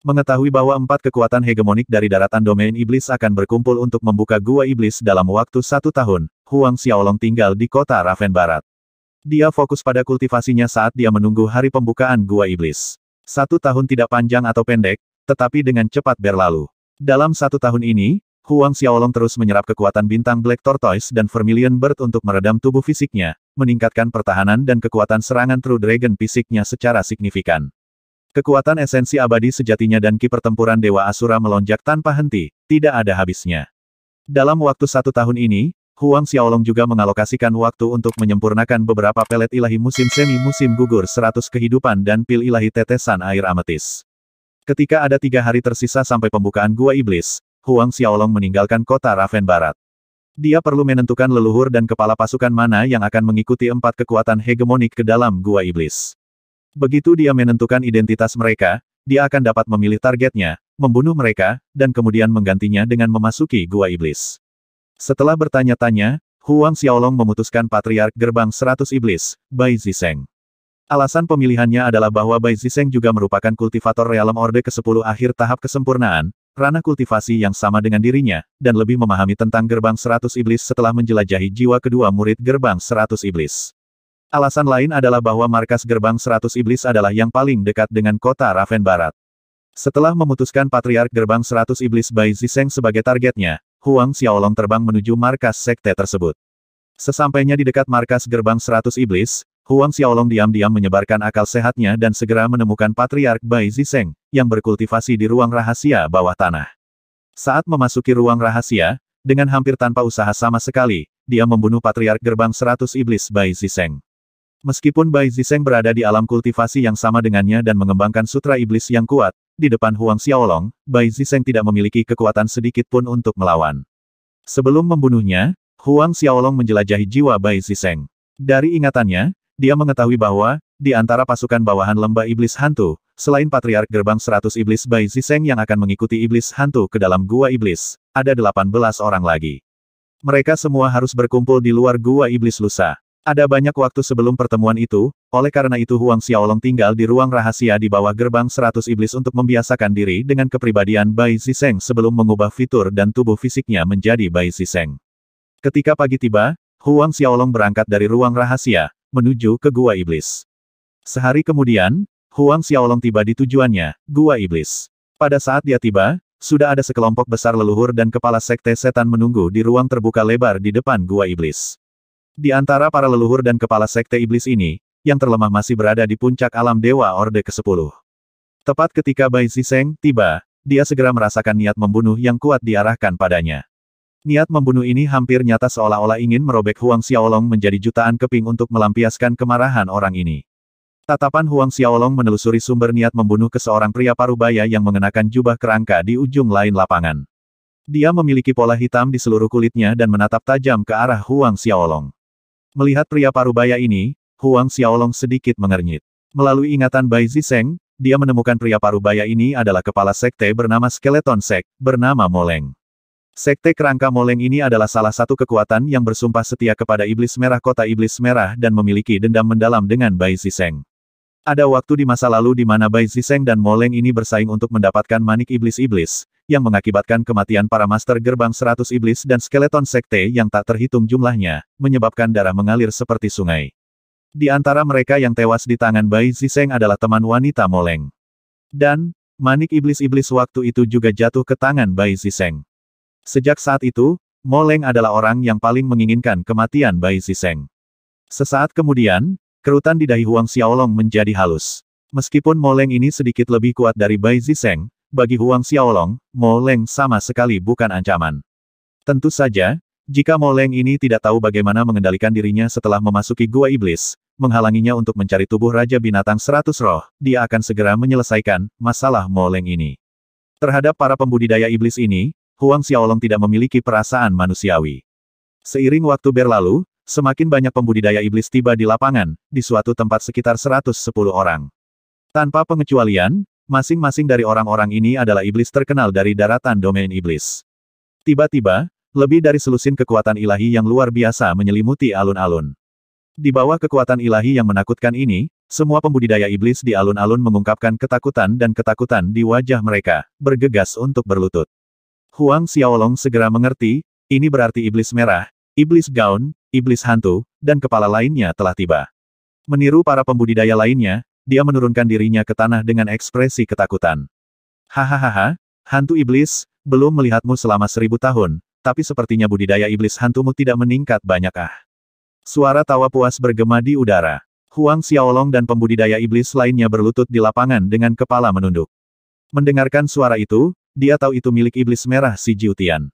Mengetahui bahwa empat kekuatan hegemonik dari daratan domain iblis akan berkumpul untuk membuka gua iblis dalam waktu satu tahun, Huang Xiaolong tinggal di kota Raven Barat. Dia fokus pada kultivasinya saat dia menunggu hari pembukaan gua iblis. Satu tahun tidak panjang atau pendek, tetapi dengan cepat berlalu. Dalam satu tahun ini, Huang Xiaolong terus menyerap kekuatan bintang Black Tortoise dan Vermilion Bird untuk meredam tubuh fisiknya, meningkatkan pertahanan dan kekuatan serangan True Dragon fisiknya secara signifikan. Kekuatan esensi abadi sejatinya dan ki pertempuran Dewa Asura melonjak tanpa henti, tidak ada habisnya. Dalam waktu satu tahun ini, Huang Xiaolong juga mengalokasikan waktu untuk menyempurnakan beberapa pelet ilahi musim semi musim gugur 100 kehidupan dan pil ilahi tetesan air ametis. Ketika ada tiga hari tersisa sampai pembukaan Gua Iblis, Huang Xiaolong meninggalkan kota Raven Barat. Dia perlu menentukan leluhur dan kepala pasukan mana yang akan mengikuti empat kekuatan hegemonik ke dalam Gua Iblis. Begitu dia menentukan identitas mereka, dia akan dapat memilih targetnya, membunuh mereka, dan kemudian menggantinya dengan memasuki gua iblis. Setelah bertanya-tanya, Huang Xiaolong memutuskan Patriark Gerbang 100 Iblis, Bai Ziseng. Alasan pemilihannya adalah bahwa Bai Ziseng juga merupakan kultivator realem Orde ke-10 akhir tahap kesempurnaan, ranah kultivasi yang sama dengan dirinya, dan lebih memahami tentang Gerbang 100 Iblis setelah menjelajahi jiwa kedua murid Gerbang 100 Iblis. Alasan lain adalah bahwa markas gerbang 100 iblis adalah yang paling dekat dengan kota Raven Barat. Setelah memutuskan Patriark Gerbang 100 Iblis Bai Ziseng sebagai targetnya, Huang Xiaolong terbang menuju markas sekte tersebut. Sesampainya di dekat markas Gerbang 100 Iblis, Huang Xiaolong diam-diam menyebarkan akal sehatnya dan segera menemukan Patriark Bai Ziseng, yang berkultivasi di ruang rahasia bawah tanah. Saat memasuki ruang rahasia, dengan hampir tanpa usaha sama sekali, dia membunuh Patriark Gerbang 100 Iblis Bai Ziseng. Meskipun Bai Ziseng berada di alam kultivasi yang sama dengannya dan mengembangkan sutra iblis yang kuat, di depan Huang Xiaolong, Bai Ziseng tidak memiliki kekuatan sedikit pun untuk melawan. Sebelum membunuhnya, Huang Xiaolong menjelajahi jiwa Bai Ziseng. Dari ingatannya, dia mengetahui bahwa, di antara pasukan bawahan lembah iblis hantu, selain Patriark Gerbang 100 Iblis Bai Ziseng yang akan mengikuti iblis hantu ke dalam gua iblis, ada 18 orang lagi. Mereka semua harus berkumpul di luar gua iblis lusa. Ada banyak waktu sebelum pertemuan itu, oleh karena itu Huang Xiaolong tinggal di ruang rahasia di bawah gerbang seratus iblis untuk membiasakan diri dengan kepribadian Bai Ziseng sebelum mengubah fitur dan tubuh fisiknya menjadi Bai Ziseng. Ketika pagi tiba, Huang Xiaolong berangkat dari ruang rahasia, menuju ke Gua Iblis. Sehari kemudian, Huang Xiaolong tiba di tujuannya, Gua Iblis. Pada saat dia tiba, sudah ada sekelompok besar leluhur dan kepala sekte setan menunggu di ruang terbuka lebar di depan Gua Iblis. Di antara para leluhur dan kepala sekte iblis ini, yang terlemah masih berada di puncak alam Dewa Orde ke-10. Tepat ketika Bai Ziseng tiba, dia segera merasakan niat membunuh yang kuat diarahkan padanya. Niat membunuh ini hampir nyata seolah-olah ingin merobek Huang Xiaolong menjadi jutaan keping untuk melampiaskan kemarahan orang ini. Tatapan Huang Xiaolong menelusuri sumber niat membunuh ke seorang pria parubaya yang mengenakan jubah kerangka di ujung lain lapangan. Dia memiliki pola hitam di seluruh kulitnya dan menatap tajam ke arah Huang Xiaolong. Melihat pria parubaya ini, Huang Xiaolong sedikit mengernyit. Melalui ingatan Bai Ziseng, dia menemukan pria parubaya ini adalah kepala sekte bernama Skeleton Sek, bernama Moleng. Sekte kerangka Moleng ini adalah salah satu kekuatan yang bersumpah setia kepada Iblis Merah Kota Iblis Merah dan memiliki dendam mendalam dengan Bai Ziseng. Ada waktu di masa lalu di mana Bai Ziseng dan Moleng ini bersaing untuk mendapatkan manik iblis-iblis, yang mengakibatkan kematian para Master Gerbang Seratus Iblis dan skeleton sekte yang tak terhitung jumlahnya, menyebabkan darah mengalir seperti sungai. Di antara mereka yang tewas di tangan Bai Ziseng adalah teman wanita Moleng. Dan, manik iblis-iblis waktu itu juga jatuh ke tangan Bai Ziseng. Sejak saat itu, Moleng adalah orang yang paling menginginkan kematian Bai Ziseng. Sesaat kemudian, kerutan di dahi Huang Xiaolong menjadi halus. Meskipun Moleng ini sedikit lebih kuat dari Bai Ziseng, bagi Huang Xiaolong, Mo Leng sama sekali bukan ancaman. Tentu saja, jika Mo Leng ini tidak tahu bagaimana mengendalikan dirinya setelah memasuki gua iblis, menghalanginya untuk mencari tubuh Raja Binatang Seratus Roh, dia akan segera menyelesaikan masalah Mo Leng ini. Terhadap para pembudidaya iblis ini, Huang Xiaolong tidak memiliki perasaan manusiawi. Seiring waktu berlalu, semakin banyak pembudidaya iblis tiba di lapangan, di suatu tempat sekitar 110 orang. Tanpa pengecualian, Masing-masing dari orang-orang ini adalah iblis terkenal dari daratan domain iblis. Tiba-tiba, lebih dari selusin kekuatan ilahi yang luar biasa menyelimuti alun-alun. Di bawah kekuatan ilahi yang menakutkan ini, semua pembudidaya iblis di alun-alun mengungkapkan ketakutan dan ketakutan di wajah mereka, bergegas untuk berlutut. Huang Xiaolong segera mengerti, ini berarti iblis merah, iblis gaun, iblis hantu, dan kepala lainnya telah tiba. Meniru para pembudidaya lainnya, dia menurunkan dirinya ke tanah dengan ekspresi ketakutan. Hahaha, hantu iblis, belum melihatmu selama seribu tahun, tapi sepertinya budidaya iblis hantumu tidak meningkat banyak ah. Suara tawa puas bergema di udara. Huang Xiaolong dan pembudidaya iblis lainnya berlutut di lapangan dengan kepala menunduk. Mendengarkan suara itu, dia tahu itu milik iblis merah si Jiutian.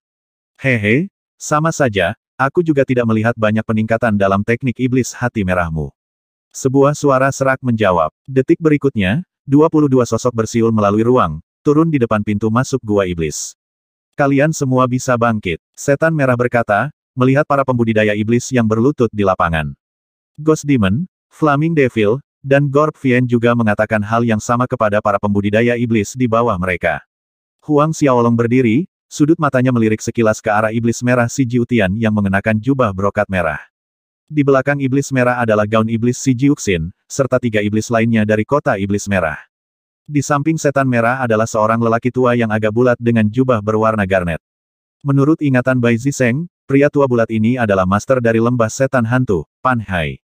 Hehe, sama saja, aku juga tidak melihat banyak peningkatan dalam teknik iblis hati merahmu. Sebuah suara serak menjawab. Detik berikutnya, 22 sosok bersiul melalui ruang, turun di depan pintu masuk gua iblis. Kalian semua bisa bangkit. Setan merah berkata, melihat para pembudidaya iblis yang berlutut di lapangan. Ghost Demon, Flaming Devil, dan Gorb Vien juga mengatakan hal yang sama kepada para pembudidaya iblis di bawah mereka. Huang Xiaolong berdiri, sudut matanya melirik sekilas ke arah iblis merah si Jiutian yang mengenakan jubah brokat merah. Di belakang iblis merah adalah gaun iblis si Jiuxin, serta tiga iblis lainnya dari kota iblis merah. Di samping setan merah adalah seorang lelaki tua yang agak bulat dengan jubah berwarna garnet. Menurut ingatan Bai Ziseng, pria tua bulat ini adalah master dari lembah setan hantu, Pan Hai.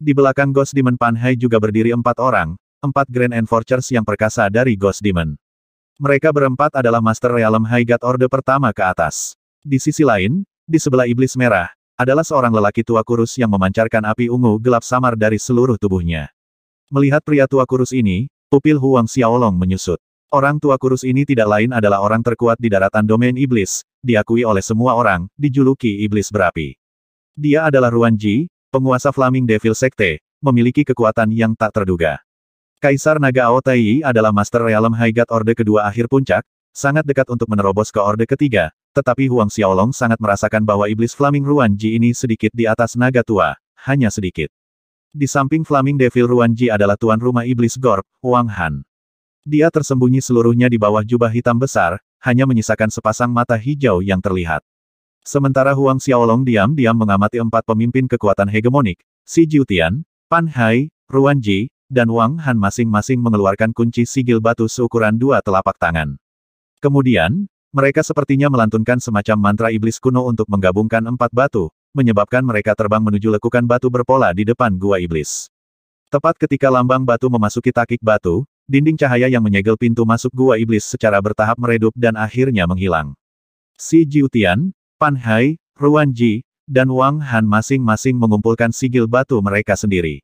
Di belakang Ghost Demon Pan Hai juga berdiri empat orang, empat Grand Enforcers yang perkasa dari Ghost Demon. Mereka berempat adalah Master Realm High God Order pertama ke atas. Di sisi lain, di sebelah iblis merah, adalah seorang lelaki tua kurus yang memancarkan api ungu gelap samar dari seluruh tubuhnya. Melihat pria tua kurus ini, pupil Huang Xiaolong menyusut. Orang tua kurus ini tidak lain adalah orang terkuat di daratan domain iblis, diakui oleh semua orang, dijuluki iblis berapi. Dia adalah Ruan Ji, penguasa Flaming Devil Sekte, memiliki kekuatan yang tak terduga. Kaisar Naga Aotai adalah Master Realm High God Orde kedua akhir puncak, sangat dekat untuk menerobos ke Orde ketiga, tetapi Huang Xiaolong sangat merasakan bahwa iblis Flaming Ruanji ini sedikit di atas naga tua, hanya sedikit. Di samping Flaming Devil Ruanji adalah tuan rumah iblis Gorp, Wang Han. Dia tersembunyi seluruhnya di bawah jubah hitam besar, hanya menyisakan sepasang mata hijau yang terlihat. Sementara Huang Xiaolong diam-diam mengamati empat pemimpin kekuatan hegemonik, Si Jiutian, Pan Hai, Ji, dan Wang Han masing-masing mengeluarkan kunci sigil batu seukuran dua telapak tangan. Kemudian, mereka sepertinya melantunkan semacam mantra iblis kuno untuk menggabungkan empat batu, menyebabkan mereka terbang menuju lekukan batu berpola di depan gua iblis. Tepat ketika lambang batu memasuki takik batu, dinding cahaya yang menyegel pintu masuk gua iblis secara bertahap meredup dan akhirnya menghilang. Si Jiutian, Pan Hai, Ruan Ji, dan Wang Han masing-masing mengumpulkan sigil batu mereka sendiri.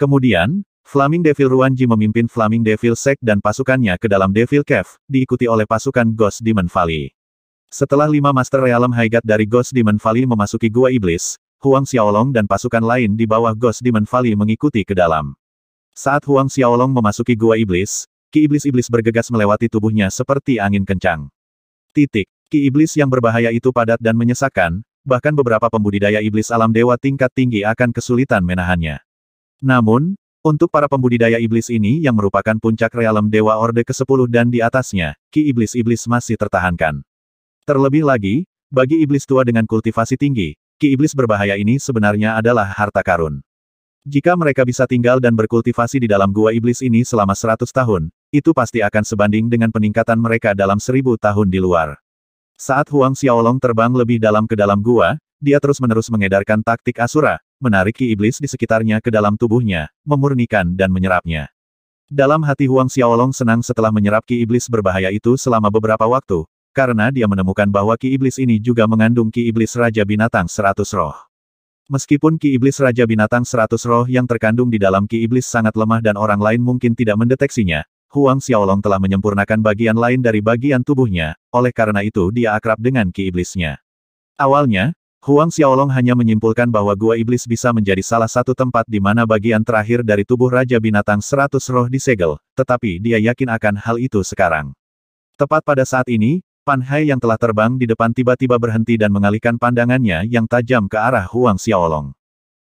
Kemudian, Flaming Devil Ruanji memimpin Flaming Devil Sek dan pasukannya ke dalam Devil Cave, diikuti oleh pasukan Ghost Demon Valley. Setelah lima Master Realm Haigat dari Ghost Demon Valley memasuki Gua Iblis, Huang Xiaolong dan pasukan lain di bawah Ghost Demon Valley mengikuti ke dalam. Saat Huang Xiaolong memasuki Gua Iblis, Ki Iblis-Iblis bergegas melewati tubuhnya seperti angin kencang. Titik. Ki Iblis yang berbahaya itu padat dan menyesakkan, bahkan beberapa pembudidaya iblis alam dewa tingkat tinggi akan kesulitan menahannya. Namun, untuk para pembudidaya iblis ini yang merupakan puncak realem Dewa Orde ke-10 dan di atasnya, ki iblis-iblis masih tertahankan. Terlebih lagi, bagi iblis tua dengan kultivasi tinggi, ki iblis berbahaya ini sebenarnya adalah harta karun. Jika mereka bisa tinggal dan berkultivasi di dalam gua iblis ini selama 100 tahun, itu pasti akan sebanding dengan peningkatan mereka dalam seribu tahun di luar. Saat Huang Xiaolong terbang lebih dalam ke dalam gua, dia terus-menerus mengedarkan taktik Asura, menarik iblis di sekitarnya ke dalam tubuhnya, memurnikan dan menyerapnya. Dalam hati Huang Xiaolong senang setelah menyerap ki iblis berbahaya itu selama beberapa waktu, karena dia menemukan bahwa ki iblis ini juga mengandung ki iblis Raja Binatang Seratus Roh. Meskipun ki iblis Raja Binatang Seratus Roh yang terkandung di dalam ki iblis sangat lemah dan orang lain mungkin tidak mendeteksinya, Huang Xiaolong telah menyempurnakan bagian lain dari bagian tubuhnya, oleh karena itu dia akrab dengan ki iblisnya. Awalnya, Huang Xiaolong hanya menyimpulkan bahwa Gua Iblis bisa menjadi salah satu tempat di mana bagian terakhir dari tubuh Raja Binatang Seratus Roh disegel, tetapi dia yakin akan hal itu sekarang. Tepat pada saat ini, Pan Hai yang telah terbang di depan tiba-tiba berhenti dan mengalihkan pandangannya yang tajam ke arah Huang Xiaolong.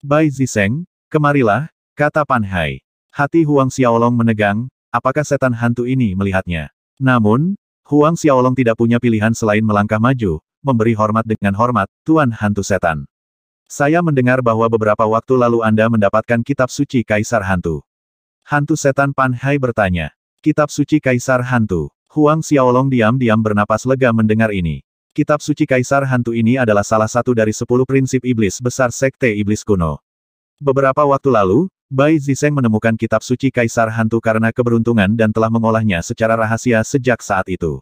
Bai Ziseng, kemarilah, kata Pan Hai. Hati Huang Xiaolong menegang, apakah setan hantu ini melihatnya? Namun, Huang Xiaolong tidak punya pilihan selain melangkah maju, memberi hormat dengan hormat, Tuan Hantu Setan. Saya mendengar bahwa beberapa waktu lalu Anda mendapatkan kitab suci Kaisar Hantu. Hantu Setan Pan Hai bertanya. Kitab suci Kaisar Hantu. Huang Xiaolong diam-diam bernapas lega mendengar ini. Kitab suci Kaisar Hantu ini adalah salah satu dari sepuluh prinsip iblis besar Sekte Iblis Kuno. Beberapa waktu lalu, Bai Ziseng menemukan kitab suci Kaisar Hantu karena keberuntungan dan telah mengolahnya secara rahasia sejak saat itu.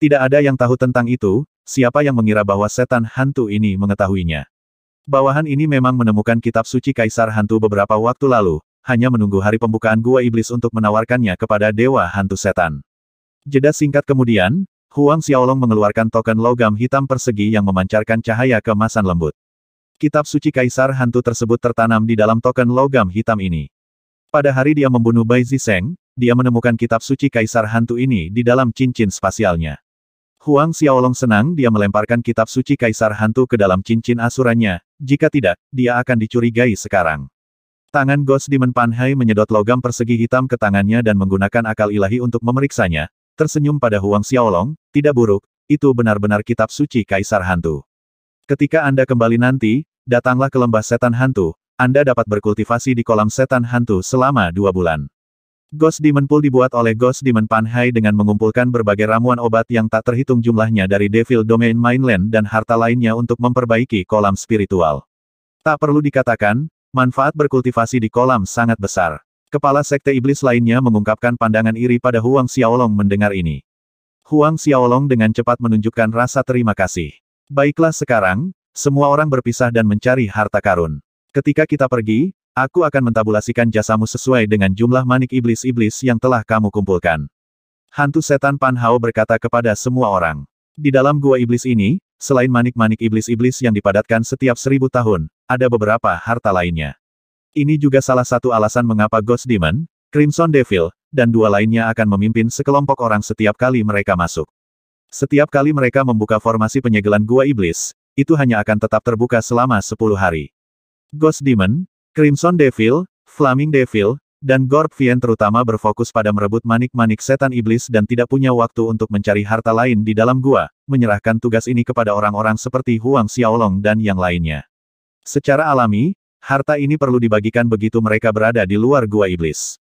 Tidak ada yang tahu tentang itu, siapa yang mengira bahwa setan hantu ini mengetahuinya? Bawahan ini memang menemukan kitab suci Kaisar Hantu beberapa waktu lalu, hanya menunggu hari pembukaan Gua Iblis untuk menawarkannya kepada Dewa Hantu Setan. Jeda singkat kemudian, Huang Xiaolong mengeluarkan token logam hitam persegi yang memancarkan cahaya kemasan lembut. Kitab suci Kaisar Hantu tersebut tertanam di dalam token logam hitam ini. Pada hari dia membunuh Bai Ziseng, dia menemukan kitab suci Kaisar Hantu ini di dalam cincin spasialnya. Huang Xiaolong senang dia melemparkan kitab suci Kaisar Hantu ke dalam cincin asurannya, jika tidak, dia akan dicurigai sekarang. Tangan Ghost Demon Panhai menyedot logam persegi hitam ke tangannya dan menggunakan akal ilahi untuk memeriksanya, tersenyum pada Huang Xiaolong, tidak buruk, itu benar-benar kitab suci Kaisar Hantu. Ketika Anda kembali nanti, datanglah ke lembah setan hantu, Anda dapat berkultivasi di kolam setan hantu selama dua bulan. Ghost Demon Pool dibuat oleh Ghost Demon Panhai dengan mengumpulkan berbagai ramuan obat yang tak terhitung jumlahnya dari Devil Domain Mainland dan harta lainnya untuk memperbaiki kolam spiritual. Tak perlu dikatakan, manfaat berkultivasi di kolam sangat besar. Kepala Sekte Iblis lainnya mengungkapkan pandangan iri pada Huang Xiaolong mendengar ini. Huang Xiaolong dengan cepat menunjukkan rasa terima kasih. Baiklah sekarang, semua orang berpisah dan mencari harta karun. Ketika kita pergi, Aku akan mentabulasikan jasamu sesuai dengan jumlah manik iblis-iblis yang telah kamu kumpulkan. Hantu setan Pan Hao berkata kepada semua orang. Di dalam gua iblis ini, selain manik-manik iblis-iblis yang dipadatkan setiap seribu tahun, ada beberapa harta lainnya. Ini juga salah satu alasan mengapa Ghost Demon, Crimson Devil, dan dua lainnya akan memimpin sekelompok orang setiap kali mereka masuk. Setiap kali mereka membuka formasi penyegelan gua iblis, itu hanya akan tetap terbuka selama sepuluh hari. Ghost Demon, Crimson Devil, Flaming Devil, dan Gorpvien terutama berfokus pada merebut manik-manik setan iblis dan tidak punya waktu untuk mencari harta lain di dalam gua, menyerahkan tugas ini kepada orang-orang seperti Huang Xiaolong dan yang lainnya. Secara alami, harta ini perlu dibagikan begitu mereka berada di luar gua iblis.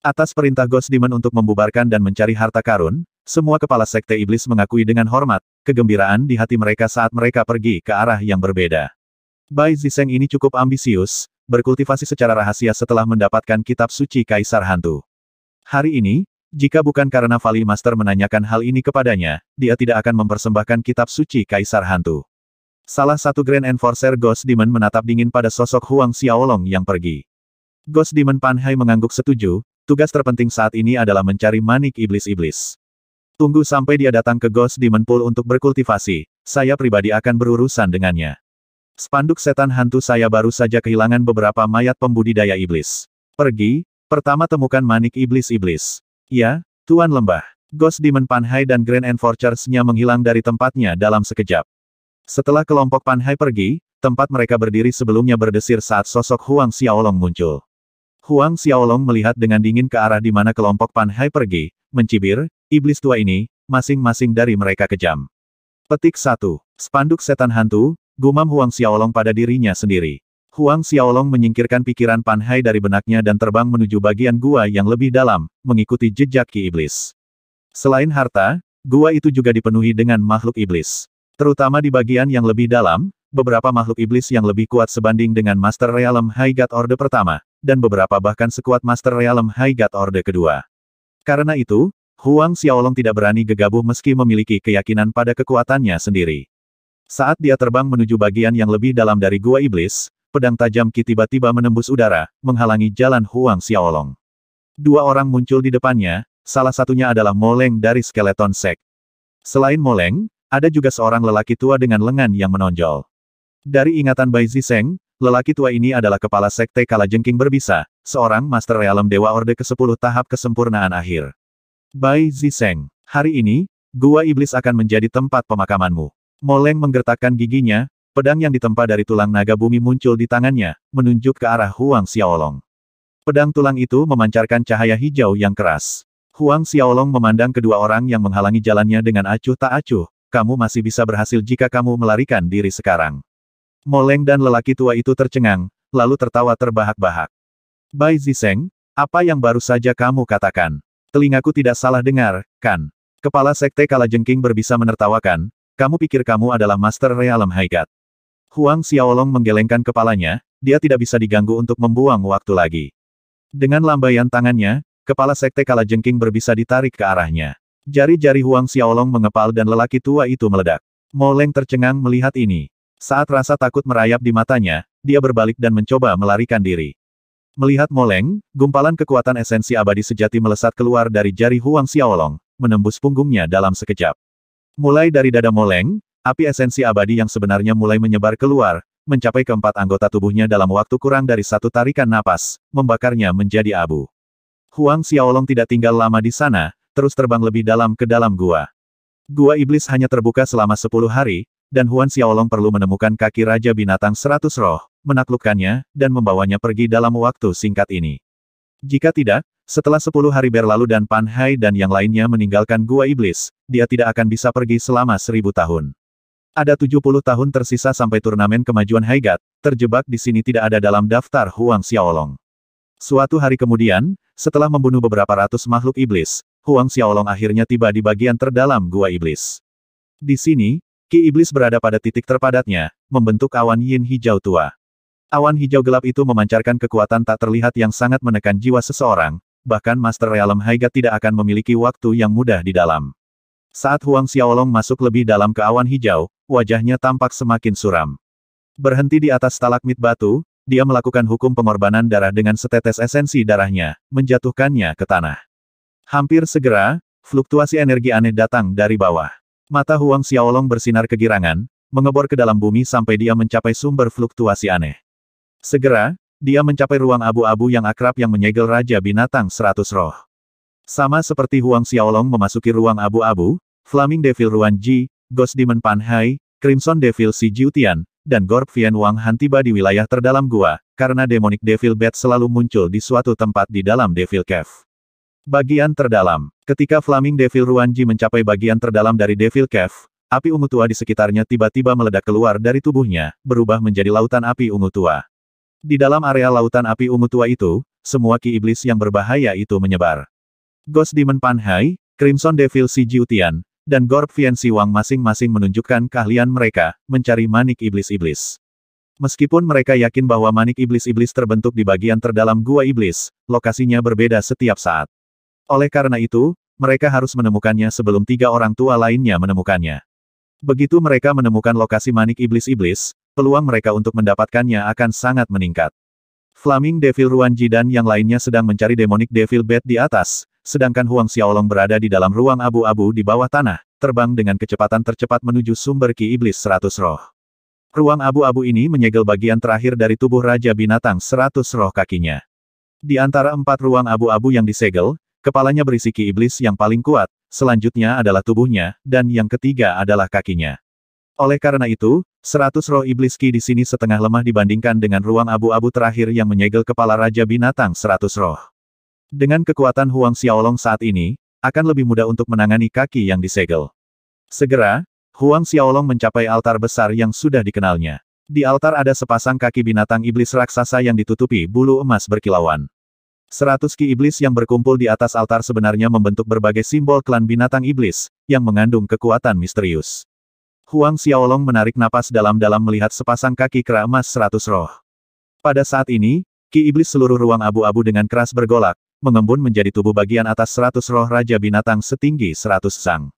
Atas perintah Ghost Demon untuk membubarkan dan mencari harta karun, semua kepala sekte iblis mengakui dengan hormat, kegembiraan di hati mereka saat mereka pergi ke arah yang berbeda. Bai Ziseng ini cukup ambisius, berkultivasi secara rahasia setelah mendapatkan kitab suci Kaisar Hantu. Hari ini, jika bukan karena Vali Master menanyakan hal ini kepadanya, dia tidak akan mempersembahkan kitab suci Kaisar Hantu. Salah satu Grand Enforcer Ghost Demon menatap dingin pada sosok Huang Xiaolong yang pergi. Ghost Demon Panhai mengangguk setuju, tugas terpenting saat ini adalah mencari manik iblis-iblis. Tunggu sampai dia datang ke Ghost Demon Pool untuk berkultivasi, saya pribadi akan berurusan dengannya. Spanduk setan hantu saya baru saja kehilangan beberapa mayat pembudidaya iblis. Pergi, pertama temukan manik iblis-iblis. Ya, Tuan Lembah. Ghost Demon Panhai dan Grand Enforcers-nya menghilang dari tempatnya dalam sekejap. Setelah kelompok Panhai pergi, tempat mereka berdiri sebelumnya berdesir saat sosok Huang Xiaolong muncul. Huang Xiaolong melihat dengan dingin ke arah di mana kelompok Panhai pergi, mencibir, iblis tua ini, masing-masing dari mereka kejam. Petik 1. Spanduk setan hantu, Gumam Huang Xiaolong pada dirinya sendiri. Huang Xiaolong menyingkirkan pikiran Pan Hai dari benaknya dan terbang menuju bagian gua yang lebih dalam, mengikuti jejak Ki Iblis. Selain harta, gua itu juga dipenuhi dengan makhluk iblis. Terutama di bagian yang lebih dalam, beberapa makhluk iblis yang lebih kuat sebanding dengan Master Realm High God Order pertama, dan beberapa bahkan sekuat Master Realm High God Order kedua. Karena itu, Huang Xiaolong tidak berani gegabah meski memiliki keyakinan pada kekuatannya sendiri. Saat dia terbang menuju bagian yang lebih dalam dari gua iblis, pedang tajam kiti tiba-tiba menembus udara, menghalangi jalan Huang Xiaolong. Dua orang muncul di depannya, salah satunya adalah Moleng dari skeleton sek. Selain Moleng, ada juga seorang lelaki tua dengan lengan yang menonjol. Dari ingatan Bai Ziseng, lelaki tua ini adalah kepala sekte Kalajengking berbisa, seorang master realem Dewa Orde ke-10 tahap kesempurnaan akhir. Bai Ziseng, hari ini, Gua Iblis akan menjadi tempat pemakamanmu. Moleng menggertakkan giginya, pedang yang ditempa dari tulang naga bumi muncul di tangannya, menunjuk ke arah Huang Xiaolong. Pedang tulang itu memancarkan cahaya hijau yang keras. Huang Xiaolong memandang kedua orang yang menghalangi jalannya dengan acuh tak acuh, kamu masih bisa berhasil jika kamu melarikan diri sekarang. Moleng dan lelaki tua itu tercengang, lalu tertawa terbahak-bahak. Bai Ziseng, apa yang baru saja kamu katakan? Telingaku tidak salah dengar, kan? Kepala Sekte Kalajengking berbisa menertawakan, kamu pikir kamu adalah Master Realm Haigat. Huang Xiaolong menggelengkan kepalanya, dia tidak bisa diganggu untuk membuang waktu lagi. Dengan lambaian tangannya, kepala sekte Kalajengking berbisa ditarik ke arahnya. Jari-jari Huang Xiaolong mengepal dan lelaki tua itu meledak. Moleng tercengang melihat ini. Saat rasa takut merayap di matanya, dia berbalik dan mencoba melarikan diri. Melihat Moleng, gumpalan kekuatan esensi abadi sejati melesat keluar dari jari Huang Xiaolong, menembus punggungnya dalam sekejap. Mulai dari dada Moleng, api esensi abadi yang sebenarnya mulai menyebar keluar, mencapai keempat anggota tubuhnya dalam waktu kurang dari satu tarikan napas, membakarnya menjadi abu. Huang Xiaolong tidak tinggal lama di sana, terus terbang lebih dalam ke dalam gua. Gua iblis hanya terbuka selama sepuluh hari, dan Huan Xiaolong perlu menemukan kaki Raja Binatang Seratus Roh, menaklukkannya, dan membawanya pergi dalam waktu singkat ini. Jika tidak, setelah sepuluh hari berlalu dan Pan Hai dan yang lainnya meninggalkan Gua Iblis, dia tidak akan bisa pergi selama seribu tahun. Ada tujuh puluh tahun tersisa sampai turnamen kemajuan Haigat, terjebak di sini tidak ada dalam daftar Huang Xiaolong. Suatu hari kemudian, setelah membunuh beberapa ratus makhluk iblis, Huang Xiaolong akhirnya tiba di bagian terdalam Gua Iblis. Di sini, Ki Iblis berada pada titik terpadatnya, membentuk awan yin hijau tua. Awan hijau gelap itu memancarkan kekuatan tak terlihat yang sangat menekan jiwa seseorang, bahkan Master Realm Haigat tidak akan memiliki waktu yang mudah di dalam. Saat Huang Xiaolong masuk lebih dalam ke awan hijau, wajahnya tampak semakin suram. Berhenti di atas stalagmit batu, dia melakukan hukum pengorbanan darah dengan setetes esensi darahnya, menjatuhkannya ke tanah. Hampir segera, fluktuasi energi aneh datang dari bawah. Mata Huang Xiaolong bersinar kegirangan, mengebor ke dalam bumi sampai dia mencapai sumber fluktuasi aneh. Segera, dia mencapai ruang abu-abu yang akrab yang menyegel Raja Binatang Seratus Roh. Sama seperti Huang Xiaolong memasuki ruang abu-abu, Flaming Devil Ruan Ji, Ghost Demon Pan Hai, Crimson Devil Si Jiutian, dan Gorp Vian Wang Han tiba di wilayah terdalam gua, karena Demonic Devil Bat selalu muncul di suatu tempat di dalam Devil Cave. Bagian terdalam. Ketika Flaming Devil Ji mencapai bagian terdalam dari Devil Cave, api ungu tua di sekitarnya tiba-tiba meledak keluar dari tubuhnya, berubah menjadi lautan api ungu tua. Di dalam area lautan api ungu tua itu, semua ki iblis yang berbahaya itu menyebar. Ghost Demon Panhai, Crimson Devil Si Jiutian, dan Gorp Vian Wang masing-masing menunjukkan keahlian mereka mencari manik iblis-iblis. Meskipun mereka yakin bahwa manik iblis-iblis terbentuk di bagian terdalam gua iblis, lokasinya berbeda setiap saat. Oleh karena itu, mereka harus menemukannya sebelum tiga orang tua lainnya menemukannya. Begitu mereka menemukan lokasi manik iblis-iblis, peluang mereka untuk mendapatkannya akan sangat meningkat. Flaming Devil Ruanji dan yang lainnya sedang mencari Demonic Devil Bat di atas, sedangkan Huang Xiaolong berada di dalam ruang abu-abu di bawah tanah, terbang dengan kecepatan tercepat menuju sumber ki iblis 100 roh. Ruang abu-abu ini menyegel bagian terakhir dari tubuh Raja Binatang 100 roh kakinya. Di antara empat ruang abu-abu yang disegel, kepalanya berisi ki iblis yang paling kuat, selanjutnya adalah tubuhnya, dan yang ketiga adalah kakinya. Oleh karena itu, seratus roh iblis Ki di sini setengah lemah dibandingkan dengan ruang abu-abu terakhir yang menyegel kepala Raja Binatang seratus roh. Dengan kekuatan Huang Xiaolong saat ini, akan lebih mudah untuk menangani kaki yang disegel. Segera, Huang Xiaolong mencapai altar besar yang sudah dikenalnya. Di altar ada sepasang kaki binatang iblis raksasa yang ditutupi bulu emas berkilauan. Seratus ki iblis yang berkumpul di atas altar sebenarnya membentuk berbagai simbol klan binatang iblis, yang mengandung kekuatan misterius. Huang Xiaolong menarik napas dalam-dalam melihat sepasang kaki kera emas seratus roh. Pada saat ini, ki iblis seluruh ruang abu-abu dengan keras bergolak, mengembun menjadi tubuh bagian atas seratus roh Raja Binatang setinggi seratus sang.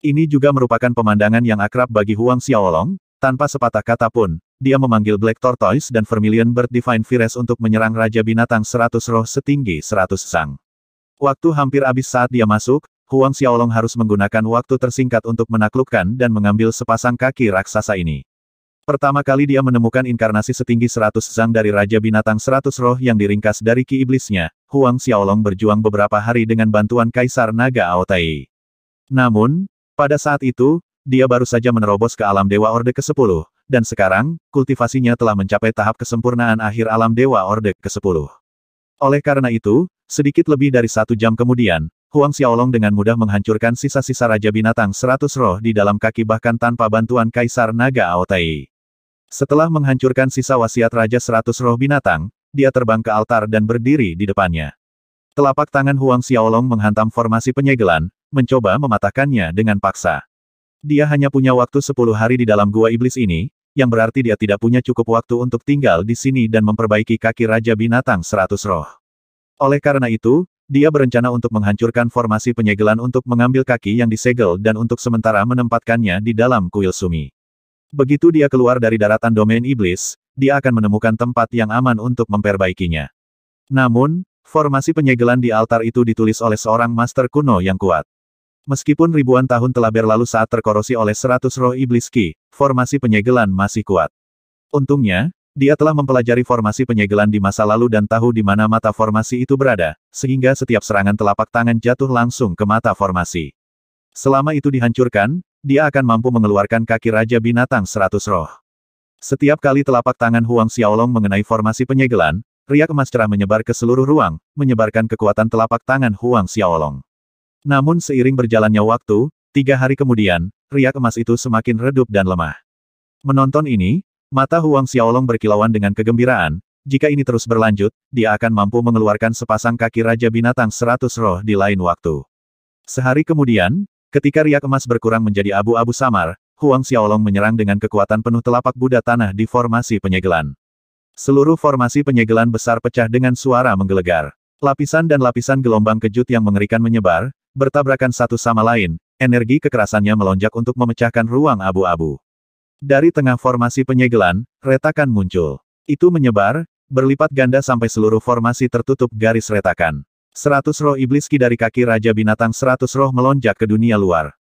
Ini juga merupakan pemandangan yang akrab bagi Huang Xiaolong, tanpa sepatah kata pun, dia memanggil Black Tortoise dan Vermilion Bird Divine Fires untuk menyerang Raja Binatang seratus roh setinggi seratus sang. Waktu hampir habis saat dia masuk, Huang Xiaolong harus menggunakan waktu tersingkat untuk menaklukkan dan mengambil sepasang kaki raksasa ini. Pertama kali dia menemukan inkarnasi setinggi seratus zang dari Raja Binatang seratus roh yang diringkas dari ki iblisnya, Huang Xiaolong berjuang beberapa hari dengan bantuan Kaisar Naga Aotai. Namun, pada saat itu, dia baru saja menerobos ke alam Dewa Orde ke-10, dan sekarang, kultivasinya telah mencapai tahap kesempurnaan akhir alam Dewa Orde ke-10. Oleh karena itu, sedikit lebih dari satu jam kemudian, Huang Xiaolong dengan mudah menghancurkan sisa-sisa Raja Binatang seratus roh di dalam kaki bahkan tanpa bantuan Kaisar Naga Aotai. Setelah menghancurkan sisa wasiat Raja seratus roh binatang, dia terbang ke altar dan berdiri di depannya. Telapak tangan Huang Xiaolong menghantam formasi penyegelan, mencoba mematahkannya dengan paksa. Dia hanya punya waktu sepuluh hari di dalam gua iblis ini, yang berarti dia tidak punya cukup waktu untuk tinggal di sini dan memperbaiki kaki Raja Binatang seratus roh. Oleh karena itu, dia berencana untuk menghancurkan formasi penyegelan untuk mengambil kaki yang disegel dan untuk sementara menempatkannya di dalam kuil sumi. Begitu dia keluar dari daratan domain iblis, dia akan menemukan tempat yang aman untuk memperbaikinya. Namun, formasi penyegelan di altar itu ditulis oleh seorang master kuno yang kuat. Meskipun ribuan tahun telah berlalu saat terkorosi oleh seratus roh iblis ki, formasi penyegelan masih kuat. Untungnya, dia telah mempelajari formasi penyegelan di masa lalu dan tahu di mana mata formasi itu berada, sehingga setiap serangan telapak tangan jatuh langsung ke mata formasi. Selama itu dihancurkan, dia akan mampu mengeluarkan kaki Raja Binatang seratus roh. Setiap kali telapak tangan Huang Xiaolong mengenai formasi penyegelan, riak emas cerah menyebar ke seluruh ruang, menyebarkan kekuatan telapak tangan Huang Xiaolong. Namun seiring berjalannya waktu, tiga hari kemudian, riak emas itu semakin redup dan lemah. Menonton ini, Mata Huang Xiaolong berkilauan dengan kegembiraan, jika ini terus berlanjut, dia akan mampu mengeluarkan sepasang kaki Raja Binatang seratus roh di lain waktu. Sehari kemudian, ketika riak emas berkurang menjadi abu-abu samar, Huang Xiaolong menyerang dengan kekuatan penuh telapak Buddha tanah di formasi penyegelan. Seluruh formasi penyegelan besar pecah dengan suara menggelegar. Lapisan dan lapisan gelombang kejut yang mengerikan menyebar, bertabrakan satu sama lain, energi kekerasannya melonjak untuk memecahkan ruang abu-abu. Dari tengah formasi penyegelan, retakan muncul. Itu menyebar, berlipat ganda sampai seluruh formasi tertutup garis retakan. Seratus roh iblis ki dari kaki Raja Binatang seratus roh melonjak ke dunia luar.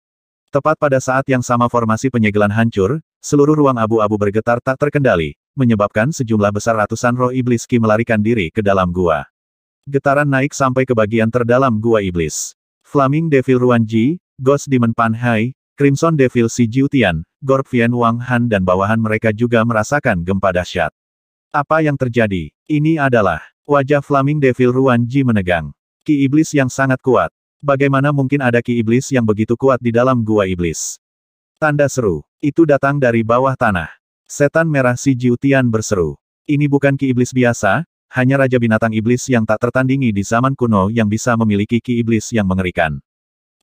Tepat pada saat yang sama formasi penyegelan hancur, seluruh ruang abu-abu bergetar tak terkendali, menyebabkan sejumlah besar ratusan roh iblis ki melarikan diri ke dalam gua. Getaran naik sampai ke bagian terdalam gua iblis. Flaming Devil Ruan Ji, Ghost Demon Pan Hai, Crimson Devil Si Jiutian, Gorp Vian Wang Han dan bawahan mereka juga merasakan gempa dahsyat. Apa yang terjadi? Ini adalah wajah Flaming Devil Ruan Ji menegang. Ki Iblis yang sangat kuat. Bagaimana mungkin ada Ki Iblis yang begitu kuat di dalam Gua Iblis? Tanda seru. Itu datang dari bawah tanah. Setan merah Si Jiutian berseru. Ini bukan Ki Iblis biasa, hanya Raja Binatang Iblis yang tak tertandingi di zaman kuno yang bisa memiliki Ki Iblis yang mengerikan.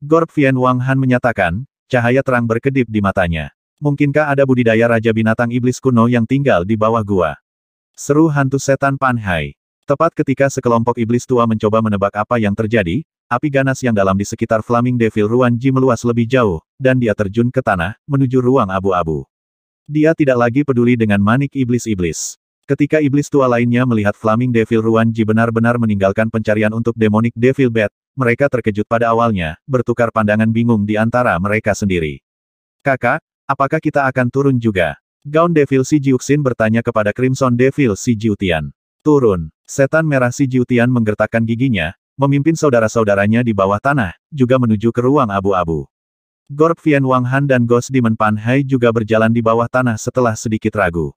Gorp Vian Wang Han menyatakan, Cahaya terang berkedip di matanya. Mungkinkah ada budidaya Raja Binatang Iblis kuno yang tinggal di bawah gua? Seru hantu setan Panhai. Tepat ketika sekelompok iblis tua mencoba menebak apa yang terjadi, api ganas yang dalam di sekitar Flaming Devil Ruan Ji meluas lebih jauh, dan dia terjun ke tanah, menuju ruang abu-abu. Dia tidak lagi peduli dengan manik iblis-iblis. Ketika iblis tua lainnya melihat Flaming Devil Ruanji benar-benar meninggalkan pencarian untuk Demonic Devil Bat, mereka terkejut pada awalnya, bertukar pandangan bingung di antara mereka sendiri. Kakak, apakah kita akan turun juga? Gaun Devil Si Jiuxin bertanya kepada Crimson Devil Si Jiutian. Turun. Setan merah Si Jiutian menggertakkan giginya, memimpin saudara-saudaranya di bawah tanah, juga menuju ke ruang abu-abu. Gorp Fian Wang Han dan Ghost Demon Pan Hai juga berjalan di bawah tanah setelah sedikit ragu.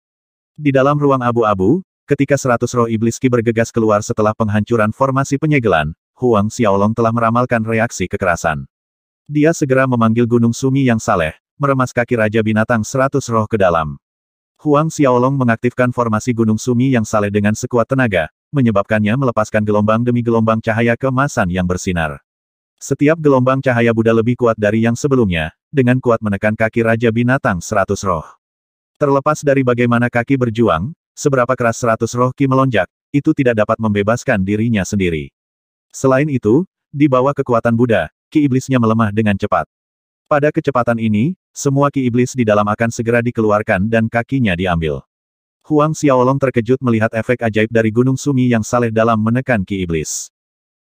Di dalam ruang abu-abu, ketika seratus roh iblis Ki bergegas keluar setelah penghancuran formasi penyegelan, Huang Xiaolong telah meramalkan reaksi kekerasan. Dia segera memanggil Gunung Sumi yang saleh, meremas kaki Raja Binatang seratus roh ke dalam. Huang Xiaolong mengaktifkan formasi Gunung Sumi yang saleh dengan sekuat tenaga, menyebabkannya melepaskan gelombang demi gelombang cahaya kemasan yang bersinar. Setiap gelombang cahaya Buddha lebih kuat dari yang sebelumnya, dengan kuat menekan kaki Raja Binatang seratus roh. Terlepas dari bagaimana kaki berjuang, seberapa keras seratus roh ki melonjak, itu tidak dapat membebaskan dirinya sendiri. Selain itu, di bawah kekuatan Buddha, ki iblisnya melemah dengan cepat. Pada kecepatan ini, semua ki iblis di dalam akan segera dikeluarkan dan kakinya diambil. Huang Xiaolong terkejut melihat efek ajaib dari Gunung Sumi yang saleh dalam menekan ki iblis.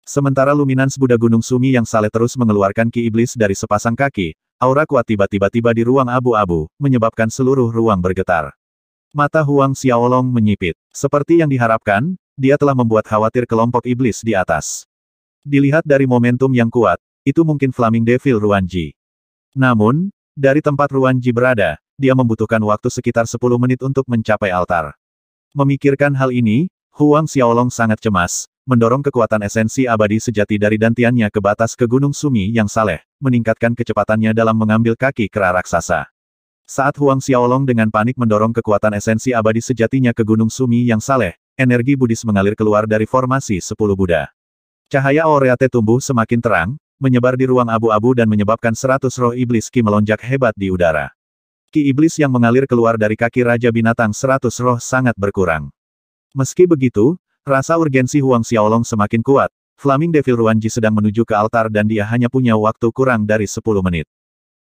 Sementara luminans Buddha Gunung Sumi yang saleh terus mengeluarkan ki iblis dari sepasang kaki, Aura kuat tiba-tiba tiba di ruang abu-abu, menyebabkan seluruh ruang bergetar. Mata Huang Xiaolong menyipit. Seperti yang diharapkan, dia telah membuat khawatir kelompok iblis di atas. Dilihat dari momentum yang kuat, itu mungkin Flaming Devil Ruanji. Namun, dari tempat Ruanji berada, dia membutuhkan waktu sekitar 10 menit untuk mencapai altar. Memikirkan hal ini, Huang Xiaolong sangat cemas, mendorong kekuatan esensi abadi sejati dari dantiannya ke batas ke Gunung Sumi yang saleh, meningkatkan kecepatannya dalam mengambil kaki kera raksasa. Saat Huang Xiaolong dengan panik mendorong kekuatan esensi abadi sejatinya ke Gunung Sumi yang saleh, energi Buddhis mengalir keluar dari formasi sepuluh Buddha. Cahaya aureate tumbuh semakin terang, menyebar di ruang abu-abu dan menyebabkan seratus roh iblis Ki melonjak hebat di udara. Ki iblis yang mengalir keluar dari kaki Raja Binatang seratus roh sangat berkurang. Meski begitu, Rasa urgensi Huang Xiaolong semakin kuat. Flaming Devil Ruanji sedang menuju ke altar dan dia hanya punya waktu kurang dari 10 menit.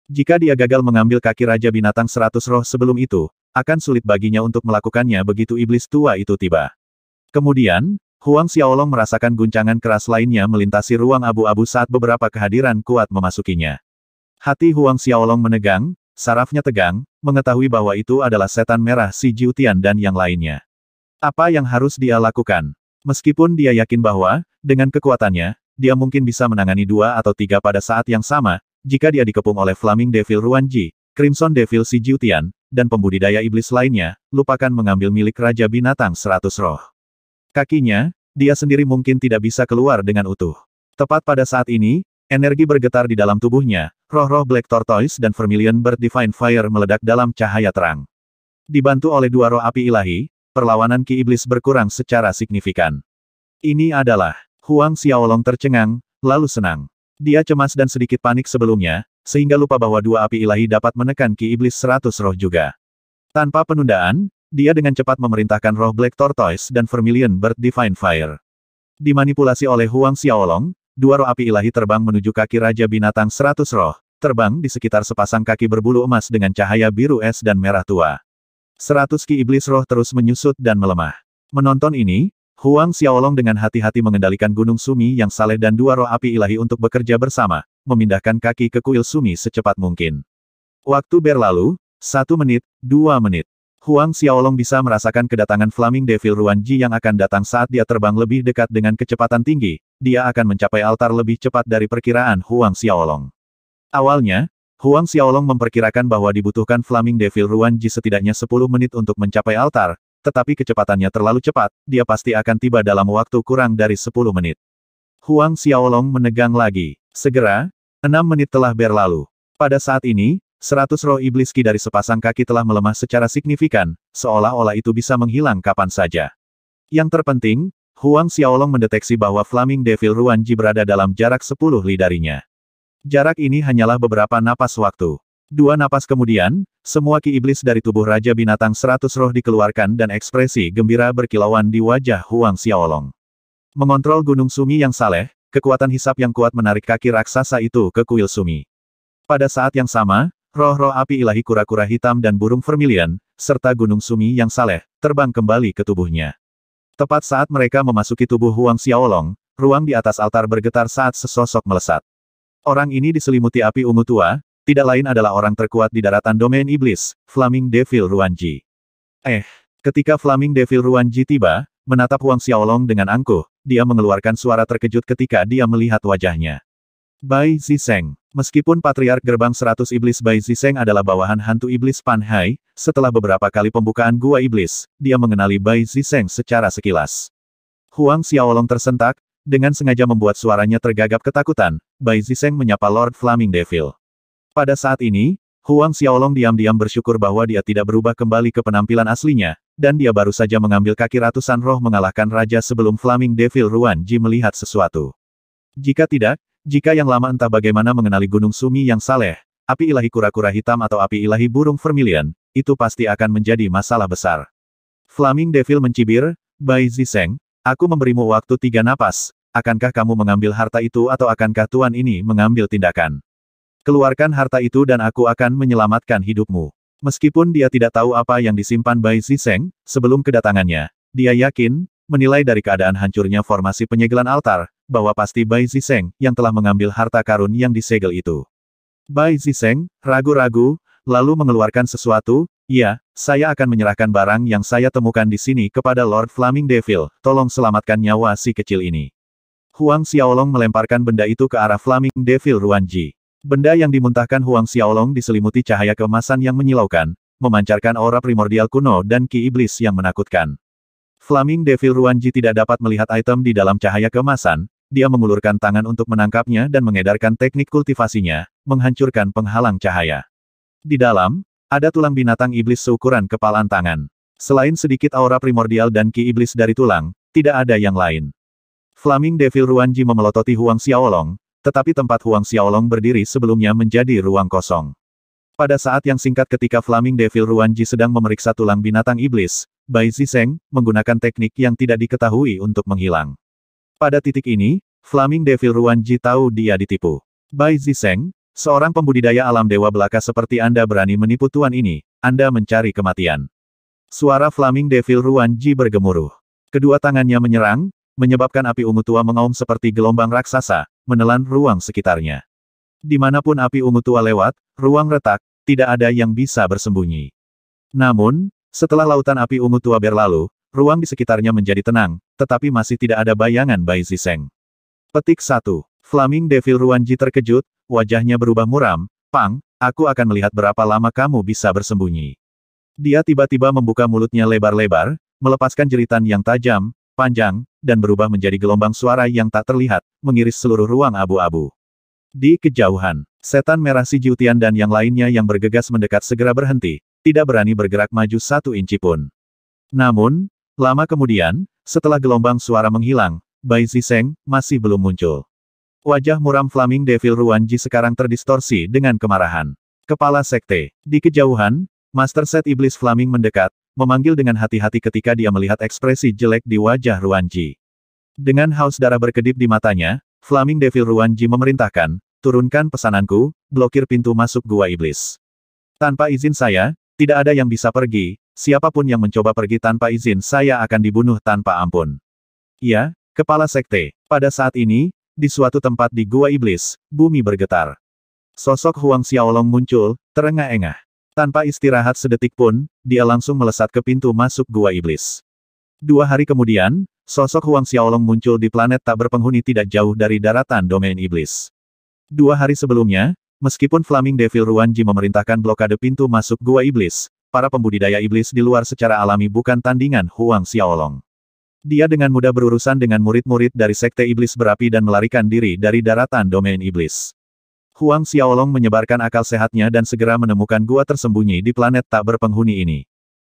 Jika dia gagal mengambil kaki Raja Binatang Seratus Roh sebelum itu, akan sulit baginya untuk melakukannya begitu iblis tua itu tiba. Kemudian, Huang Xiaolong merasakan guncangan keras lainnya melintasi ruang abu-abu saat beberapa kehadiran kuat memasukinya. Hati Huang Xiaolong menegang, sarafnya tegang, mengetahui bahwa itu adalah setan merah si Jiutian dan yang lainnya. Apa yang harus dia lakukan? Meskipun dia yakin bahwa, dengan kekuatannya, dia mungkin bisa menangani dua atau tiga pada saat yang sama, jika dia dikepung oleh Flaming Devil Ruanji, Crimson Devil Si Jiutian, dan pembudidaya iblis lainnya, lupakan mengambil milik Raja Binatang Seratus Roh. Kakinya, dia sendiri mungkin tidak bisa keluar dengan utuh. Tepat pada saat ini, energi bergetar di dalam tubuhnya, roh-roh Black Tortoise dan Vermilion Bird Divine Fire meledak dalam cahaya terang. Dibantu oleh dua roh api ilahi, perlawanan Ki Iblis berkurang secara signifikan. Ini adalah, Huang Xiaolong tercengang, lalu senang. Dia cemas dan sedikit panik sebelumnya, sehingga lupa bahwa dua api ilahi dapat menekan Ki Iblis seratus roh juga. Tanpa penundaan, dia dengan cepat memerintahkan roh Black Tortoise dan Vermilion Bird Divine Fire. Dimanipulasi oleh Huang Xiaolong, dua roh api ilahi terbang menuju kaki Raja Binatang seratus roh, terbang di sekitar sepasang kaki berbulu emas dengan cahaya biru es dan merah tua. Seratus ki iblis roh terus menyusut dan melemah. Menonton ini, Huang Xiaolong dengan hati-hati mengendalikan gunung sumi yang saleh dan dua roh api ilahi untuk bekerja bersama, memindahkan kaki ke kuil sumi secepat mungkin. Waktu berlalu, satu menit, dua menit. Huang Xiaolong bisa merasakan kedatangan Flaming Devil Ruan Ji yang akan datang saat dia terbang lebih dekat dengan kecepatan tinggi, dia akan mencapai altar lebih cepat dari perkiraan Huang Xiaolong. Awalnya, Huang Xiaolong memperkirakan bahwa dibutuhkan Flaming Devil Ruan Ji setidaknya 10 menit untuk mencapai altar, tetapi kecepatannya terlalu cepat, dia pasti akan tiba dalam waktu kurang dari 10 menit. Huang Xiaolong menegang lagi. Segera, 6 menit telah berlalu. Pada saat ini, 100 roh iblis ki dari sepasang kaki telah melemah secara signifikan, seolah-olah itu bisa menghilang kapan saja. Yang terpenting, Huang Xiaolong mendeteksi bahwa Flaming Devil Ruan Ji berada dalam jarak 10 li darinya. Jarak ini hanyalah beberapa napas waktu. Dua napas kemudian, semua ki iblis dari tubuh Raja Binatang Seratus Roh dikeluarkan dan ekspresi gembira berkilauan di wajah Huang Xiaolong. Mengontrol Gunung Sumi yang saleh, kekuatan hisap yang kuat menarik kaki raksasa itu ke kuil Sumi. Pada saat yang sama, roh-roh api ilahi kura-kura hitam dan burung vermilion, serta Gunung Sumi yang saleh, terbang kembali ke tubuhnya. Tepat saat mereka memasuki tubuh Huang Xiaolong, ruang di atas altar bergetar saat sesosok melesat. Orang ini diselimuti api ungu tua, tidak lain adalah orang terkuat di daratan domain iblis, Flaming Devil Ruanji. Eh, ketika Flaming Devil Ruanji tiba, menatap Huang Xiaolong dengan angkuh, dia mengeluarkan suara terkejut ketika dia melihat wajahnya. Bai Ziseng, meskipun Patriark Gerbang Seratus Iblis Bai Ziseng adalah bawahan hantu iblis Pan Hai, setelah beberapa kali pembukaan Gua Iblis, dia mengenali Bai Ziseng secara sekilas. Huang Xiaolong tersentak, dengan sengaja membuat suaranya tergagap ketakutan, Bai Ziseng menyapa Lord Flaming Devil. Pada saat ini, Huang Xiaolong diam-diam bersyukur bahwa dia tidak berubah kembali ke penampilan aslinya, dan dia baru saja mengambil kaki ratusan roh mengalahkan raja sebelum Flaming Devil Ruan Ji melihat sesuatu. Jika tidak, jika yang lama entah bagaimana mengenali Gunung Sumi yang saleh, api ilahi kura-kura hitam atau api ilahi burung vermilion, itu pasti akan menjadi masalah besar. Flaming Devil mencibir, Bai Ziseng, aku memberimu waktu tiga napas, akankah kamu mengambil harta itu atau akankah tuan ini mengambil tindakan? Keluarkan harta itu dan aku akan menyelamatkan hidupmu. Meskipun dia tidak tahu apa yang disimpan Bai Ziseng, sebelum kedatangannya, dia yakin, menilai dari keadaan hancurnya formasi penyegelan altar, bahwa pasti Bai Ziseng yang telah mengambil harta karun yang disegel itu. Bai Ziseng, ragu-ragu, lalu mengeluarkan sesuatu, ya, saya akan menyerahkan barang yang saya temukan di sini kepada Lord Flaming Devil, tolong selamatkan nyawa si kecil ini. Huang Xiaolong melemparkan benda itu ke arah Flaming Devil Ruanji. Benda yang dimuntahkan Huang Xiaolong diselimuti cahaya kemasan yang menyilaukan, memancarkan aura primordial kuno dan ki iblis yang menakutkan. Flaming Devil Ruanji tidak dapat melihat item di dalam cahaya kemasan, dia mengulurkan tangan untuk menangkapnya dan mengedarkan teknik kultivasinya, menghancurkan penghalang cahaya. Di dalam, ada tulang binatang iblis seukuran kepalan tangan. Selain sedikit aura primordial dan ki iblis dari tulang, tidak ada yang lain. Flaming Devil Ruanji memelototi Huang Xiaolong, tetapi tempat Huang Xiaolong berdiri sebelumnya menjadi ruang kosong. Pada saat yang singkat ketika Flaming Devil Ruanji sedang memeriksa tulang binatang iblis, Bai Ziseng menggunakan teknik yang tidak diketahui untuk menghilang. Pada titik ini, Flaming Devil Ruanji tahu dia ditipu. Bai Ziseng, seorang pembudidaya alam dewa belaka seperti Anda berani menipu tuan ini, Anda mencari kematian. Suara Flaming Devil Ruanji bergemuruh. Kedua tangannya menyerang, menyebabkan api ungu tua mengaum seperti gelombang raksasa, menelan ruang sekitarnya. Dimanapun api ungu tua lewat, ruang retak, tidak ada yang bisa bersembunyi. Namun, setelah lautan api ungu tua berlalu, ruang di sekitarnya menjadi tenang, tetapi masih tidak ada bayangan Bai Ziseng. Petik 1. Flaming Devil Ruanji terkejut, wajahnya berubah muram, Pang, aku akan melihat berapa lama kamu bisa bersembunyi. Dia tiba-tiba membuka mulutnya lebar-lebar, melepaskan jeritan yang tajam, panjang, dan berubah menjadi gelombang suara yang tak terlihat, mengiris seluruh ruang abu-abu. Di kejauhan, setan merah si Jiutian dan yang lainnya yang bergegas mendekat segera berhenti, tidak berani bergerak maju satu inci pun. Namun, lama kemudian, setelah gelombang suara menghilang, Bai Ziseng masih belum muncul. Wajah muram Flaming Devil Ruanji sekarang terdistorsi dengan kemarahan. Kepala Sekte, di kejauhan, Master Set Iblis Flaming mendekat, memanggil dengan hati-hati ketika dia melihat ekspresi jelek di wajah Ruanji. Dengan haus darah berkedip di matanya, Flaming Devil Ruanji memerintahkan, turunkan pesananku, blokir pintu masuk gua iblis. Tanpa izin saya, tidak ada yang bisa pergi, siapapun yang mencoba pergi tanpa izin saya akan dibunuh tanpa ampun. Ya, Kepala Sekte, pada saat ini, di suatu tempat di Gua Iblis, bumi bergetar. Sosok Huang Xiaolong muncul, terengah-engah. Tanpa istirahat sedetik pun, dia langsung melesat ke pintu masuk gua iblis. Dua hari kemudian, sosok Huang Xiaolong muncul di planet tak berpenghuni tidak jauh dari daratan domain iblis. Dua hari sebelumnya, meskipun Flaming Devil Ruanji memerintahkan blokade pintu masuk gua iblis, para pembudidaya iblis di luar secara alami bukan tandingan Huang Xiaolong. Dia dengan mudah berurusan dengan murid-murid dari Sekte Iblis Berapi dan melarikan diri dari daratan domain iblis. Huang Xiaolong menyebarkan akal sehatnya dan segera menemukan gua tersembunyi di planet tak berpenghuni ini.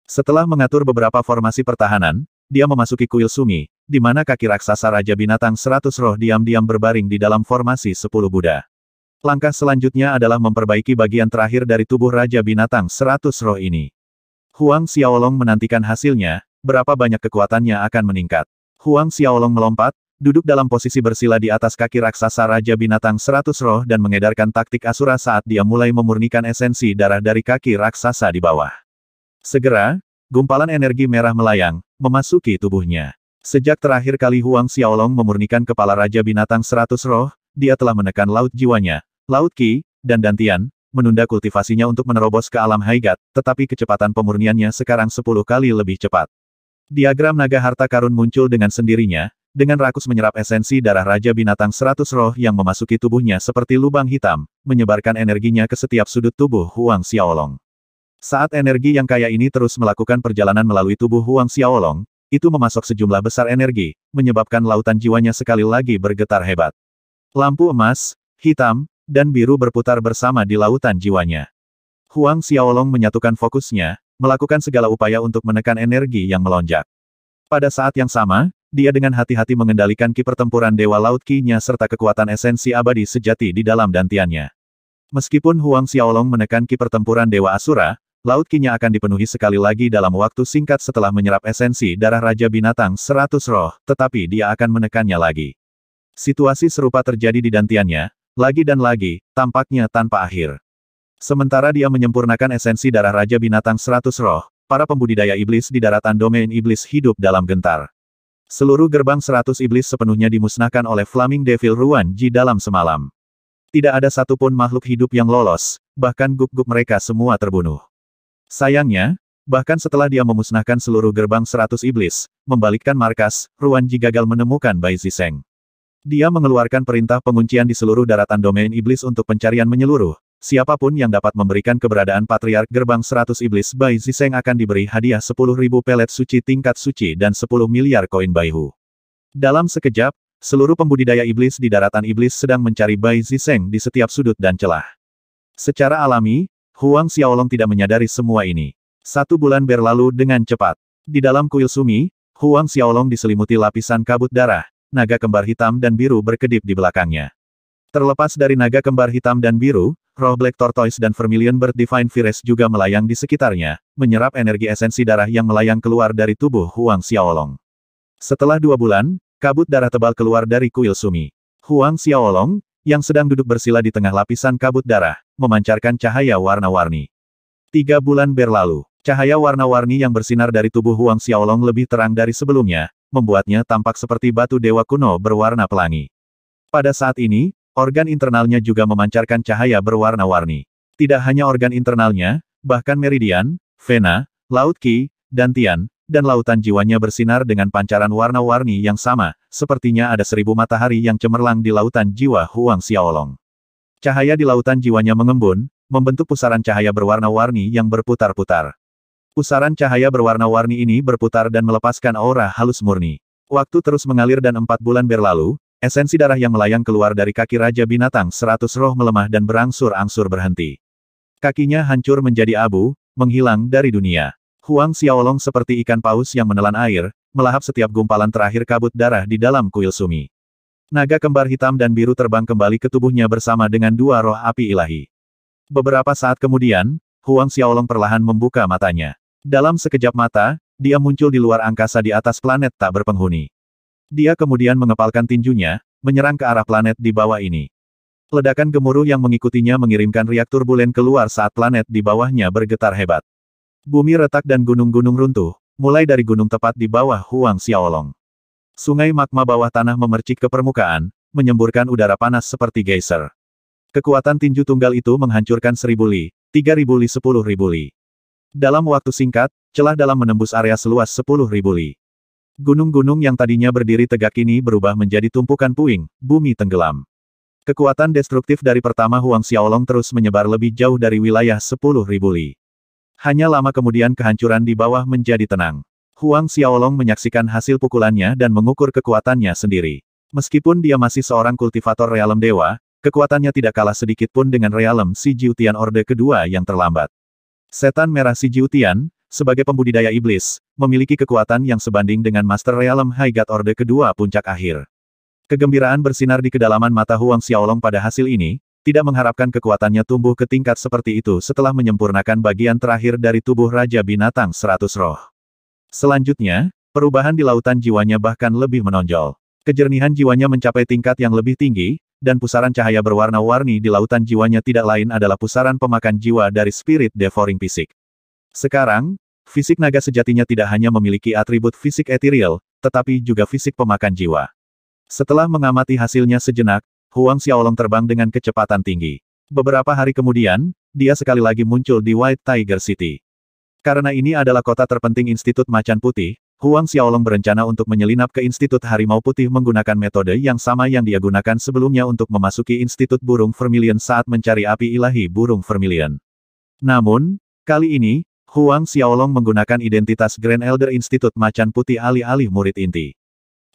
Setelah mengatur beberapa formasi pertahanan, dia memasuki kuil Sumi, di mana kaki raksasa Raja Binatang seratus roh diam-diam berbaring di dalam formasi sepuluh Buddha. Langkah selanjutnya adalah memperbaiki bagian terakhir dari tubuh Raja Binatang seratus roh ini. Huang Xiaolong menantikan hasilnya, berapa banyak kekuatannya akan meningkat. Huang Xiaolong melompat, duduk dalam posisi bersila di atas kaki raksasa Raja Binatang Seratus Roh dan mengedarkan taktik Asura saat dia mulai memurnikan esensi darah dari kaki raksasa di bawah. Segera, gumpalan energi merah melayang, memasuki tubuhnya. Sejak terakhir kali Huang Xiaolong memurnikan kepala Raja Binatang Seratus Roh, dia telah menekan laut jiwanya, laut ki, dan Dantian, menunda kultivasinya untuk menerobos ke alam Haigat, tetapi kecepatan pemurniannya sekarang sepuluh kali lebih cepat. Diagram naga harta karun muncul dengan sendirinya, dengan rakus menyerap esensi darah Raja Binatang Seratus Roh yang memasuki tubuhnya seperti lubang hitam, menyebarkan energinya ke setiap sudut tubuh Huang Xiaolong. Saat energi yang kaya ini terus melakukan perjalanan melalui tubuh Huang Xiaolong, itu memasok sejumlah besar energi, menyebabkan lautan jiwanya sekali lagi bergetar hebat. Lampu emas, hitam, dan biru berputar bersama di lautan jiwanya. Huang Xiaolong menyatukan fokusnya, melakukan segala upaya untuk menekan energi yang melonjak. Pada saat yang sama, dia dengan hati-hati mengendalikan ki pertempuran Dewa Laut Ki-nya serta kekuatan esensi abadi sejati di dalam dantiannya. Meskipun Huang Xiaolong menekan ki pertempuran Dewa Asura, Laut Ki-nya akan dipenuhi sekali lagi dalam waktu singkat setelah menyerap esensi darah Raja Binatang seratus roh, tetapi dia akan menekannya lagi. Situasi serupa terjadi di dantiannya, lagi dan lagi, tampaknya tanpa akhir. Sementara dia menyempurnakan esensi darah Raja Binatang seratus roh, para pembudidaya iblis di daratan domain iblis hidup dalam gentar. Seluruh gerbang seratus iblis sepenuhnya dimusnahkan oleh Flaming Devil Ruan Ji dalam semalam. Tidak ada satupun makhluk hidup yang lolos, bahkan guk-guk mereka semua terbunuh. Sayangnya, bahkan setelah dia memusnahkan seluruh gerbang seratus iblis, membalikkan markas, Ruan Ji gagal menemukan Bai Ziseng. Dia mengeluarkan perintah penguncian di seluruh daratan domain iblis untuk pencarian menyeluruh, Siapapun yang dapat memberikan keberadaan Patriark Gerbang 100 Iblis Bai Ziseng akan diberi hadiah ribu pelet suci tingkat suci dan 10 miliar koin Baihu. Dalam sekejap, seluruh pembudidaya iblis di daratan iblis sedang mencari Bai Ziseng di setiap sudut dan celah. Secara alami, Huang Xiaolong tidak menyadari semua ini. Satu bulan berlalu dengan cepat. Di dalam kuil sumi, Huang Xiaolong diselimuti lapisan kabut darah, naga kembar hitam dan biru berkedip di belakangnya. Terlepas dari naga kembar hitam dan biru, roh Black Tortoise dan Vermilion Bird Divine Vires juga melayang di sekitarnya, menyerap energi esensi darah yang melayang keluar dari tubuh Huang Xiaolong. Setelah dua bulan, kabut darah tebal keluar dari kuil sumi. Huang Xiaolong, yang sedang duduk bersila di tengah lapisan kabut darah, memancarkan cahaya warna-warni. Tiga bulan berlalu, cahaya warna-warni yang bersinar dari tubuh Huang Xiaolong lebih terang dari sebelumnya, membuatnya tampak seperti batu dewa kuno berwarna pelangi. Pada saat ini, Organ internalnya juga memancarkan cahaya berwarna-warni. Tidak hanya organ internalnya, bahkan meridian, vena, laut ki, dan tian, dan lautan jiwanya bersinar dengan pancaran warna-warni yang sama, sepertinya ada seribu matahari yang cemerlang di lautan jiwa Huang Xiaolong. Cahaya di lautan jiwanya mengembun, membentuk pusaran cahaya berwarna-warni yang berputar-putar. Pusaran cahaya berwarna-warni ini berputar dan melepaskan aura halus murni. Waktu terus mengalir dan empat bulan berlalu, Esensi darah yang melayang keluar dari kaki Raja Binatang seratus roh melemah dan berangsur-angsur berhenti. Kakinya hancur menjadi abu, menghilang dari dunia. Huang Xiaolong seperti ikan paus yang menelan air, melahap setiap gumpalan terakhir kabut darah di dalam kuil sumi. Naga kembar hitam dan biru terbang kembali ke tubuhnya bersama dengan dua roh api ilahi. Beberapa saat kemudian, Huang Xiaolong perlahan membuka matanya. Dalam sekejap mata, dia muncul di luar angkasa di atas planet tak berpenghuni. Dia kemudian mengepalkan tinjunya, menyerang ke arah planet di bawah ini. Ledakan gemuruh yang mengikutinya mengirimkan riak turbulen keluar saat planet di bawahnya bergetar hebat. Bumi retak dan gunung-gunung runtuh, mulai dari gunung tepat di bawah Huang Xiaolong. Sungai magma bawah tanah memercik ke permukaan, menyemburkan udara panas seperti geyser. Kekuatan tinju tunggal itu menghancurkan seribu li, tiga ribu li sepuluh ribu li. Dalam waktu singkat, celah dalam menembus area seluas sepuluh ribu li. Gunung-gunung yang tadinya berdiri tegak ini berubah menjadi tumpukan puing, bumi tenggelam. Kekuatan destruktif dari pertama Huang Xiaolong terus menyebar lebih jauh dari wilayah 10.000 li. Hanya lama kemudian kehancuran di bawah menjadi tenang. Huang Xiaolong menyaksikan hasil pukulannya dan mengukur kekuatannya sendiri. Meskipun dia masih seorang kultivator realem dewa, kekuatannya tidak kalah sedikit pun dengan realem si Jiutian Orde kedua yang terlambat. Setan Merah si Jiutian, sebagai pembudidaya iblis, memiliki kekuatan yang sebanding dengan Master Realm High God Order kedua puncak akhir. Kegembiraan bersinar di kedalaman mata Huang Xiaolong pada hasil ini, tidak mengharapkan kekuatannya tumbuh ke tingkat seperti itu setelah menyempurnakan bagian terakhir dari tubuh Raja Binatang Seratus Roh. Selanjutnya, perubahan di lautan jiwanya bahkan lebih menonjol. Kejernihan jiwanya mencapai tingkat yang lebih tinggi, dan pusaran cahaya berwarna-warni di lautan jiwanya tidak lain adalah pusaran pemakan jiwa dari spirit devouring fisik. Sekarang, fisik naga sejatinya tidak hanya memiliki atribut fisik etiril, tetapi juga fisik pemakan jiwa. Setelah mengamati hasilnya sejenak, Huang Xiaolong terbang dengan kecepatan tinggi. Beberapa hari kemudian, dia sekali lagi muncul di White Tiger City. Karena ini adalah kota terpenting Institut Macan Putih, Huang Xiaolong berencana untuk menyelinap ke Institut Harimau Putih menggunakan metode yang sama yang dia gunakan sebelumnya untuk memasuki Institut Burung Vermilion saat mencari api ilahi burung Vermilion. Namun, kali ini, Huang Xiaolong menggunakan identitas Grand Elder Institute Macan Putih alih-alih murid inti.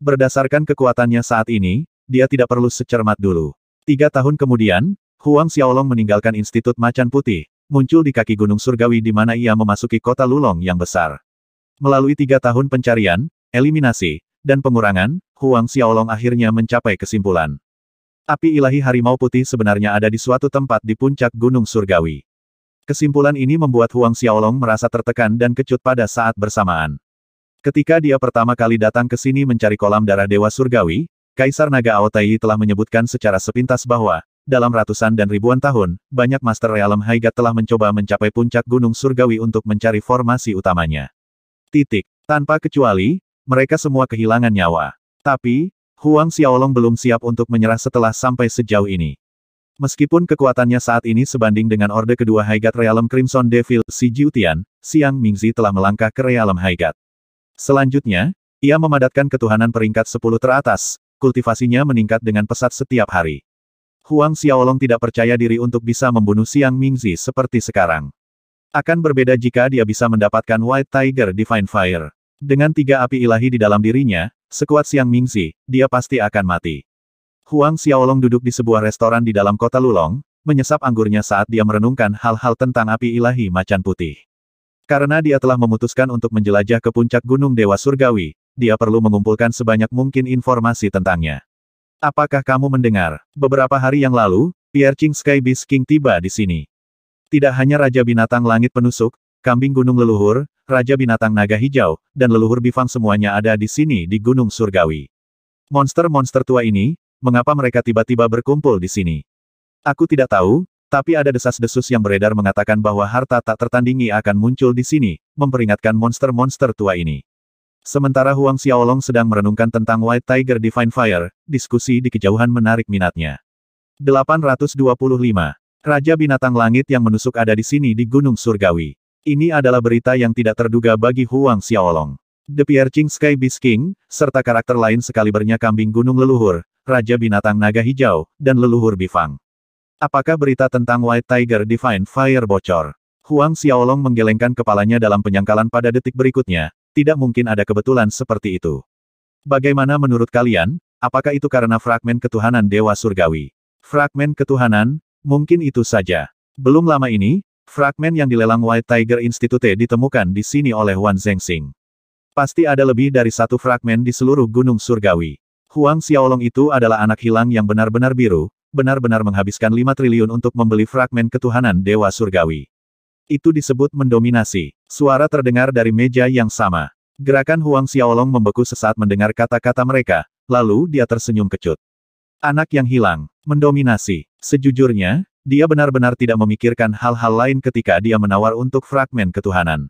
Berdasarkan kekuatannya saat ini, dia tidak perlu secermat dulu. Tiga tahun kemudian, Huang Xiaolong meninggalkan Institut Macan Putih, muncul di kaki Gunung Surgawi di mana ia memasuki kota Lulong yang besar. Melalui tiga tahun pencarian, eliminasi, dan pengurangan, Huang Xiaolong akhirnya mencapai kesimpulan. Api ilahi harimau putih sebenarnya ada di suatu tempat di puncak Gunung Surgawi. Kesimpulan ini membuat Huang Xiaolong merasa tertekan dan kecut pada saat bersamaan. Ketika dia pertama kali datang ke sini mencari kolam darah Dewa Surgawi, Kaisar Naga Aotai telah menyebutkan secara sepintas bahwa, dalam ratusan dan ribuan tahun, banyak Master Realm Haigat telah mencoba mencapai puncak Gunung Surgawi untuk mencari formasi utamanya. Titik. Tanpa kecuali, mereka semua kehilangan nyawa. Tapi, Huang Xiaolong belum siap untuk menyerah setelah sampai sejauh ini. Meskipun kekuatannya saat ini sebanding dengan Orde Kedua Haigat Realem Crimson Devil, si Jiutian, Siang Mingzi telah melangkah ke Realem Haigat. Selanjutnya, ia memadatkan ketuhanan peringkat 10 teratas, kultivasinya meningkat dengan pesat setiap hari. Huang Xiaolong tidak percaya diri untuk bisa membunuh Siang Mingzi seperti sekarang. Akan berbeda jika dia bisa mendapatkan White Tiger Divine Fire. Dengan tiga api ilahi di dalam dirinya, sekuat Siang Mingzi, dia pasti akan mati. Huang Xiaolong duduk di sebuah restoran di dalam kota Lulong, menyesap anggurnya saat dia merenungkan hal-hal tentang api ilahi macan putih. Karena dia telah memutuskan untuk menjelajah ke puncak Gunung Dewa Surgawi, dia perlu mengumpulkan sebanyak mungkin informasi tentangnya. Apakah kamu mendengar? Beberapa hari yang lalu, Pierre Ching Sky Beast King tiba di sini. Tidak hanya Raja Binatang Langit Penusuk, Kambing Gunung Leluhur, Raja Binatang Naga Hijau, dan Leluhur Bifang semuanya ada di sini di Gunung Surgawi. Monster-monster tua ini, mengapa mereka tiba-tiba berkumpul di sini. Aku tidak tahu, tapi ada desas-desus yang beredar mengatakan bahwa harta tak tertandingi akan muncul di sini, memperingatkan monster-monster tua ini. Sementara Huang Xiaolong sedang merenungkan tentang White Tiger Divine Fire, diskusi di kejauhan menarik minatnya. 825. Raja Binatang Langit yang menusuk ada di sini di Gunung Surgawi. Ini adalah berita yang tidak terduga bagi Huang Xiaolong. The Piercing Sky Beast King, serta karakter lain sekalibernya kambing gunung leluhur, Raja Binatang Naga Hijau, dan leluhur Bifang. Apakah berita tentang White Tiger Divine Fire bocor? Huang Xiaolong menggelengkan kepalanya dalam penyangkalan pada detik berikutnya, tidak mungkin ada kebetulan seperti itu. Bagaimana menurut kalian, apakah itu karena fragmen ketuhanan Dewa Surgawi? Fragmen ketuhanan, mungkin itu saja. Belum lama ini, fragmen yang dilelang White Tiger Institute ditemukan di sini oleh Wan Zhengxing. Pasti ada lebih dari satu fragmen di seluruh Gunung Surgawi. Huang Xiaolong itu adalah anak hilang yang benar-benar biru, benar-benar menghabiskan 5 triliun untuk membeli fragmen ketuhanan Dewa Surgawi. Itu disebut mendominasi. Suara terdengar dari meja yang sama. Gerakan Huang Xiaolong membeku sesaat mendengar kata-kata mereka, lalu dia tersenyum kecut. Anak yang hilang, mendominasi. Sejujurnya, dia benar-benar tidak memikirkan hal-hal lain ketika dia menawar untuk fragmen ketuhanan.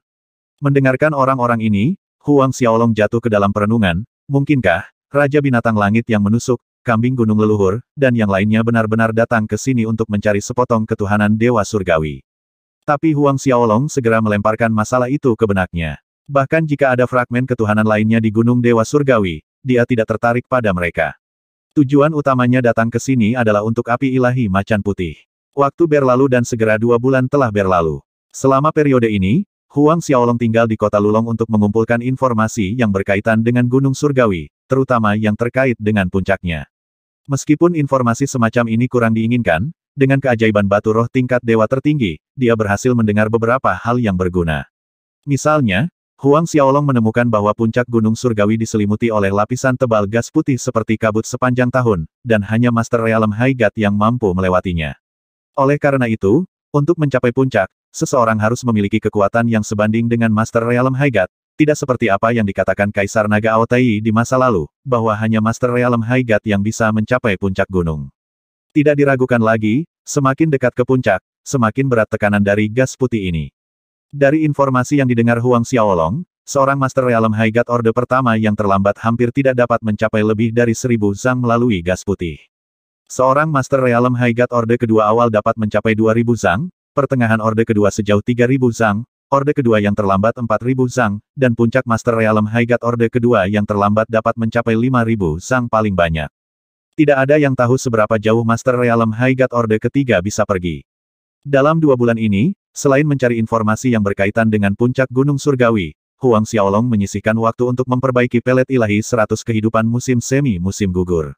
Mendengarkan orang-orang ini, Huang Xiaolong jatuh ke dalam perenungan, mungkinkah, Raja Binatang Langit yang menusuk, kambing gunung leluhur, dan yang lainnya benar-benar datang ke sini untuk mencari sepotong ketuhanan Dewa Surgawi. Tapi Huang Xiaolong segera melemparkan masalah itu ke benaknya. Bahkan jika ada fragmen ketuhanan lainnya di Gunung Dewa Surgawi, dia tidak tertarik pada mereka. Tujuan utamanya datang ke sini adalah untuk api ilahi macan putih. Waktu berlalu dan segera dua bulan telah berlalu. Selama periode ini, Huang Xiaolong tinggal di kota Lulong untuk mengumpulkan informasi yang berkaitan dengan Gunung Surgawi, terutama yang terkait dengan puncaknya. Meskipun informasi semacam ini kurang diinginkan, dengan keajaiban batu roh tingkat dewa tertinggi, dia berhasil mendengar beberapa hal yang berguna. Misalnya, Huang Xiaolong menemukan bahwa puncak gunung surgawi diselimuti oleh lapisan tebal gas putih seperti kabut sepanjang tahun, dan hanya Master Realm Haigat yang mampu melewatinya. Oleh karena itu, untuk mencapai puncak, seseorang harus memiliki kekuatan yang sebanding dengan Master Realm Haigat, tidak seperti apa yang dikatakan Kaisar Naga Aotai di masa lalu, bahwa hanya Master Realm Haigat yang bisa mencapai puncak gunung. Tidak diragukan lagi, semakin dekat ke puncak, semakin berat tekanan dari gas putih ini. Dari informasi yang didengar Huang Xiaolong, seorang Master Realm Haigat Orde pertama yang terlambat hampir tidak dapat mencapai lebih dari seribu zang melalui gas putih. Seorang Master Realm Haigat Orde kedua awal dapat mencapai dua ribu zang, pertengahan Orde kedua sejauh tiga ribu zang, Orde kedua yang terlambat 4.000 zang, dan puncak Master Realm Haigat Orde kedua yang terlambat dapat mencapai 5.000 zang paling banyak. Tidak ada yang tahu seberapa jauh Master Realm Haigat Orde ketiga bisa pergi. Dalam dua bulan ini, selain mencari informasi yang berkaitan dengan puncak Gunung Surgawi, Huang Xiaolong menyisihkan waktu untuk memperbaiki pelet ilahi 100 kehidupan musim semi musim gugur.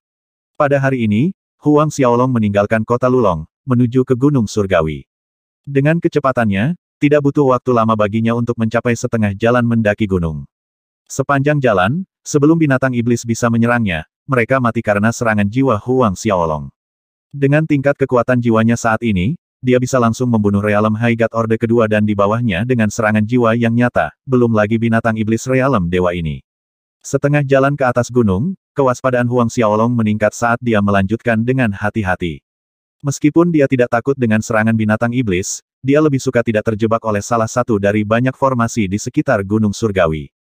Pada hari ini, Huang Xiaolong meninggalkan kota Lulong, menuju ke Gunung Surgawi. Dengan kecepatannya, tidak butuh waktu lama baginya untuk mencapai setengah jalan mendaki gunung. Sepanjang jalan, sebelum binatang iblis bisa menyerangnya, mereka mati karena serangan jiwa Huang Xiaolong. Dengan tingkat kekuatan jiwanya saat ini, dia bisa langsung membunuh realem Haigat Orde kedua dan di bawahnya dengan serangan jiwa yang nyata, belum lagi binatang iblis realem dewa ini. Setengah jalan ke atas gunung, kewaspadaan Huang Xiaolong meningkat saat dia melanjutkan dengan hati-hati. Meskipun dia tidak takut dengan serangan binatang iblis, dia lebih suka tidak terjebak oleh salah satu dari banyak formasi di sekitar Gunung Surgawi.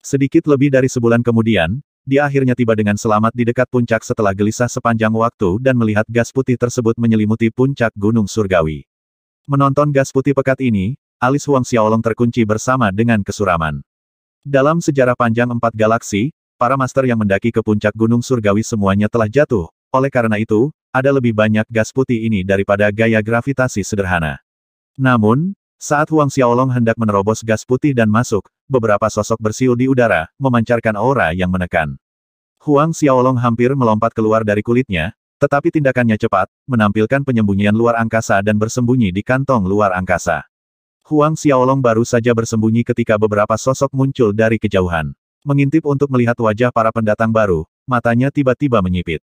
Sedikit lebih dari sebulan kemudian, dia akhirnya tiba dengan selamat di dekat puncak setelah gelisah sepanjang waktu dan melihat gas putih tersebut menyelimuti puncak Gunung Surgawi. Menonton gas putih pekat ini, alis Huang Xiaolong terkunci bersama dengan kesuraman. Dalam sejarah panjang empat galaksi, para master yang mendaki ke puncak Gunung Surgawi semuanya telah jatuh, oleh karena itu, ada lebih banyak gas putih ini daripada gaya gravitasi sederhana. Namun, saat Huang Xiaolong hendak menerobos gas putih dan masuk, beberapa sosok bersiul di udara, memancarkan aura yang menekan. Huang Xiaolong hampir melompat keluar dari kulitnya, tetapi tindakannya cepat, menampilkan penyembunyian luar angkasa dan bersembunyi di kantong luar angkasa. Huang Xiaolong baru saja bersembunyi ketika beberapa sosok muncul dari kejauhan. Mengintip untuk melihat wajah para pendatang baru, matanya tiba-tiba menyipit.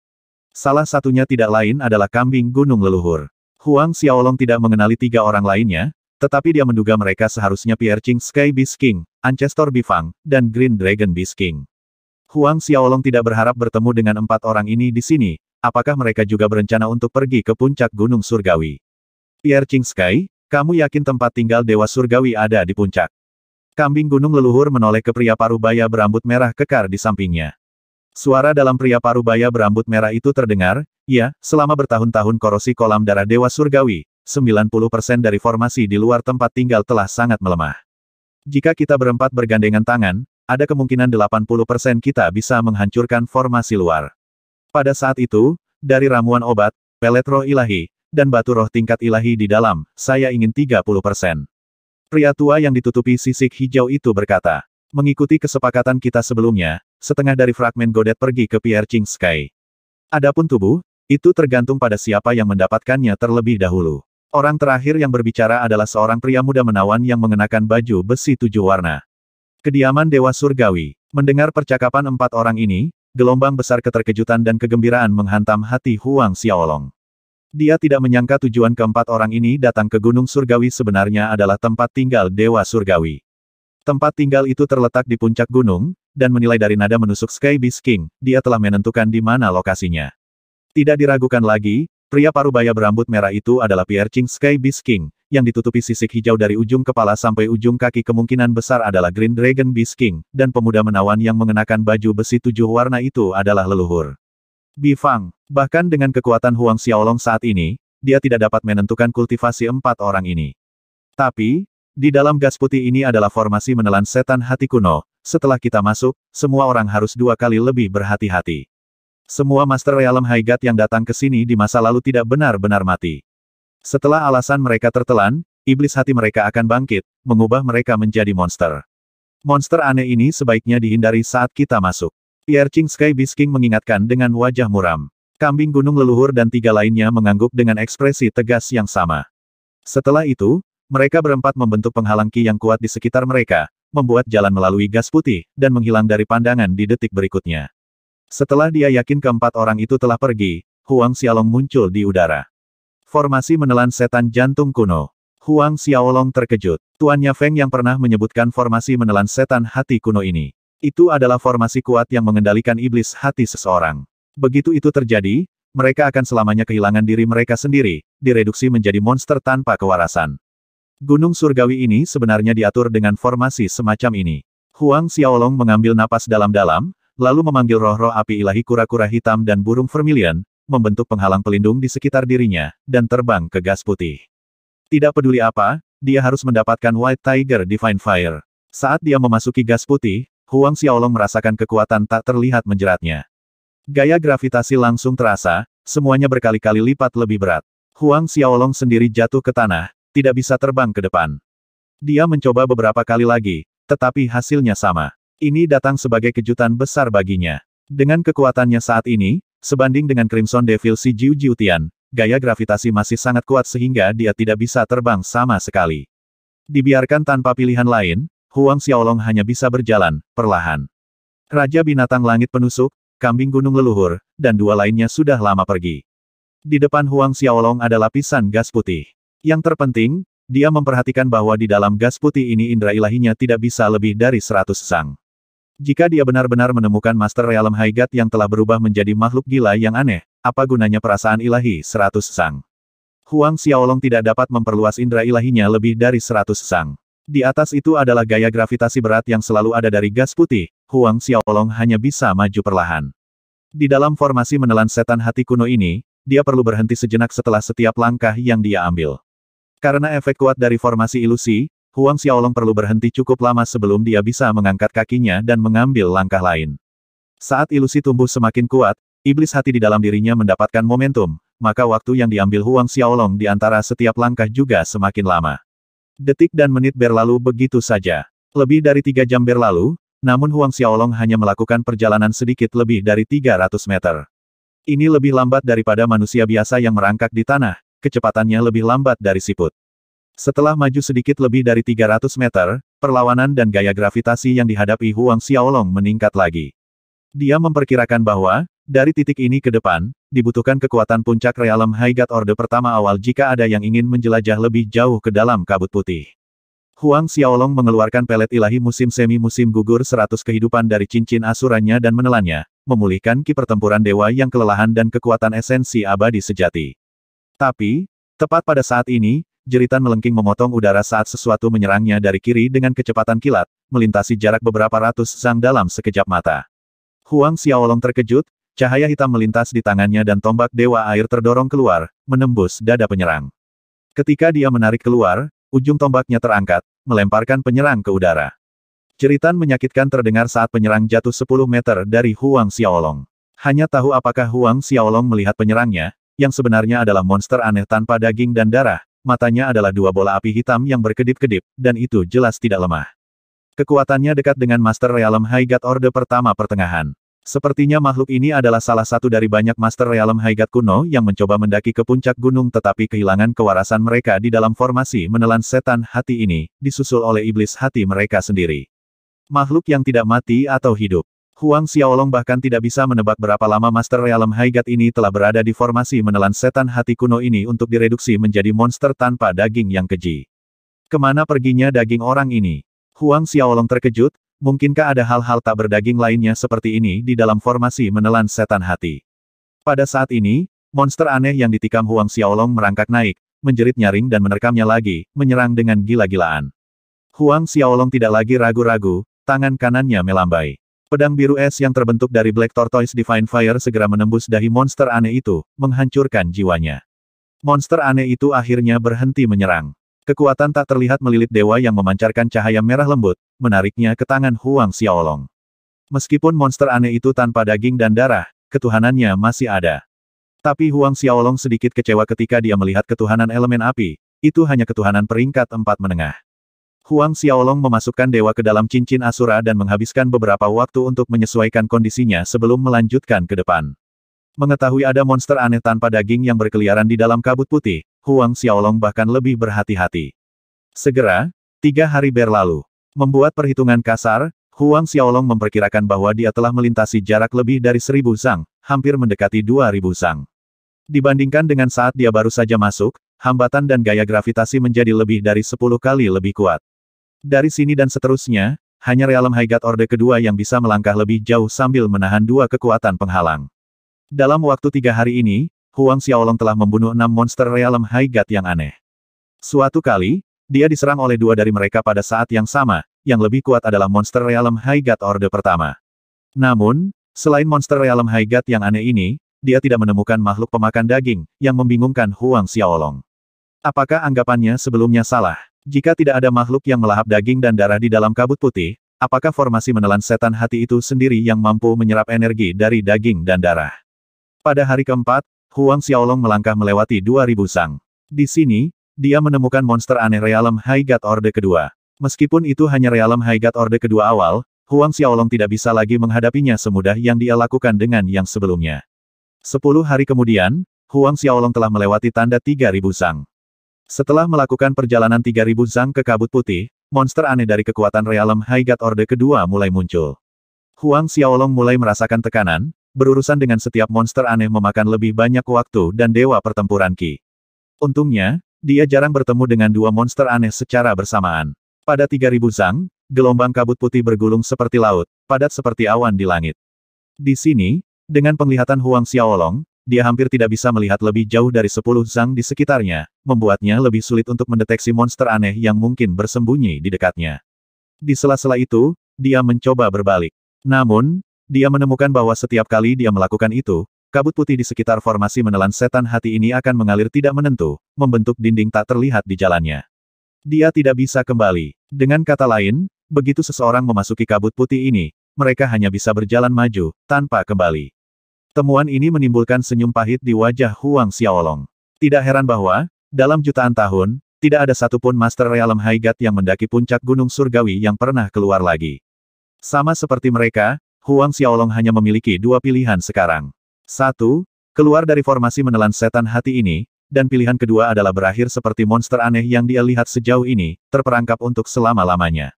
Salah satunya tidak lain adalah kambing gunung leluhur. Huang Xiaolong tidak mengenali tiga orang lainnya, tetapi dia menduga mereka seharusnya Pierre Ching Sky Beast King, Ancestor Bifang, dan Green Dragon Beast King. Huang Xiaolong tidak berharap bertemu dengan empat orang ini di sini, apakah mereka juga berencana untuk pergi ke puncak Gunung Surgawi? Pierre Ching Sky, kamu yakin tempat tinggal Dewa Surgawi ada di puncak? Kambing gunung leluhur menoleh ke pria parubaya berambut merah kekar di sampingnya. Suara dalam pria parubaya berambut merah itu terdengar, Ya, selama bertahun-tahun korosi kolam darah Dewa Surgawi, 90% dari formasi di luar tempat tinggal telah sangat melemah. Jika kita berempat bergandengan tangan, ada kemungkinan 80% kita bisa menghancurkan formasi luar. Pada saat itu, dari ramuan obat, pelet roh ilahi, dan batu roh tingkat ilahi di dalam, saya ingin 30%. Pria tua yang ditutupi sisik hijau itu berkata, mengikuti kesepakatan kita sebelumnya, setengah dari fragmen godet pergi ke Pierre Ching Sky. Adapun tubuh, itu tergantung pada siapa yang mendapatkannya terlebih dahulu. Orang terakhir yang berbicara adalah seorang pria muda menawan yang mengenakan baju besi tujuh warna. Kediaman Dewa Surgawi. Mendengar percakapan empat orang ini, gelombang besar keterkejutan dan kegembiraan menghantam hati Huang Xiaolong. Dia tidak menyangka tujuan keempat orang ini datang ke Gunung Surgawi sebenarnya adalah tempat tinggal Dewa Surgawi. Tempat tinggal itu terletak di puncak gunung, dan menilai dari nada menusuk Sky Beast King, dia telah menentukan di mana lokasinya. Tidak diragukan lagi, pria parubaya berambut merah itu adalah Pierre Ching Sky Beast King, yang ditutupi sisik hijau dari ujung kepala sampai ujung kaki kemungkinan besar adalah Green Dragon Beast King, dan pemuda menawan yang mengenakan baju besi tujuh warna itu adalah leluhur. Bifang, bahkan dengan kekuatan Huang Xiaolong saat ini, dia tidak dapat menentukan kultivasi empat orang ini. Tapi, di dalam gas putih ini adalah formasi menelan setan hati kuno, setelah kita masuk, semua orang harus dua kali lebih berhati-hati. Semua Master Realm Haigat yang datang ke sini di masa lalu tidak benar-benar mati. Setelah alasan mereka tertelan, iblis hati mereka akan bangkit, mengubah mereka menjadi monster. Monster aneh ini sebaiknya dihindari saat kita masuk. Pierre Ching Sky Bisking mengingatkan dengan wajah muram. Kambing gunung leluhur dan tiga lainnya mengangguk dengan ekspresi tegas yang sama. Setelah itu, mereka berempat membentuk penghalang ki yang kuat di sekitar mereka, membuat jalan melalui gas putih, dan menghilang dari pandangan di detik berikutnya. Setelah dia yakin keempat orang itu telah pergi, Huang Xiaolong muncul di udara. Formasi menelan setan jantung kuno. Huang Xiaolong terkejut. Tuannya Feng yang pernah menyebutkan formasi menelan setan hati kuno ini. Itu adalah formasi kuat yang mengendalikan iblis hati seseorang. Begitu itu terjadi, mereka akan selamanya kehilangan diri mereka sendiri, direduksi menjadi monster tanpa kewarasan. Gunung surgawi ini sebenarnya diatur dengan formasi semacam ini. Huang Xiaolong mengambil napas dalam-dalam, lalu memanggil roh-roh api ilahi kura-kura hitam dan burung vermilion, membentuk penghalang pelindung di sekitar dirinya, dan terbang ke gas putih. Tidak peduli apa, dia harus mendapatkan White Tiger Divine Fire. Saat dia memasuki gas putih, Huang Xiaolong merasakan kekuatan tak terlihat menjeratnya. Gaya gravitasi langsung terasa, semuanya berkali-kali lipat lebih berat. Huang Xiaolong sendiri jatuh ke tanah, tidak bisa terbang ke depan. Dia mencoba beberapa kali lagi, tetapi hasilnya sama. Ini datang sebagai kejutan besar baginya. Dengan kekuatannya saat ini, sebanding dengan Crimson Devil si Jiu Jiu Tian, gaya gravitasi masih sangat kuat sehingga dia tidak bisa terbang sama sekali. Dibiarkan tanpa pilihan lain, Huang Xiaolong hanya bisa berjalan, perlahan. Raja binatang langit penusuk, kambing gunung leluhur, dan dua lainnya sudah lama pergi. Di depan Huang Xiaolong ada lapisan gas putih. Yang terpenting, dia memperhatikan bahwa di dalam gas putih ini indera ilahinya tidak bisa lebih dari seratus sang. Jika dia benar-benar menemukan Master Realm Haigat yang telah berubah menjadi makhluk gila yang aneh, apa gunanya perasaan ilahi seratus sang? Huang Xiaolong tidak dapat memperluas indera ilahinya lebih dari seratus sang. Di atas itu adalah gaya gravitasi berat yang selalu ada dari gas putih, Huang Xiaolong hanya bisa maju perlahan. Di dalam formasi menelan setan hati kuno ini, dia perlu berhenti sejenak setelah setiap langkah yang dia ambil. Karena efek kuat dari formasi ilusi, Huang Xiaolong perlu berhenti cukup lama sebelum dia bisa mengangkat kakinya dan mengambil langkah lain. Saat ilusi tumbuh semakin kuat, iblis hati di dalam dirinya mendapatkan momentum, maka waktu yang diambil Huang Xiaolong di antara setiap langkah juga semakin lama. Detik dan menit berlalu begitu saja. Lebih dari tiga jam berlalu, namun Huang Xiaolong hanya melakukan perjalanan sedikit lebih dari 300 meter. Ini lebih lambat daripada manusia biasa yang merangkak di tanah, kecepatannya lebih lambat dari siput. Setelah maju sedikit lebih dari 300 meter, perlawanan dan gaya gravitasi yang dihadapi Huang Xiaolong meningkat lagi. Dia memperkirakan bahwa, dari titik ini ke depan, dibutuhkan kekuatan puncak realem Haigat Orde pertama awal jika ada yang ingin menjelajah lebih jauh ke dalam kabut putih. Huang Xiaolong mengeluarkan pelet ilahi musim semi musim gugur 100 kehidupan dari cincin asurannya dan menelannya, memulihkan ki pertempuran dewa yang kelelahan dan kekuatan esensi abadi sejati. Tapi, tepat pada saat ini, jeritan melengking memotong udara saat sesuatu menyerangnya dari kiri dengan kecepatan kilat, melintasi jarak beberapa ratus sang dalam sekejap mata. Huang Xiaolong terkejut, cahaya hitam melintas di tangannya dan tombak dewa air terdorong keluar, menembus dada penyerang. Ketika dia menarik keluar, ujung tombaknya terangkat, melemparkan penyerang ke udara. Jeritan menyakitkan terdengar saat penyerang jatuh 10 meter dari Huang Xiaolong. Hanya tahu apakah Huang Xiaolong melihat penyerangnya, yang sebenarnya adalah monster aneh tanpa daging dan darah, matanya adalah dua bola api hitam yang berkedip-kedip, dan itu jelas tidak lemah. Kekuatannya dekat dengan Master Realm High God Orde pertama pertengahan. Sepertinya makhluk ini adalah salah satu dari banyak Master Realm High God kuno yang mencoba mendaki ke puncak gunung tetapi kehilangan kewarasan mereka di dalam formasi menelan setan hati ini, disusul oleh iblis hati mereka sendiri. Makhluk yang tidak mati atau hidup. Huang Xiaolong bahkan tidak bisa menebak berapa lama Master Realm Haigat ini telah berada di formasi menelan setan hati kuno ini untuk direduksi menjadi monster tanpa daging yang keji. Kemana perginya daging orang ini? Huang Xiaolong terkejut, mungkinkah ada hal-hal tak berdaging lainnya seperti ini di dalam formasi menelan setan hati? Pada saat ini, monster aneh yang ditikam Huang Xiaolong merangkak naik, menjerit nyaring dan menerkamnya lagi, menyerang dengan gila-gilaan. Huang Xiaolong tidak lagi ragu-ragu, tangan kanannya melambai. Pedang biru es yang terbentuk dari Black Tortoise Divine Fire segera menembus dahi monster aneh itu, menghancurkan jiwanya. Monster aneh itu akhirnya berhenti menyerang. Kekuatan tak terlihat melilit dewa yang memancarkan cahaya merah lembut, menariknya ke tangan Huang Xiaolong. Meskipun monster aneh itu tanpa daging dan darah, ketuhanannya masih ada. Tapi Huang Xiaolong sedikit kecewa ketika dia melihat ketuhanan elemen api, itu hanya ketuhanan peringkat empat menengah. Huang Xiaolong memasukkan dewa ke dalam cincin Asura dan menghabiskan beberapa waktu untuk menyesuaikan kondisinya sebelum melanjutkan ke depan. Mengetahui ada monster aneh tanpa daging yang berkeliaran di dalam kabut putih, Huang Xiaolong bahkan lebih berhati-hati. Segera, tiga hari berlalu. Membuat perhitungan kasar, Huang Xiaolong memperkirakan bahwa dia telah melintasi jarak lebih dari seribu sang, hampir mendekati dua ribu sang. Dibandingkan dengan saat dia baru saja masuk, hambatan dan gaya gravitasi menjadi lebih dari sepuluh kali lebih kuat. Dari sini dan seterusnya, hanya realem Haigat Orde kedua yang bisa melangkah lebih jauh sambil menahan dua kekuatan penghalang. Dalam waktu tiga hari ini, Huang Xiaolong telah membunuh enam monster realem Haigat yang aneh. Suatu kali, dia diserang oleh dua dari mereka pada saat yang sama, yang lebih kuat adalah monster realem Haigat Orde pertama. Namun, selain monster realem Haigat yang aneh ini, dia tidak menemukan makhluk pemakan daging, yang membingungkan Huang Xiaolong. Apakah anggapannya sebelumnya salah? Jika tidak ada makhluk yang melahap daging dan darah di dalam kabut putih, apakah formasi menelan setan hati itu sendiri yang mampu menyerap energi dari daging dan darah? Pada hari keempat, Huang Xiaolong melangkah melewati 2000 sang. Di sini, dia menemukan monster aneh realem High God Orde kedua. Meskipun itu hanya realem High God Orde kedua awal, Huang Xiaolong tidak bisa lagi menghadapinya semudah yang dia lakukan dengan yang sebelumnya. Sepuluh hari kemudian, Huang Xiaolong telah melewati tanda 3000 sang. Setelah melakukan perjalanan 3000 zang ke kabut putih, monster aneh dari kekuatan realem High Orde kedua mulai muncul. Huang Xiaolong mulai merasakan tekanan, berurusan dengan setiap monster aneh memakan lebih banyak waktu dan dewa pertempuran Qi. Untungnya, dia jarang bertemu dengan dua monster aneh secara bersamaan. Pada 3000 zang, gelombang kabut putih bergulung seperti laut, padat seperti awan di langit. Di sini, dengan penglihatan Huang Xiaolong, dia hampir tidak bisa melihat lebih jauh dari sepuluh zang di sekitarnya, membuatnya lebih sulit untuk mendeteksi monster aneh yang mungkin bersembunyi di dekatnya. Di sela-sela itu, dia mencoba berbalik. Namun, dia menemukan bahwa setiap kali dia melakukan itu, kabut putih di sekitar formasi menelan setan hati ini akan mengalir tidak menentu, membentuk dinding tak terlihat di jalannya. Dia tidak bisa kembali. Dengan kata lain, begitu seseorang memasuki kabut putih ini, mereka hanya bisa berjalan maju, tanpa kembali. Temuan ini menimbulkan senyum pahit di wajah Huang Xiaolong. Tidak heran bahwa, dalam jutaan tahun, tidak ada satupun Master Realm Haigat yang mendaki puncak Gunung Surgawi yang pernah keluar lagi. Sama seperti mereka, Huang Xiaolong hanya memiliki dua pilihan sekarang. Satu, keluar dari formasi menelan setan hati ini, dan pilihan kedua adalah berakhir seperti monster aneh yang dia lihat sejauh ini, terperangkap untuk selama-lamanya.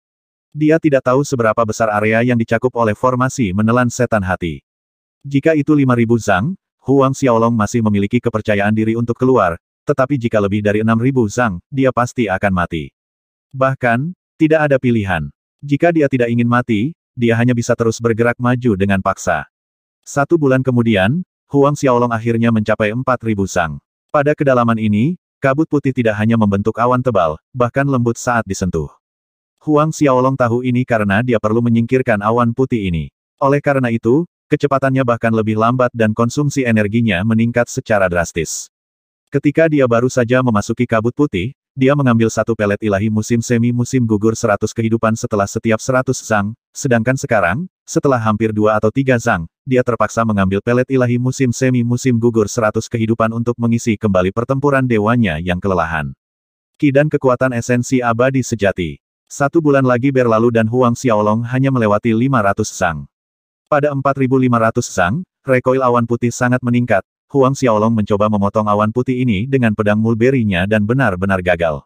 Dia tidak tahu seberapa besar area yang dicakup oleh formasi menelan setan hati. Jika itu 5.000 zang, Huang Xiaolong masih memiliki kepercayaan diri untuk keluar, tetapi jika lebih dari 6.000 zang, dia pasti akan mati. Bahkan, tidak ada pilihan. Jika dia tidak ingin mati, dia hanya bisa terus bergerak maju dengan paksa. Satu bulan kemudian, Huang Xiaolong akhirnya mencapai 4.000 zang. Pada kedalaman ini, kabut putih tidak hanya membentuk awan tebal, bahkan lembut saat disentuh. Huang Xiaolong tahu ini karena dia perlu menyingkirkan awan putih ini. Oleh karena itu, Kecepatannya bahkan lebih lambat dan konsumsi energinya meningkat secara drastis. Ketika dia baru saja memasuki kabut putih, dia mengambil satu pelet ilahi musim semi musim gugur 100 kehidupan setelah setiap 100 zang, sedangkan sekarang, setelah hampir dua atau tiga zang, dia terpaksa mengambil pelet ilahi musim semi musim gugur 100 kehidupan untuk mengisi kembali pertempuran dewanya yang kelelahan. Ki dan kekuatan esensi abadi sejati. Satu bulan lagi berlalu dan Huang Xiaolong hanya melewati 500 zang. Pada 4500 zang, recoil awan putih sangat meningkat. Huang Xiaolong mencoba memotong awan putih ini dengan pedang mulberry-nya dan benar-benar gagal.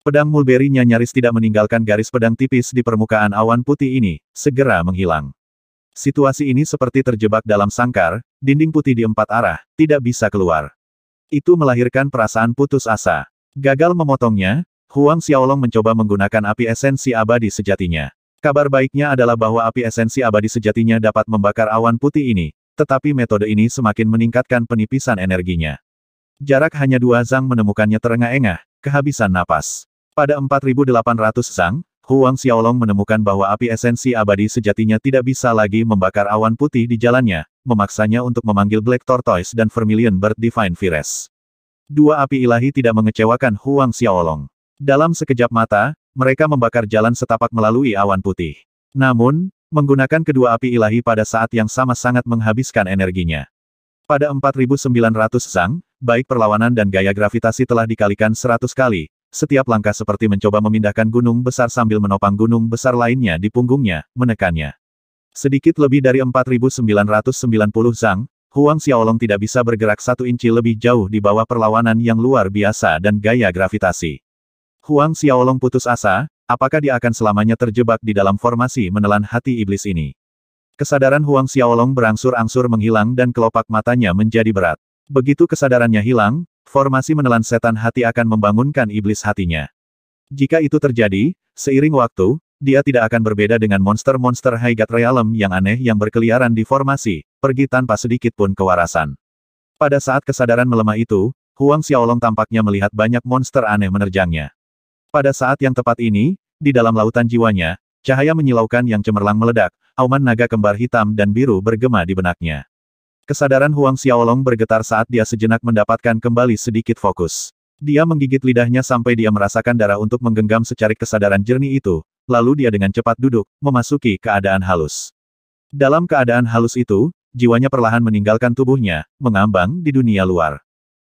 Pedang mulberry-nya nyaris tidak meninggalkan garis pedang tipis di permukaan awan putih ini, segera menghilang. Situasi ini seperti terjebak dalam sangkar, dinding putih di empat arah, tidak bisa keluar. Itu melahirkan perasaan putus asa. Gagal memotongnya, Huang Xiaolong mencoba menggunakan api esensi abadi sejatinya. Kabar baiknya adalah bahwa api esensi abadi sejatinya dapat membakar awan putih ini, tetapi metode ini semakin meningkatkan penipisan energinya. Jarak hanya dua zang menemukannya terengah-engah, kehabisan napas. Pada 4800 zang, Huang Xiaolong menemukan bahwa api esensi abadi sejatinya tidak bisa lagi membakar awan putih di jalannya, memaksanya untuk memanggil Black Tortoise dan Vermilion Bird Divine Fires. Dua api ilahi tidak mengecewakan Huang Xiaolong. Dalam sekejap mata, mereka membakar jalan setapak melalui awan putih. Namun, menggunakan kedua api ilahi pada saat yang sama sangat menghabiskan energinya. Pada 4900 zang, baik perlawanan dan gaya gravitasi telah dikalikan 100 kali, setiap langkah seperti mencoba memindahkan gunung besar sambil menopang gunung besar lainnya di punggungnya, menekannya. Sedikit lebih dari 4990 zang, Huang Xiaolong tidak bisa bergerak satu inci lebih jauh di bawah perlawanan yang luar biasa dan gaya gravitasi. Huang Xiaolong putus asa, apakah dia akan selamanya terjebak di dalam formasi menelan hati iblis ini. Kesadaran Huang Xiaolong berangsur-angsur menghilang dan kelopak matanya menjadi berat. Begitu kesadarannya hilang, formasi menelan setan hati akan membangunkan iblis hatinya. Jika itu terjadi, seiring waktu, dia tidak akan berbeda dengan monster-monster Haigat Realem yang aneh yang berkeliaran di formasi, pergi tanpa sedikit pun kewarasan. Pada saat kesadaran melemah itu, Huang Xiaolong tampaknya melihat banyak monster aneh menerjangnya. Pada saat yang tepat ini, di dalam lautan jiwanya, cahaya menyilaukan yang cemerlang meledak, auman naga kembar hitam dan biru bergema di benaknya. Kesadaran Huang Xiaolong bergetar saat dia sejenak mendapatkan kembali sedikit fokus. Dia menggigit lidahnya sampai dia merasakan darah untuk menggenggam secarik kesadaran jernih itu, lalu dia dengan cepat duduk, memasuki keadaan halus. Dalam keadaan halus itu, jiwanya perlahan meninggalkan tubuhnya, mengambang di dunia luar.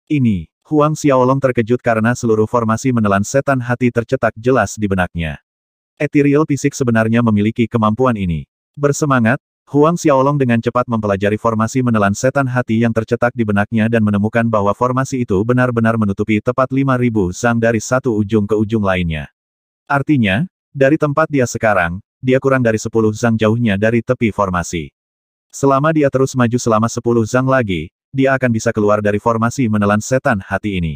Ini Huang Xiaolong terkejut karena seluruh formasi menelan setan hati tercetak jelas di benaknya. Ethereal fisik sebenarnya memiliki kemampuan ini. Bersemangat, Huang Xiaolong dengan cepat mempelajari formasi menelan setan hati yang tercetak di benaknya dan menemukan bahwa formasi itu benar-benar menutupi tepat 5000 zang dari satu ujung ke ujung lainnya. Artinya, dari tempat dia sekarang, dia kurang dari 10 zang jauhnya dari tepi formasi. Selama dia terus maju selama 10 zang lagi, dia akan bisa keluar dari formasi menelan setan hati ini.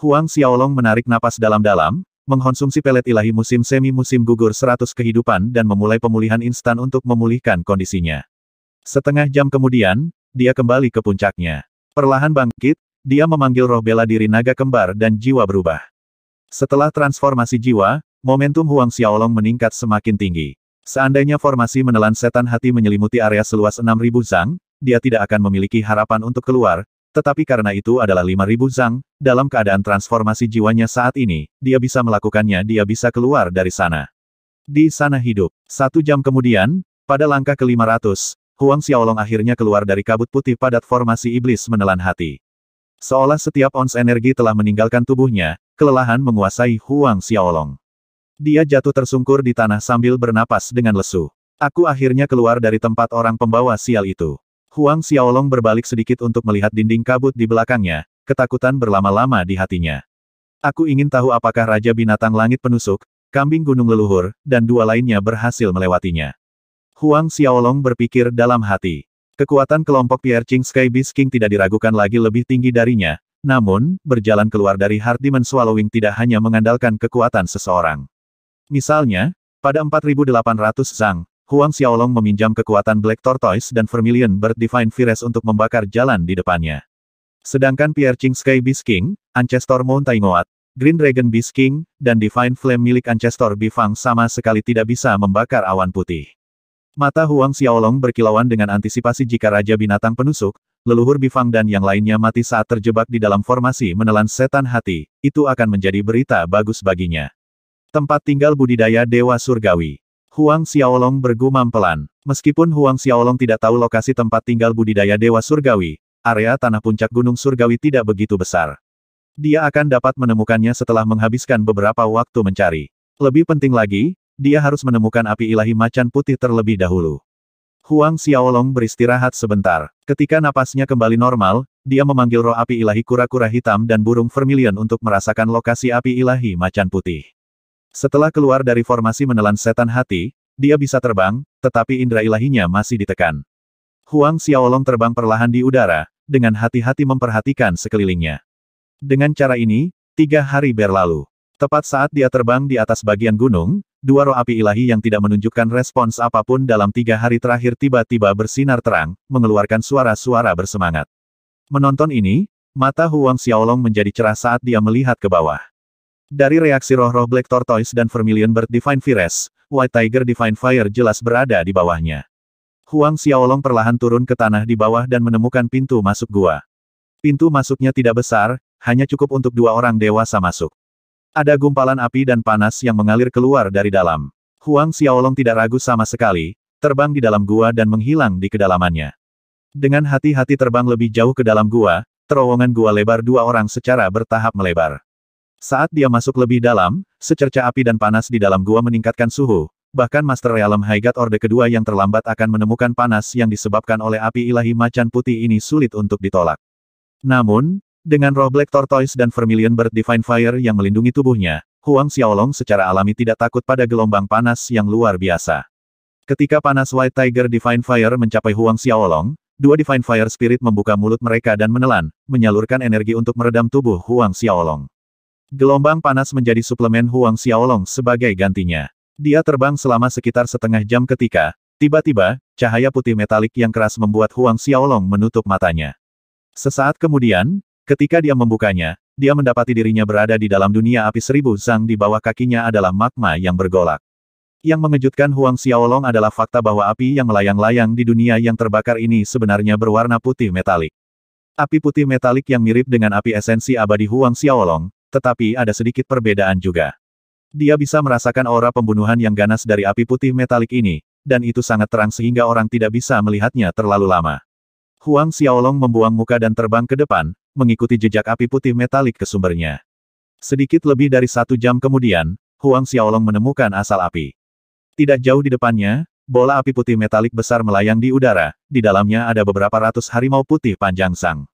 Huang Xiaolong menarik napas dalam-dalam, mengkonsumsi pelet ilahi musim semi-musim gugur 100 kehidupan dan memulai pemulihan instan untuk memulihkan kondisinya. Setengah jam kemudian, dia kembali ke puncaknya. Perlahan bangkit, dia memanggil roh bela diri naga kembar dan jiwa berubah. Setelah transformasi jiwa, momentum Huang Xiaolong meningkat semakin tinggi. Seandainya formasi menelan setan hati menyelimuti area seluas 6.000 zang, dia tidak akan memiliki harapan untuk keluar, tetapi karena itu adalah 5000 zang. dalam keadaan transformasi jiwanya saat ini, dia bisa melakukannya dia bisa keluar dari sana. Di sana hidup. Satu jam kemudian, pada langkah ke-500, Huang Xiaolong akhirnya keluar dari kabut putih padat formasi iblis menelan hati. Seolah setiap ons energi telah meninggalkan tubuhnya, kelelahan menguasai Huang Xiaolong. Dia jatuh tersungkur di tanah sambil bernapas dengan lesu. Aku akhirnya keluar dari tempat orang pembawa sial itu. Huang Xiaolong berbalik sedikit untuk melihat dinding kabut di belakangnya, ketakutan berlama-lama di hatinya. Aku ingin tahu apakah Raja Binatang Langit Penusuk, Kambing Gunung Leluhur, dan dua lainnya berhasil melewatinya. Huang Xiaolong berpikir dalam hati. Kekuatan kelompok Pierre Ching Sky Beast King tidak diragukan lagi lebih tinggi darinya, namun, berjalan keluar dari Heart Demon Swallowing tidak hanya mengandalkan kekuatan seseorang. Misalnya, pada 4800 Zhang, Huang Xiaolong meminjam kekuatan Black Tortoise dan Vermilion Bird Divine Virus untuk membakar jalan di depannya. Sedangkan Pierre Ching Sky Beast King, Ancestor Mountain Goat, Green Dragon Beast King, dan Divine Flame milik Ancestor Bifang sama sekali tidak bisa membakar awan putih. Mata Huang Xiaolong berkilauan dengan antisipasi jika Raja Binatang Penusuk, leluhur Bifang dan yang lainnya mati saat terjebak di dalam formasi menelan setan hati, itu akan menjadi berita bagus baginya. Tempat tinggal budidaya Dewa Surgawi Huang Xiaolong bergumam pelan. Meskipun Huang Xiaolong tidak tahu lokasi tempat tinggal budidaya Dewa Surgawi, area tanah puncak Gunung Surgawi tidak begitu besar. Dia akan dapat menemukannya setelah menghabiskan beberapa waktu mencari. Lebih penting lagi, dia harus menemukan api ilahi macan putih terlebih dahulu. Huang Xiaolong beristirahat sebentar. Ketika napasnya kembali normal, dia memanggil roh api ilahi kura-kura hitam dan burung vermilion untuk merasakan lokasi api ilahi macan putih. Setelah keluar dari formasi menelan setan hati, dia bisa terbang, tetapi indera ilahinya masih ditekan. Huang Xiaolong terbang perlahan di udara, dengan hati-hati memperhatikan sekelilingnya. Dengan cara ini, tiga hari berlalu. Tepat saat dia terbang di atas bagian gunung, dua roh api ilahi yang tidak menunjukkan respons apapun dalam tiga hari terakhir tiba-tiba bersinar terang, mengeluarkan suara-suara bersemangat. Menonton ini, mata Huang Xiaolong menjadi cerah saat dia melihat ke bawah. Dari reaksi roh-roh Black Tortoise dan Vermilion Bird Divine Fires, White Tiger Divine Fire jelas berada di bawahnya. Huang Xiaolong perlahan turun ke tanah di bawah dan menemukan pintu masuk gua. Pintu masuknya tidak besar, hanya cukup untuk dua orang dewasa masuk. Ada gumpalan api dan panas yang mengalir keluar dari dalam. Huang Xiaolong tidak ragu sama sekali, terbang di dalam gua dan menghilang di kedalamannya. Dengan hati-hati terbang lebih jauh ke dalam gua, terowongan gua lebar dua orang secara bertahap melebar. Saat dia masuk lebih dalam, secerca api dan panas di dalam gua meningkatkan suhu, bahkan Master Realm Haigat Orde kedua yang terlambat akan menemukan panas yang disebabkan oleh api ilahi macan putih ini sulit untuk ditolak. Namun, dengan roh Black Tortoise dan Vermilion Bird Divine Fire yang melindungi tubuhnya, Huang Xiaolong secara alami tidak takut pada gelombang panas yang luar biasa. Ketika panas White Tiger Divine Fire mencapai Huang Xiaolong, dua Divine Fire Spirit membuka mulut mereka dan menelan, menyalurkan energi untuk meredam tubuh Huang Xiaolong. Gelombang panas menjadi suplemen Huang Xiaolong sebagai gantinya. Dia terbang selama sekitar setengah jam ketika, tiba-tiba, cahaya putih metalik yang keras membuat Huang Xiaolong menutup matanya. Sesaat kemudian, ketika dia membukanya, dia mendapati dirinya berada di dalam dunia api seribu zhang di bawah kakinya adalah magma yang bergolak. Yang mengejutkan Huang Xiaolong adalah fakta bahwa api yang melayang-layang di dunia yang terbakar ini sebenarnya berwarna putih metalik. Api putih metalik yang mirip dengan api esensi abadi Huang Xiaolong, tetapi ada sedikit perbedaan juga. Dia bisa merasakan aura pembunuhan yang ganas dari api putih metalik ini, dan itu sangat terang sehingga orang tidak bisa melihatnya terlalu lama. Huang Xiaolong membuang muka dan terbang ke depan, mengikuti jejak api putih metalik ke sumbernya. Sedikit lebih dari satu jam kemudian, Huang Xiaolong menemukan asal api. Tidak jauh di depannya, bola api putih metalik besar melayang di udara, di dalamnya ada beberapa ratus harimau putih panjang sang.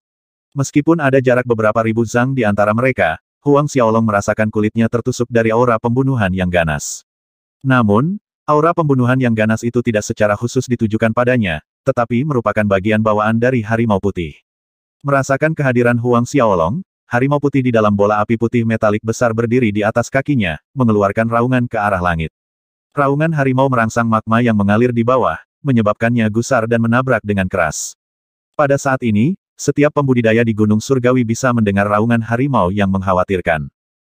Meskipun ada jarak beberapa ribu zang di antara mereka, Huang Xiaolong merasakan kulitnya tertusuk dari aura pembunuhan yang ganas. Namun, aura pembunuhan yang ganas itu tidak secara khusus ditujukan padanya, tetapi merupakan bagian bawaan dari harimau putih. Merasakan kehadiran Huang Xiaolong, harimau putih di dalam bola api putih metalik besar berdiri di atas kakinya, mengeluarkan raungan ke arah langit. Raungan harimau merangsang magma yang mengalir di bawah, menyebabkannya gusar dan menabrak dengan keras. Pada saat ini, setiap pembudidaya di Gunung Surgawi bisa mendengar raungan harimau yang mengkhawatirkan.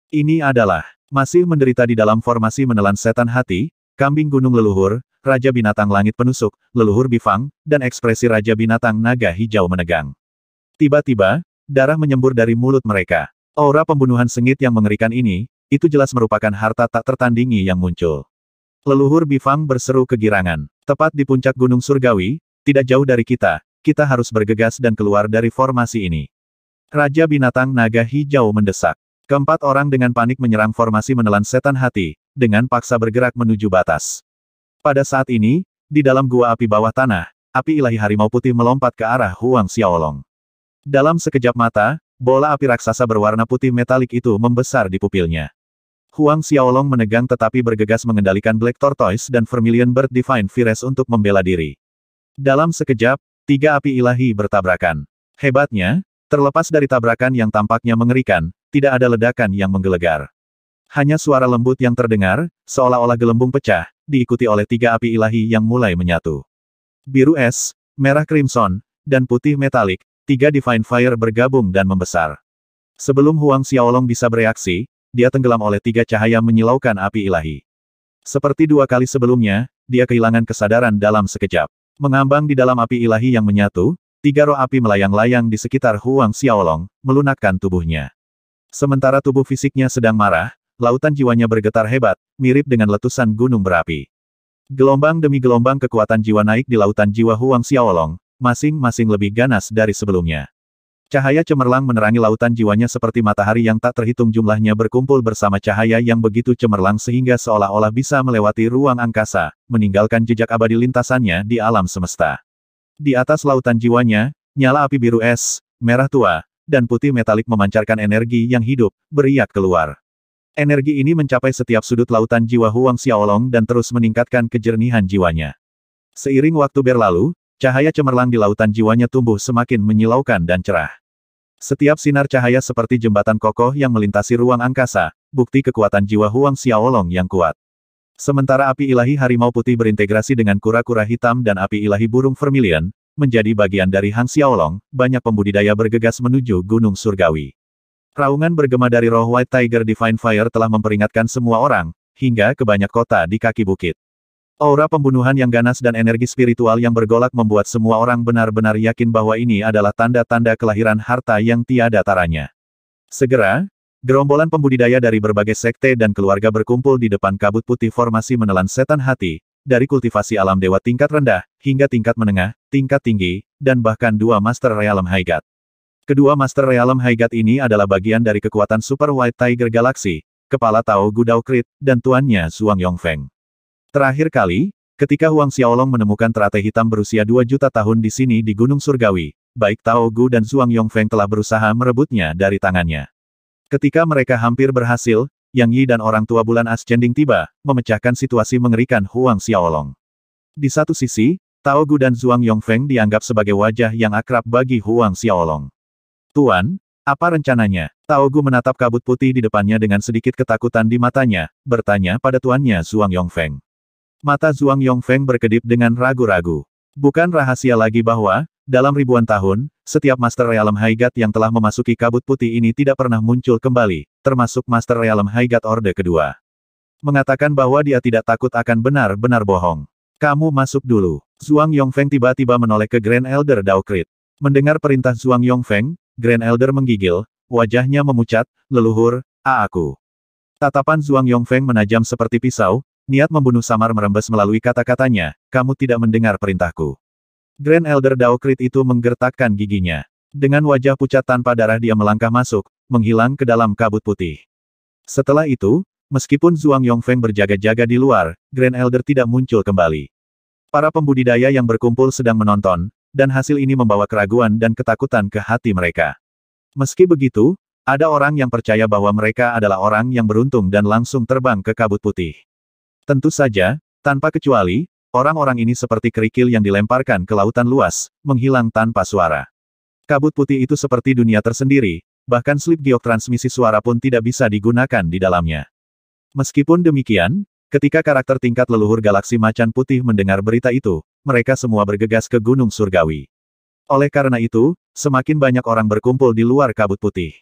Ini adalah, masih menderita di dalam formasi menelan setan hati, kambing gunung leluhur, Raja Binatang Langit Penusuk, leluhur bifang, dan ekspresi Raja Binatang Naga Hijau menegang. Tiba-tiba, darah menyembur dari mulut mereka. Aura pembunuhan sengit yang mengerikan ini, itu jelas merupakan harta tak tertandingi yang muncul. Leluhur bifang berseru kegirangan. Tepat di puncak Gunung Surgawi, tidak jauh dari kita, kita harus bergegas dan keluar dari formasi ini. Raja binatang naga hijau mendesak. Keempat orang dengan panik menyerang formasi menelan setan hati, dengan paksa bergerak menuju batas. Pada saat ini, di dalam gua api bawah tanah, api ilahi harimau putih melompat ke arah Huang Xiaolong. Dalam sekejap mata, bola api raksasa berwarna putih metalik itu membesar di pupilnya. Huang Xiaolong menegang tetapi bergegas mengendalikan Black Tortoise dan Vermilion Bird Divine Virus untuk membela diri. Dalam sekejap, Tiga api ilahi bertabrakan. Hebatnya, terlepas dari tabrakan yang tampaknya mengerikan, tidak ada ledakan yang menggelegar. Hanya suara lembut yang terdengar, seolah-olah gelembung pecah, diikuti oleh tiga api ilahi yang mulai menyatu. Biru es, merah crimson, dan putih metalik, tiga Divine Fire bergabung dan membesar. Sebelum Huang Xiaolong bisa bereaksi, dia tenggelam oleh tiga cahaya menyilaukan api ilahi. Seperti dua kali sebelumnya, dia kehilangan kesadaran dalam sekejap. Mengambang di dalam api ilahi yang menyatu, tiga roh api melayang-layang di sekitar Huang Xiaolong, melunakkan tubuhnya. Sementara tubuh fisiknya sedang marah, lautan jiwanya bergetar hebat, mirip dengan letusan gunung berapi. Gelombang demi gelombang kekuatan jiwa naik di lautan jiwa Huang Xiaolong, masing-masing lebih ganas dari sebelumnya. Cahaya cemerlang menerangi lautan jiwanya seperti matahari yang tak terhitung jumlahnya berkumpul bersama cahaya yang begitu cemerlang sehingga seolah-olah bisa melewati ruang angkasa, meninggalkan jejak abadi lintasannya di alam semesta. Di atas lautan jiwanya, nyala api biru es, merah tua, dan putih metalik memancarkan energi yang hidup, beriak keluar. Energi ini mencapai setiap sudut lautan jiwa Huang Xiaolong dan terus meningkatkan kejernihan jiwanya. Seiring waktu berlalu, Cahaya cemerlang di lautan jiwanya tumbuh semakin menyilaukan dan cerah. Setiap sinar cahaya seperti jembatan kokoh yang melintasi ruang angkasa, bukti kekuatan jiwa Huang Xiaolong yang kuat. Sementara api ilahi harimau putih berintegrasi dengan kura-kura hitam dan api ilahi burung vermilion, menjadi bagian dari Hang Xiaolong, banyak pembudidaya bergegas menuju Gunung Surgawi. Raungan bergema dari roh White Tiger Divine Fire telah memperingatkan semua orang, hingga ke banyak kota di kaki bukit. Aura pembunuhan yang ganas dan energi spiritual yang bergolak membuat semua orang benar-benar yakin bahwa ini adalah tanda-tanda kelahiran harta yang tiada taranya. Segera, gerombolan pembudidaya dari berbagai sekte dan keluarga berkumpul di depan kabut putih formasi menelan setan hati, dari kultivasi alam dewa tingkat rendah, hingga tingkat menengah, tingkat tinggi, dan bahkan dua Master Realm Haigat. Kedua Master Realm Haigat ini adalah bagian dari kekuatan Super White Tiger Galaxy, kepala Tao gudau Crit, dan tuannya Zhuang Yongfeng. Terakhir kali, ketika Huang Xiaolong menemukan teratai hitam berusia 2 juta tahun di sini di Gunung Surgawi, baik Tao Gu dan Zhuang Yongfeng telah berusaha merebutnya dari tangannya. Ketika mereka hampir berhasil, Yang Yi dan orang tua bulan Ascending tiba, memecahkan situasi mengerikan Huang Xiaolong. Di satu sisi, Tao Gu dan Zhuang Yongfeng dianggap sebagai wajah yang akrab bagi Huang Xiaolong. Tuan, apa rencananya? Tao Gu menatap kabut putih di depannya dengan sedikit ketakutan di matanya, bertanya pada tuannya Zhuang Yongfeng. Mata Zhuang Yongfeng berkedip dengan ragu-ragu. Bukan rahasia lagi bahwa, dalam ribuan tahun, setiap Master Realm Haigat yang telah memasuki kabut putih ini tidak pernah muncul kembali, termasuk Master Realm Haigat Orde kedua. Mengatakan bahwa dia tidak takut akan benar-benar bohong. Kamu masuk dulu. Zhuang Yongfeng tiba-tiba menoleh ke Grand Elder Daokrit. Mendengar perintah Zhuang Yongfeng, Grand Elder menggigil, wajahnya memucat, leluhur, aku. Tatapan Zhuang Yongfeng menajam seperti pisau, Niat membunuh Samar merembes melalui kata-katanya, kamu tidak mendengar perintahku. Grand Elder Daokrit itu menggertakkan giginya. Dengan wajah pucat tanpa darah dia melangkah masuk, menghilang ke dalam kabut putih. Setelah itu, meskipun Zhuang Yongfeng berjaga-jaga di luar, Grand Elder tidak muncul kembali. Para pembudidaya yang berkumpul sedang menonton, dan hasil ini membawa keraguan dan ketakutan ke hati mereka. Meski begitu, ada orang yang percaya bahwa mereka adalah orang yang beruntung dan langsung terbang ke kabut putih. Tentu saja, tanpa kecuali, orang-orang ini seperti kerikil yang dilemparkan ke lautan luas, menghilang tanpa suara. Kabut putih itu seperti dunia tersendiri, bahkan slip giok transmisi suara pun tidak bisa digunakan di dalamnya. Meskipun demikian, ketika karakter tingkat leluhur galaksi macan putih mendengar berita itu, mereka semua bergegas ke Gunung Surgawi. Oleh karena itu, semakin banyak orang berkumpul di luar kabut putih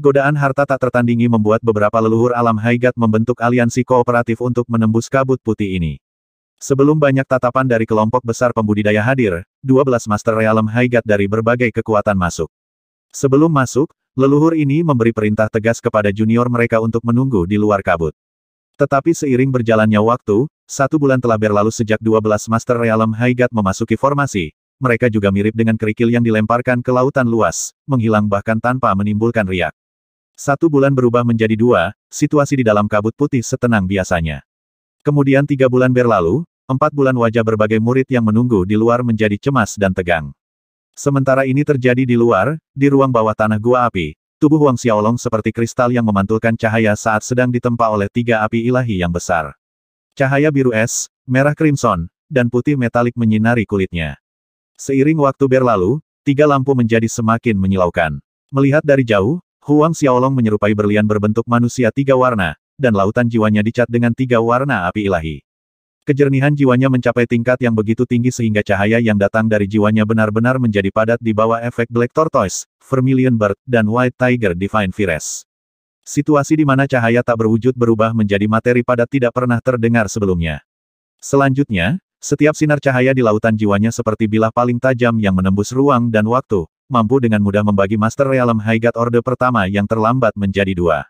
godaan harta tak tertandingi membuat beberapa leluhur alam Haigat membentuk aliansi kooperatif untuk menembus kabut putih ini. Sebelum banyak tatapan dari kelompok besar pembudidaya hadir, 12 Master Realm Haigat dari berbagai kekuatan masuk. Sebelum masuk, leluhur ini memberi perintah tegas kepada junior mereka untuk menunggu di luar kabut. Tetapi seiring berjalannya waktu, satu bulan telah berlalu sejak 12 Master Realm Haigat memasuki formasi, mereka juga mirip dengan kerikil yang dilemparkan ke lautan luas, menghilang bahkan tanpa menimbulkan riak. Satu bulan berubah menjadi dua, situasi di dalam kabut putih setenang biasanya. Kemudian tiga bulan berlalu, empat bulan wajah berbagai murid yang menunggu di luar menjadi cemas dan tegang. Sementara ini terjadi di luar, di ruang bawah tanah gua api, tubuh Wang Xiaolong seperti kristal yang memantulkan cahaya saat sedang ditempa oleh tiga api ilahi yang besar. Cahaya biru es, merah crimson, dan putih metalik menyinari kulitnya. Seiring waktu berlalu, tiga lampu menjadi semakin menyilaukan. Melihat dari jauh, Huang Xiaolong menyerupai berlian berbentuk manusia tiga warna, dan lautan jiwanya dicat dengan tiga warna api ilahi. Kejernihan jiwanya mencapai tingkat yang begitu tinggi sehingga cahaya yang datang dari jiwanya benar-benar menjadi padat di bawah efek Black Tortoise, Vermilion Bird, dan White Tiger Divine Fires. Situasi di mana cahaya tak berwujud berubah menjadi materi padat tidak pernah terdengar sebelumnya. Selanjutnya, setiap sinar cahaya di lautan jiwanya seperti bilah paling tajam yang menembus ruang dan waktu, mampu dengan mudah membagi Master Realm High God Order pertama yang terlambat menjadi dua.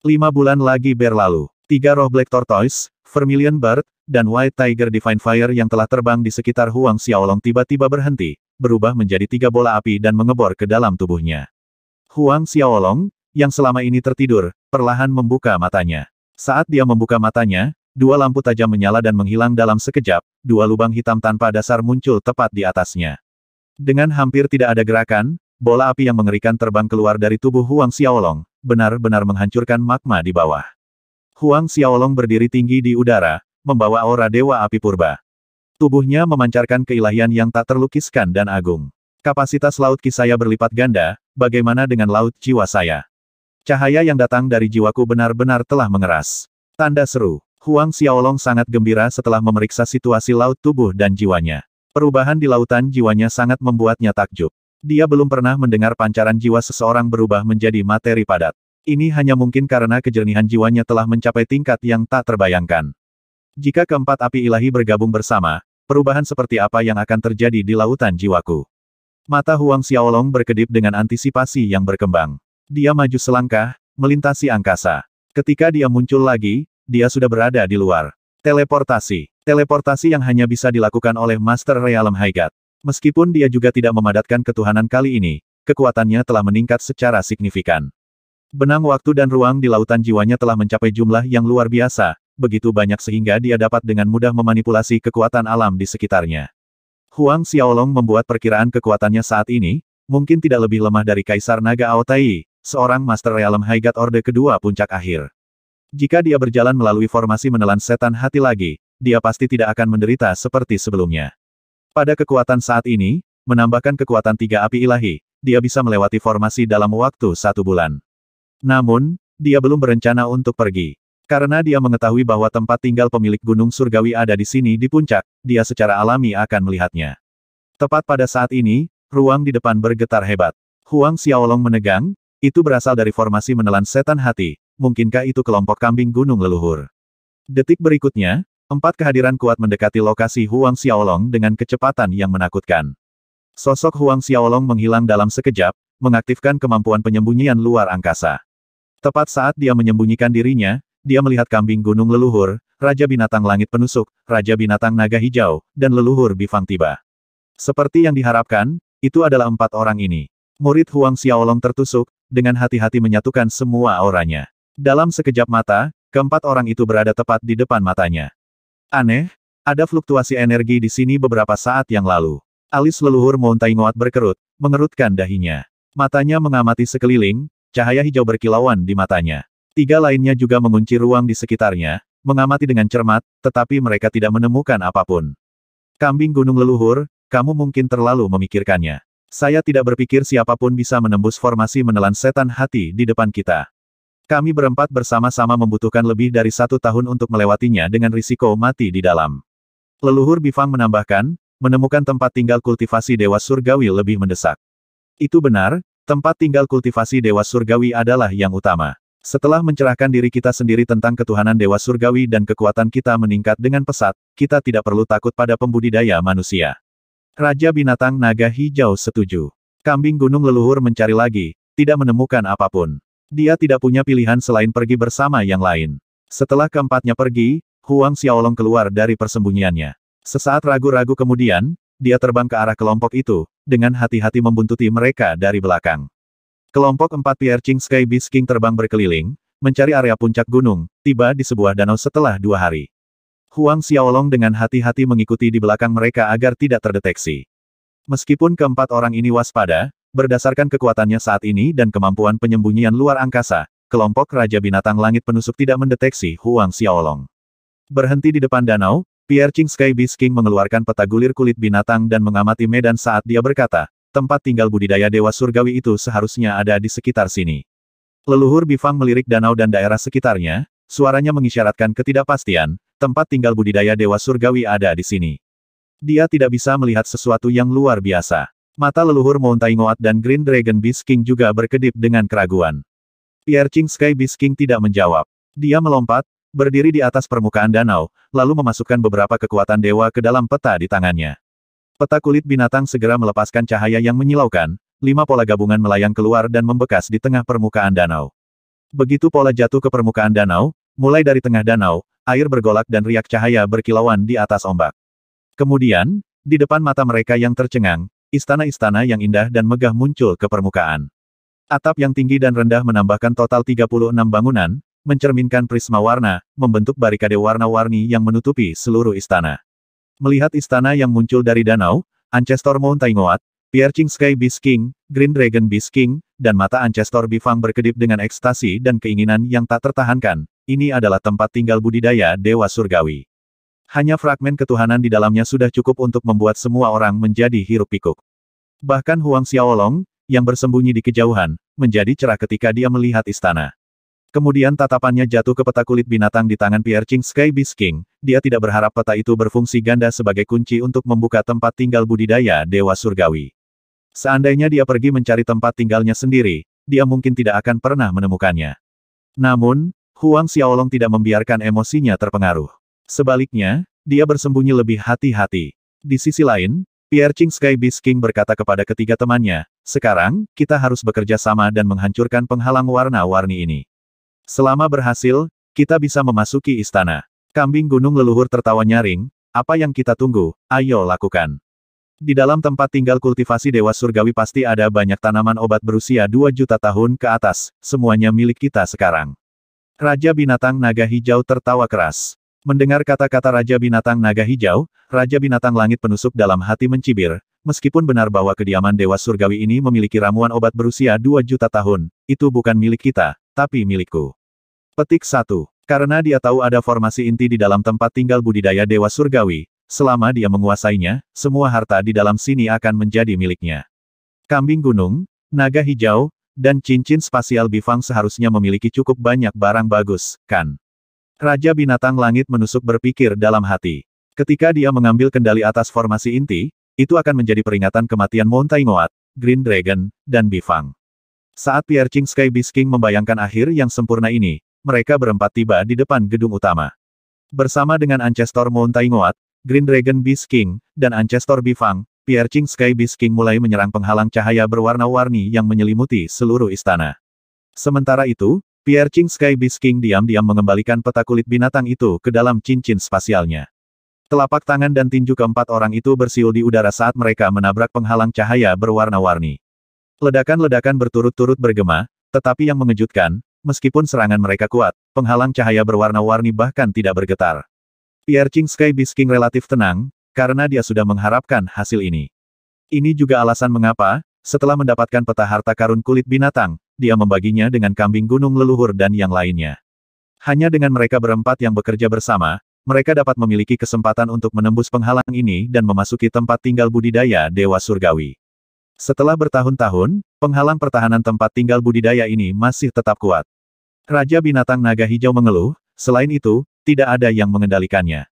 Lima bulan lagi berlalu, tiga roh Black Tortoise, Vermilion Bird, dan White Tiger Divine Fire yang telah terbang di sekitar Huang Xiaolong tiba-tiba berhenti, berubah menjadi tiga bola api dan mengebor ke dalam tubuhnya. Huang Xiaolong, yang selama ini tertidur, perlahan membuka matanya. Saat dia membuka matanya, dua lampu tajam menyala dan menghilang dalam sekejap, dua lubang hitam tanpa dasar muncul tepat di atasnya. Dengan hampir tidak ada gerakan, bola api yang mengerikan terbang keluar dari tubuh Huang Xiaolong, benar-benar menghancurkan magma di bawah. Huang Xiaolong berdiri tinggi di udara, membawa aura Dewa Api Purba. Tubuhnya memancarkan keilahian yang tak terlukiskan dan agung. Kapasitas laut ki saya berlipat ganda, bagaimana dengan laut jiwa saya? Cahaya yang datang dari jiwaku benar-benar telah mengeras. Tanda seru, Huang Xiaolong sangat gembira setelah memeriksa situasi laut tubuh dan jiwanya. Perubahan di lautan jiwanya sangat membuatnya takjub. Dia belum pernah mendengar pancaran jiwa seseorang berubah menjadi materi padat. Ini hanya mungkin karena kejernihan jiwanya telah mencapai tingkat yang tak terbayangkan. Jika keempat api ilahi bergabung bersama, perubahan seperti apa yang akan terjadi di lautan jiwaku? Mata Huang Xiaolong berkedip dengan antisipasi yang berkembang. Dia maju selangkah, melintasi angkasa. Ketika dia muncul lagi, dia sudah berada di luar. Teleportasi. Teleportasi yang hanya bisa dilakukan oleh Master Realm Haigat. Meskipun dia juga tidak memadatkan ketuhanan kali ini, kekuatannya telah meningkat secara signifikan. Benang waktu dan ruang di lautan jiwanya telah mencapai jumlah yang luar biasa, begitu banyak sehingga dia dapat dengan mudah memanipulasi kekuatan alam di sekitarnya. Huang Xiaolong membuat perkiraan kekuatannya saat ini, mungkin tidak lebih lemah dari Kaisar Naga Aotai, seorang Master Realm Haigat Orde Kedua Puncak Akhir. Jika dia berjalan melalui formasi menelan setan hati lagi, dia pasti tidak akan menderita seperti sebelumnya. Pada kekuatan saat ini, menambahkan kekuatan tiga api ilahi, dia bisa melewati formasi dalam waktu satu bulan. Namun, dia belum berencana untuk pergi. Karena dia mengetahui bahwa tempat tinggal pemilik gunung surgawi ada di sini di puncak, dia secara alami akan melihatnya. Tepat pada saat ini, ruang di depan bergetar hebat. Huang Xiaolong menegang, itu berasal dari formasi menelan setan hati, mungkinkah itu kelompok kambing gunung leluhur? Detik berikutnya, empat kehadiran kuat mendekati lokasi Huang Xiaolong dengan kecepatan yang menakutkan. Sosok Huang Xiaolong menghilang dalam sekejap, mengaktifkan kemampuan penyembunyian luar angkasa. Tepat saat dia menyembunyikan dirinya, dia melihat kambing gunung leluhur, Raja Binatang Langit Penusuk, Raja Binatang Naga Hijau, dan leluhur Bifang tiba. Seperti yang diharapkan, itu adalah empat orang ini. Murid Huang Xiaolong tertusuk, dengan hati-hati menyatukan semua auranya. Dalam sekejap mata, keempat orang itu berada tepat di depan matanya. Aneh, ada fluktuasi energi di sini beberapa saat yang lalu. Alis leluhur Ngoat berkerut, mengerutkan dahinya. Matanya mengamati sekeliling, cahaya hijau berkilauan di matanya. Tiga lainnya juga mengunci ruang di sekitarnya, mengamati dengan cermat, tetapi mereka tidak menemukan apapun. Kambing gunung leluhur, kamu mungkin terlalu memikirkannya. Saya tidak berpikir siapapun bisa menembus formasi menelan setan hati di depan kita. Kami berempat bersama-sama membutuhkan lebih dari satu tahun untuk melewatinya dengan risiko mati di dalam. Leluhur Bifang menambahkan, menemukan tempat tinggal kultivasi Dewa Surgawi lebih mendesak. Itu benar, tempat tinggal kultivasi Dewa Surgawi adalah yang utama. Setelah mencerahkan diri kita sendiri tentang ketuhanan Dewa Surgawi dan kekuatan kita meningkat dengan pesat, kita tidak perlu takut pada pembudidaya manusia. Raja Binatang Naga Hijau setuju. Kambing Gunung Leluhur mencari lagi, tidak menemukan apapun. Dia tidak punya pilihan selain pergi bersama yang lain. Setelah keempatnya pergi, Huang Xiaolong keluar dari persembunyiannya. Sesaat ragu-ragu kemudian, dia terbang ke arah kelompok itu, dengan hati-hati membuntuti mereka dari belakang. Kelompok empat Piercing Sky Beast King terbang berkeliling, mencari area puncak gunung, tiba di sebuah danau setelah dua hari. Huang Xiaolong dengan hati-hati mengikuti di belakang mereka agar tidak terdeteksi. Meskipun keempat orang ini waspada, Berdasarkan kekuatannya saat ini dan kemampuan penyembunyian luar angkasa, kelompok Raja Binatang Langit Penusuk tidak mendeteksi Huang Xiaolong. Berhenti di depan danau, Pierre Ching Sky Beast King mengeluarkan peta gulir kulit binatang dan mengamati medan saat dia berkata, tempat tinggal budidaya Dewa Surgawi itu seharusnya ada di sekitar sini. Leluhur Bifang melirik danau dan daerah sekitarnya, suaranya mengisyaratkan ketidakpastian, tempat tinggal budidaya Dewa Surgawi ada di sini. Dia tidak bisa melihat sesuatu yang luar biasa. Mata leluhur Mountai Ngoat dan Green Dragon Beast King juga berkedip dengan keraguan. Pierre Ching Sky Beast King tidak menjawab. Dia melompat, berdiri di atas permukaan danau, lalu memasukkan beberapa kekuatan dewa ke dalam peta di tangannya. Peta kulit binatang segera melepaskan cahaya yang menyilaukan, lima pola gabungan melayang keluar dan membekas di tengah permukaan danau. Begitu pola jatuh ke permukaan danau, mulai dari tengah danau, air bergolak dan riak cahaya berkilauan di atas ombak. Kemudian, di depan mata mereka yang tercengang, Istana-istana yang indah dan megah muncul ke permukaan. Atap yang tinggi dan rendah menambahkan total 36 bangunan, mencerminkan prisma warna, membentuk barikade warna-warni yang menutupi seluruh istana. Melihat istana yang muncul dari danau, Ancestor Mountaingoat, Piercing Sky Beast King, Green Dragon Beast King, dan mata Ancestor Bifang berkedip dengan ekstasi dan keinginan yang tak tertahankan, ini adalah tempat tinggal budidaya Dewa Surgawi. Hanya fragmen ketuhanan di dalamnya sudah cukup untuk membuat semua orang menjadi hiruk-pikuk. Bahkan Huang Xiaolong, yang bersembunyi di kejauhan, menjadi cerah ketika dia melihat istana. Kemudian tatapannya jatuh ke peta kulit binatang di tangan Pierre Ching Sky Beast King. Dia tidak berharap peta itu berfungsi ganda sebagai kunci untuk membuka tempat tinggal budidaya Dewa Surgawi. Seandainya dia pergi mencari tempat tinggalnya sendiri, dia mungkin tidak akan pernah menemukannya. Namun, Huang Xiaolong tidak membiarkan emosinya terpengaruh. Sebaliknya, dia bersembunyi lebih hati-hati. Di sisi lain, Pierre Ching Sky Beast King berkata kepada ketiga temannya, sekarang, kita harus bekerja sama dan menghancurkan penghalang warna-warni ini. Selama berhasil, kita bisa memasuki istana. Kambing gunung leluhur tertawa nyaring, apa yang kita tunggu, ayo lakukan. Di dalam tempat tinggal kultivasi Dewa Surgawi pasti ada banyak tanaman obat berusia 2 juta tahun ke atas, semuanya milik kita sekarang. Raja Binatang Naga Hijau tertawa keras. Mendengar kata-kata Raja Binatang Naga Hijau, Raja Binatang Langit penusuk dalam hati mencibir, meskipun benar bahwa kediaman Dewa Surgawi ini memiliki ramuan obat berusia 2 juta tahun, itu bukan milik kita, tapi milikku. Petik 1. Karena dia tahu ada formasi inti di dalam tempat tinggal budidaya Dewa Surgawi, selama dia menguasainya, semua harta di dalam sini akan menjadi miliknya. Kambing gunung, naga hijau, dan cincin spasial bifang seharusnya memiliki cukup banyak barang bagus, kan? Raja binatang langit menusuk berpikir dalam hati. Ketika dia mengambil kendali atas formasi inti, itu akan menjadi peringatan kematian Montaingoat, Green Dragon, dan Bifang. Saat Piercing Ching Sky Bisking membayangkan akhir yang sempurna ini, mereka berempat tiba di depan gedung utama. Bersama dengan Ancestor Montaingoat, Green Dragon Bisking, dan Ancestor Bifang, Piercing Ching Sky Bisking mulai menyerang penghalang cahaya berwarna-warni yang menyelimuti seluruh istana. Sementara itu, Pierre Ching Sky Beast King diam-diam mengembalikan peta kulit binatang itu ke dalam cincin spasialnya. Telapak tangan dan tinju keempat orang itu bersiul di udara saat mereka menabrak penghalang cahaya berwarna-warni. Ledakan-ledakan berturut-turut bergema, tetapi yang mengejutkan, meskipun serangan mereka kuat, penghalang cahaya berwarna-warni bahkan tidak bergetar. Pierre Ching Sky Beast King relatif tenang, karena dia sudah mengharapkan hasil ini. Ini juga alasan mengapa, setelah mendapatkan peta harta karun kulit binatang, dia membaginya dengan kambing gunung leluhur dan yang lainnya. Hanya dengan mereka berempat yang bekerja bersama, mereka dapat memiliki kesempatan untuk menembus penghalang ini dan memasuki tempat tinggal budidaya Dewa Surgawi. Setelah bertahun-tahun, penghalang pertahanan tempat tinggal budidaya ini masih tetap kuat. Raja Binatang Naga Hijau mengeluh, selain itu, tidak ada yang mengendalikannya.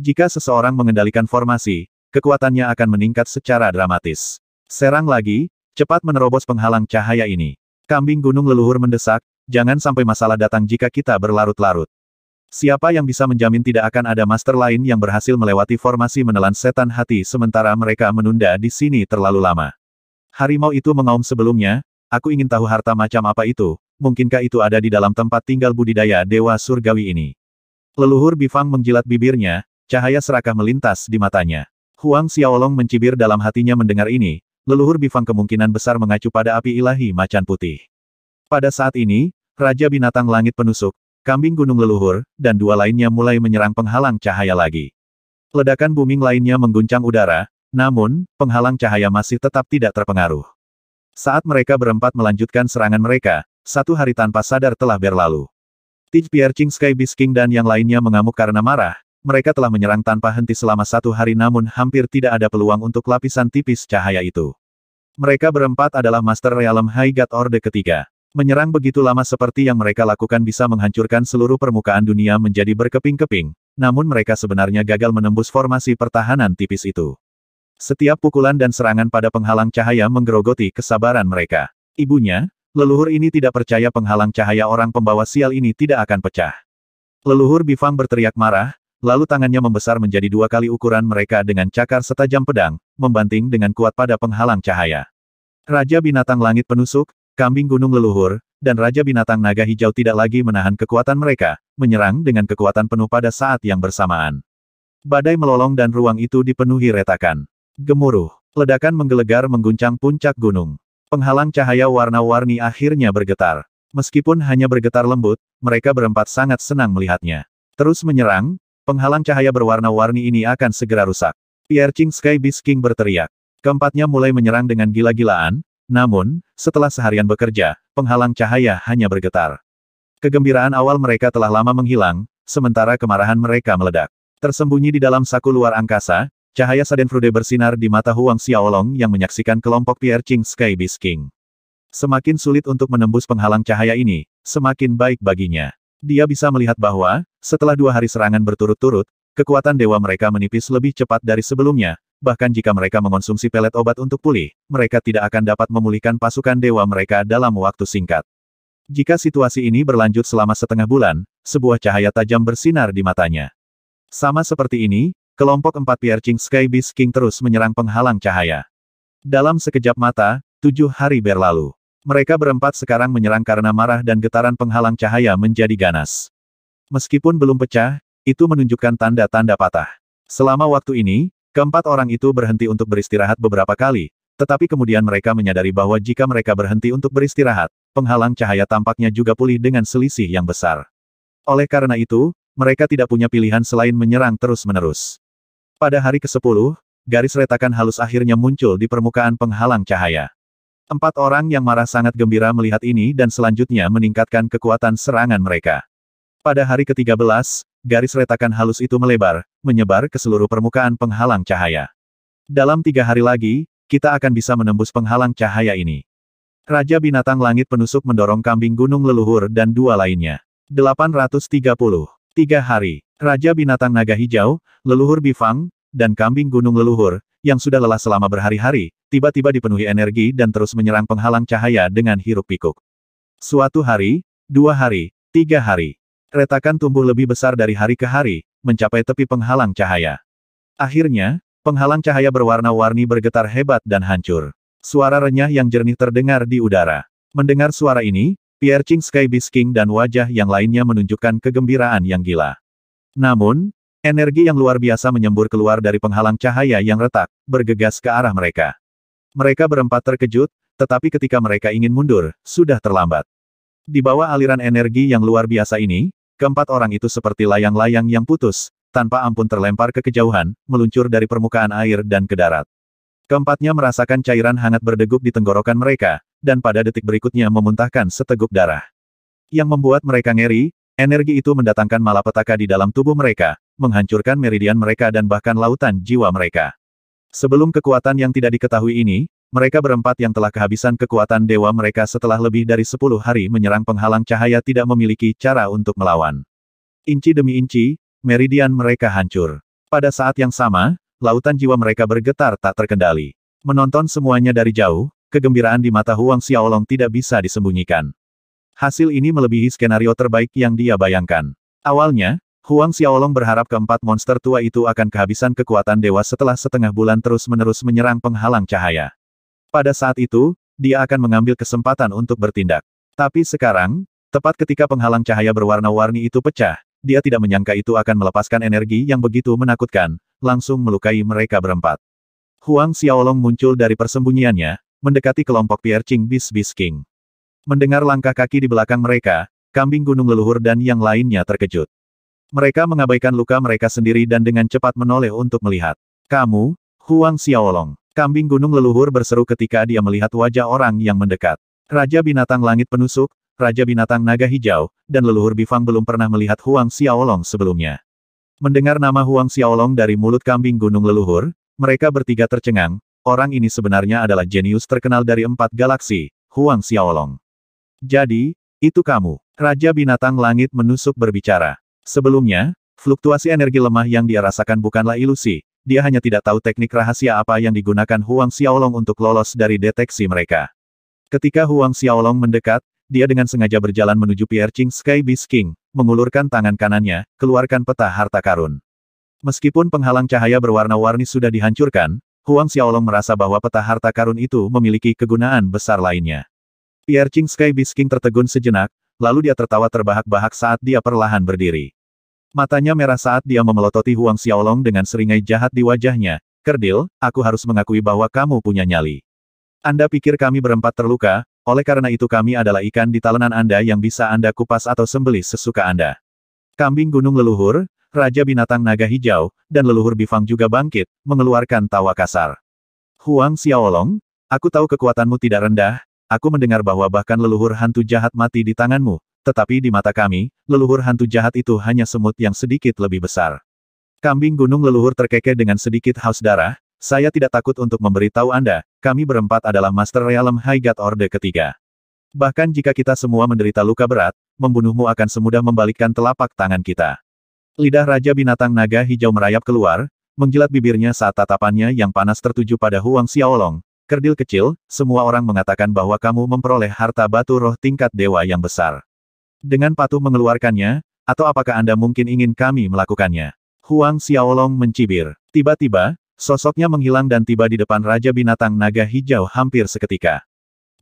Jika seseorang mengendalikan formasi, kekuatannya akan meningkat secara dramatis. Serang lagi, cepat menerobos penghalang cahaya ini. Kambing gunung leluhur mendesak, jangan sampai masalah datang jika kita berlarut-larut. Siapa yang bisa menjamin tidak akan ada master lain yang berhasil melewati formasi menelan setan hati sementara mereka menunda di sini terlalu lama. Harimau itu mengaum sebelumnya, aku ingin tahu harta macam apa itu, mungkinkah itu ada di dalam tempat tinggal budidaya dewa surgawi ini. Leluhur Bifang menjilat bibirnya, cahaya serakah melintas di matanya. Huang Xiaolong mencibir dalam hatinya mendengar ini, leluhur Bifang kemungkinan besar mengacu pada api ilahi macan putih. Pada saat ini, Raja Binatang Langit Penusuk, Kambing Gunung Leluhur, dan dua lainnya mulai menyerang penghalang cahaya lagi. Ledakan booming lainnya mengguncang udara, namun, penghalang cahaya masih tetap tidak terpengaruh. Saat mereka berempat melanjutkan serangan mereka, satu hari tanpa sadar telah berlalu. Tij Piercing Sky Bisking dan yang lainnya mengamuk karena marah, mereka telah menyerang tanpa henti selama satu hari namun hampir tidak ada peluang untuk lapisan tipis cahaya itu. Mereka berempat adalah Master Realm High God Orde ketiga. Menyerang begitu lama seperti yang mereka lakukan bisa menghancurkan seluruh permukaan dunia menjadi berkeping-keping, namun mereka sebenarnya gagal menembus formasi pertahanan tipis itu. Setiap pukulan dan serangan pada penghalang cahaya menggerogoti kesabaran mereka. Ibunya, leluhur ini tidak percaya penghalang cahaya orang pembawa sial ini tidak akan pecah. Leluhur Bifang berteriak marah, lalu tangannya membesar menjadi dua kali ukuran mereka dengan cakar setajam pedang, membanting dengan kuat pada penghalang cahaya. Raja binatang langit penusuk, kambing gunung leluhur, dan Raja binatang naga hijau tidak lagi menahan kekuatan mereka, menyerang dengan kekuatan penuh pada saat yang bersamaan. Badai melolong dan ruang itu dipenuhi retakan. Gemuruh, ledakan menggelegar mengguncang puncak gunung. Penghalang cahaya warna-warni akhirnya bergetar. Meskipun hanya bergetar lembut, mereka berempat sangat senang melihatnya. Terus menyerang, Penghalang cahaya berwarna-warni ini akan segera rusak. Pierre Ching Sky Beast King berteriak. Keempatnya mulai menyerang dengan gila-gilaan, namun, setelah seharian bekerja, penghalang cahaya hanya bergetar. Kegembiraan awal mereka telah lama menghilang, sementara kemarahan mereka meledak. Tersembunyi di dalam saku luar angkasa, cahaya Sadenfrude bersinar di mata Huang Xiaolong yang menyaksikan kelompok Pierre Ching Sky Beast King. Semakin sulit untuk menembus penghalang cahaya ini, semakin baik baginya. Dia bisa melihat bahwa, setelah dua hari serangan berturut-turut, kekuatan dewa mereka menipis lebih cepat dari sebelumnya, bahkan jika mereka mengonsumsi pelet obat untuk pulih, mereka tidak akan dapat memulihkan pasukan dewa mereka dalam waktu singkat. Jika situasi ini berlanjut selama setengah bulan, sebuah cahaya tajam bersinar di matanya. Sama seperti ini, kelompok empat Piercing Sky Beast King terus menyerang penghalang cahaya. Dalam sekejap mata, tujuh hari berlalu. Mereka berempat sekarang menyerang karena marah dan getaran penghalang cahaya menjadi ganas. Meskipun belum pecah, itu menunjukkan tanda-tanda patah. Selama waktu ini, keempat orang itu berhenti untuk beristirahat beberapa kali, tetapi kemudian mereka menyadari bahwa jika mereka berhenti untuk beristirahat, penghalang cahaya tampaknya juga pulih dengan selisih yang besar. Oleh karena itu, mereka tidak punya pilihan selain menyerang terus-menerus. Pada hari ke-10, garis retakan halus akhirnya muncul di permukaan penghalang cahaya. Empat orang yang marah sangat gembira melihat ini dan selanjutnya meningkatkan kekuatan serangan mereka. Pada hari ke-13, garis retakan halus itu melebar, menyebar ke seluruh permukaan penghalang cahaya. Dalam tiga hari lagi, kita akan bisa menembus penghalang cahaya ini. Raja Binatang Langit Penusuk mendorong kambing gunung leluhur dan dua lainnya. 830. Tiga hari, Raja Binatang Naga Hijau, Leluhur Bifang, dan Kambing Gunung Leluhur, yang sudah lelah selama berhari-hari, tiba-tiba dipenuhi energi dan terus menyerang penghalang cahaya dengan hiruk-pikuk. Suatu hari, dua hari, tiga hari. Retakan tumbuh lebih besar dari hari ke hari, mencapai tepi penghalang cahaya. Akhirnya, penghalang cahaya berwarna-warni bergetar hebat dan hancur. Suara renyah yang jernih terdengar di udara. Mendengar suara ini, Pierre Sky Bisking dan wajah yang lainnya menunjukkan kegembiraan yang gila. Namun, Energi yang luar biasa menyembur keluar dari penghalang cahaya yang retak, bergegas ke arah mereka. Mereka berempat terkejut, tetapi ketika mereka ingin mundur, sudah terlambat. Di bawah aliran energi yang luar biasa ini, keempat orang itu seperti layang-layang yang putus, tanpa ampun terlempar ke kejauhan, meluncur dari permukaan air dan ke darat. Keempatnya merasakan cairan hangat berdegup di tenggorokan mereka, dan pada detik berikutnya memuntahkan seteguk darah. Yang membuat mereka ngeri, energi itu mendatangkan malapetaka di dalam tubuh mereka, menghancurkan meridian mereka dan bahkan lautan jiwa mereka. Sebelum kekuatan yang tidak diketahui ini, mereka berempat yang telah kehabisan kekuatan dewa mereka setelah lebih dari sepuluh hari menyerang penghalang cahaya tidak memiliki cara untuk melawan. Inci demi inci, meridian mereka hancur. Pada saat yang sama, lautan jiwa mereka bergetar tak terkendali. Menonton semuanya dari jauh, kegembiraan di mata Huang Xiaolong tidak bisa disembunyikan. Hasil ini melebihi skenario terbaik yang dia bayangkan. Awalnya, Huang Xiaolong berharap keempat monster tua itu akan kehabisan kekuatan dewa setelah setengah bulan terus-menerus menyerang penghalang cahaya. Pada saat itu, dia akan mengambil kesempatan untuk bertindak. Tapi sekarang, tepat ketika penghalang cahaya berwarna-warni itu pecah, dia tidak menyangka itu akan melepaskan energi yang begitu menakutkan, langsung melukai mereka berempat. Huang Xiaolong muncul dari persembunyiannya, mendekati kelompok Piercing Bis Bis King. Mendengar langkah kaki di belakang mereka, kambing gunung leluhur dan yang lainnya terkejut. Mereka mengabaikan luka mereka sendiri dan dengan cepat menoleh untuk melihat. Kamu, Huang Xiaolong. Kambing gunung leluhur berseru ketika dia melihat wajah orang yang mendekat. Raja binatang langit penusuk, Raja binatang naga hijau, dan leluhur bifang belum pernah melihat Huang Xiaolong sebelumnya. Mendengar nama Huang Xiaolong dari mulut kambing gunung leluhur, mereka bertiga tercengang, orang ini sebenarnya adalah jenius terkenal dari empat galaksi, Huang Xiaolong. Jadi, itu kamu. Raja binatang langit menusuk berbicara. Sebelumnya, fluktuasi energi lemah yang dia rasakan bukanlah ilusi, dia hanya tidak tahu teknik rahasia apa yang digunakan Huang Xiaolong untuk lolos dari deteksi mereka. Ketika Huang Xiaolong mendekat, dia dengan sengaja berjalan menuju Pierre Ching Sky Beast King, mengulurkan tangan kanannya, keluarkan peta harta karun. Meskipun penghalang cahaya berwarna-warni sudah dihancurkan, Huang Xiaolong merasa bahwa peta harta karun itu memiliki kegunaan besar lainnya. Pierre Ching Sky Beast King tertegun sejenak, lalu dia tertawa terbahak-bahak saat dia perlahan berdiri. Matanya merah saat dia memelototi Huang Xiaolong dengan seringai jahat di wajahnya. Kerdil, aku harus mengakui bahwa kamu punya nyali. Anda pikir kami berempat terluka, oleh karena itu kami adalah ikan di talenan Anda yang bisa Anda kupas atau sembelih sesuka Anda. Kambing gunung leluhur, Raja Binatang Naga Hijau, dan leluhur bifang juga bangkit, mengeluarkan tawa kasar. Huang Xiaolong, aku tahu kekuatanmu tidak rendah, aku mendengar bahwa bahkan leluhur hantu jahat mati di tanganmu, tetapi di mata kami, leluhur hantu jahat itu hanya semut yang sedikit lebih besar. Kambing gunung leluhur terkekeh dengan sedikit haus darah, saya tidak takut untuk memberitahu Anda, kami berempat adalah Master Realm High God Orde ketiga. Bahkan jika kita semua menderita luka berat, membunuhmu akan semudah membalikkan telapak tangan kita. Lidah Raja Binatang Naga Hijau merayap keluar, menjilat bibirnya saat tatapannya yang panas tertuju pada Huang Xiaolong. Kerdil kecil, semua orang mengatakan bahwa kamu memperoleh harta batu roh tingkat dewa yang besar. Dengan patuh mengeluarkannya, atau apakah Anda mungkin ingin kami melakukannya? Huang Xiaolong mencibir. Tiba-tiba, sosoknya menghilang dan tiba di depan Raja Binatang Naga Hijau hampir seketika.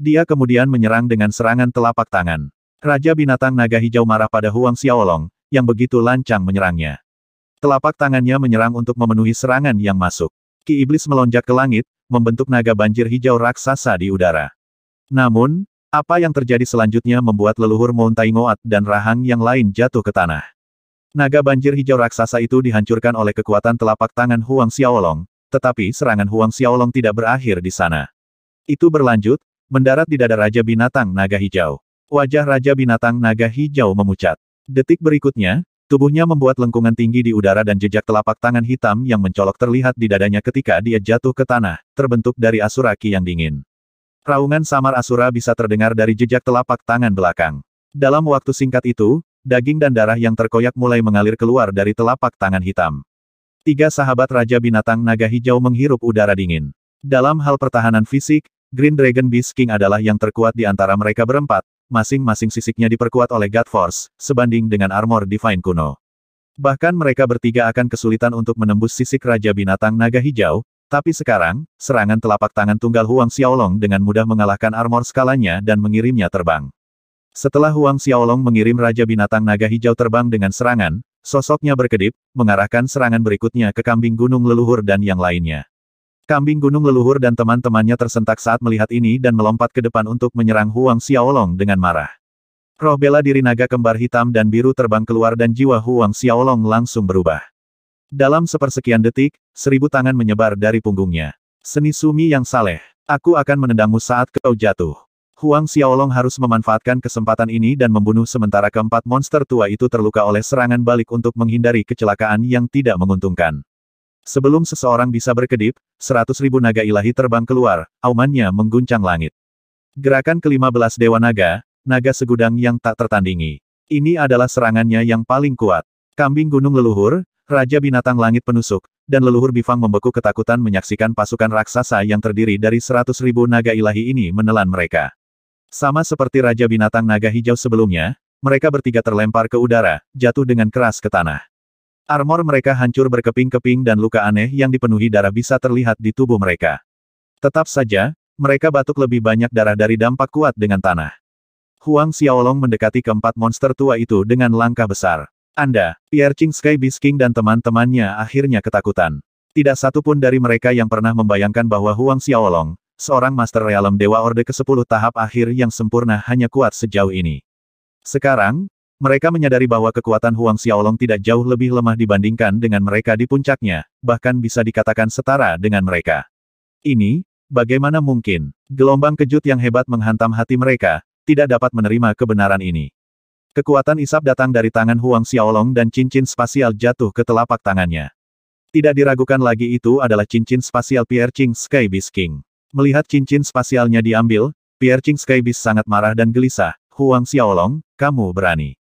Dia kemudian menyerang dengan serangan telapak tangan. Raja Binatang Naga Hijau marah pada Huang Xiaolong, yang begitu lancang menyerangnya. Telapak tangannya menyerang untuk memenuhi serangan yang masuk. Ki Iblis melonjak ke langit, membentuk naga banjir hijau raksasa di udara. Namun, apa yang terjadi selanjutnya membuat leluhur Mountain Ngoat dan rahang yang lain jatuh ke tanah. Naga banjir hijau raksasa itu dihancurkan oleh kekuatan telapak tangan Huang Xiaolong, tetapi serangan Huang Xiaolong tidak berakhir di sana. Itu berlanjut, mendarat di dada Raja Binatang Naga Hijau. Wajah Raja Binatang Naga Hijau memucat. Detik berikutnya, tubuhnya membuat lengkungan tinggi di udara dan jejak telapak tangan hitam yang mencolok terlihat di dadanya ketika dia jatuh ke tanah, terbentuk dari asuraki yang dingin. Raungan samar Asura bisa terdengar dari jejak telapak tangan belakang. Dalam waktu singkat itu, daging dan darah yang terkoyak mulai mengalir keluar dari telapak tangan hitam. Tiga sahabat Raja Binatang Naga Hijau menghirup udara dingin. Dalam hal pertahanan fisik, Green Dragon Beast King adalah yang terkuat di antara mereka berempat, masing-masing sisiknya diperkuat oleh God Force, sebanding dengan armor Divine kuno. Bahkan mereka bertiga akan kesulitan untuk menembus sisik Raja Binatang Naga Hijau, tapi sekarang, serangan telapak tangan tunggal Huang Xiaolong dengan mudah mengalahkan armor skalanya dan mengirimnya terbang. Setelah Huang Xiaolong mengirim Raja Binatang Naga Hijau terbang dengan serangan, sosoknya berkedip, mengarahkan serangan berikutnya ke kambing gunung leluhur dan yang lainnya. Kambing gunung leluhur dan teman-temannya tersentak saat melihat ini dan melompat ke depan untuk menyerang Huang Xiaolong dengan marah. Roh bela diri naga kembar hitam dan biru terbang keluar dan jiwa Huang Xiaolong langsung berubah. Dalam sepersekian detik, seribu tangan menyebar dari punggungnya. Seni sumi yang saleh. Aku akan menendangmu saat kau jatuh. Huang Xiaolong harus memanfaatkan kesempatan ini dan membunuh sementara keempat monster tua itu terluka oleh serangan balik untuk menghindari kecelakaan yang tidak menguntungkan. Sebelum seseorang bisa berkedip, seratus ribu naga ilahi terbang keluar, aumannya mengguncang langit. Gerakan ke-15 Dewa Naga, naga segudang yang tak tertandingi. Ini adalah serangannya yang paling kuat. Kambing gunung leluhur, Raja Binatang Langit Penusuk, dan leluhur Bifang membeku ketakutan menyaksikan pasukan raksasa yang terdiri dari seratus ribu naga ilahi ini menelan mereka. Sama seperti Raja Binatang Naga Hijau sebelumnya, mereka bertiga terlempar ke udara, jatuh dengan keras ke tanah. Armor mereka hancur berkeping-keping dan luka aneh yang dipenuhi darah bisa terlihat di tubuh mereka. Tetap saja, mereka batuk lebih banyak darah dari dampak kuat dengan tanah. Huang Xiaolong mendekati keempat monster tua itu dengan langkah besar. Anda, Piercing Sky Bisking dan teman-temannya akhirnya ketakutan. Tidak satu pun dari mereka yang pernah membayangkan bahwa Huang Xiaolong, seorang Master Realm Dewa Orde ke-10 tahap akhir yang sempurna hanya kuat sejauh ini. Sekarang, mereka menyadari bahwa kekuatan Huang Xiaolong tidak jauh lebih lemah dibandingkan dengan mereka di puncaknya, bahkan bisa dikatakan setara dengan mereka. Ini, bagaimana mungkin? Gelombang kejut yang hebat menghantam hati mereka, tidak dapat menerima kebenaran ini. Kekuatan isap datang dari tangan Huang Xiaolong dan cincin spasial jatuh ke telapak tangannya. Tidak diragukan lagi itu adalah cincin spasial Pierre Ching Sky Beast King. Melihat cincin spasialnya diambil, Pierre Ching Sky Beast sangat marah dan gelisah. Huang Xiaolong, kamu berani.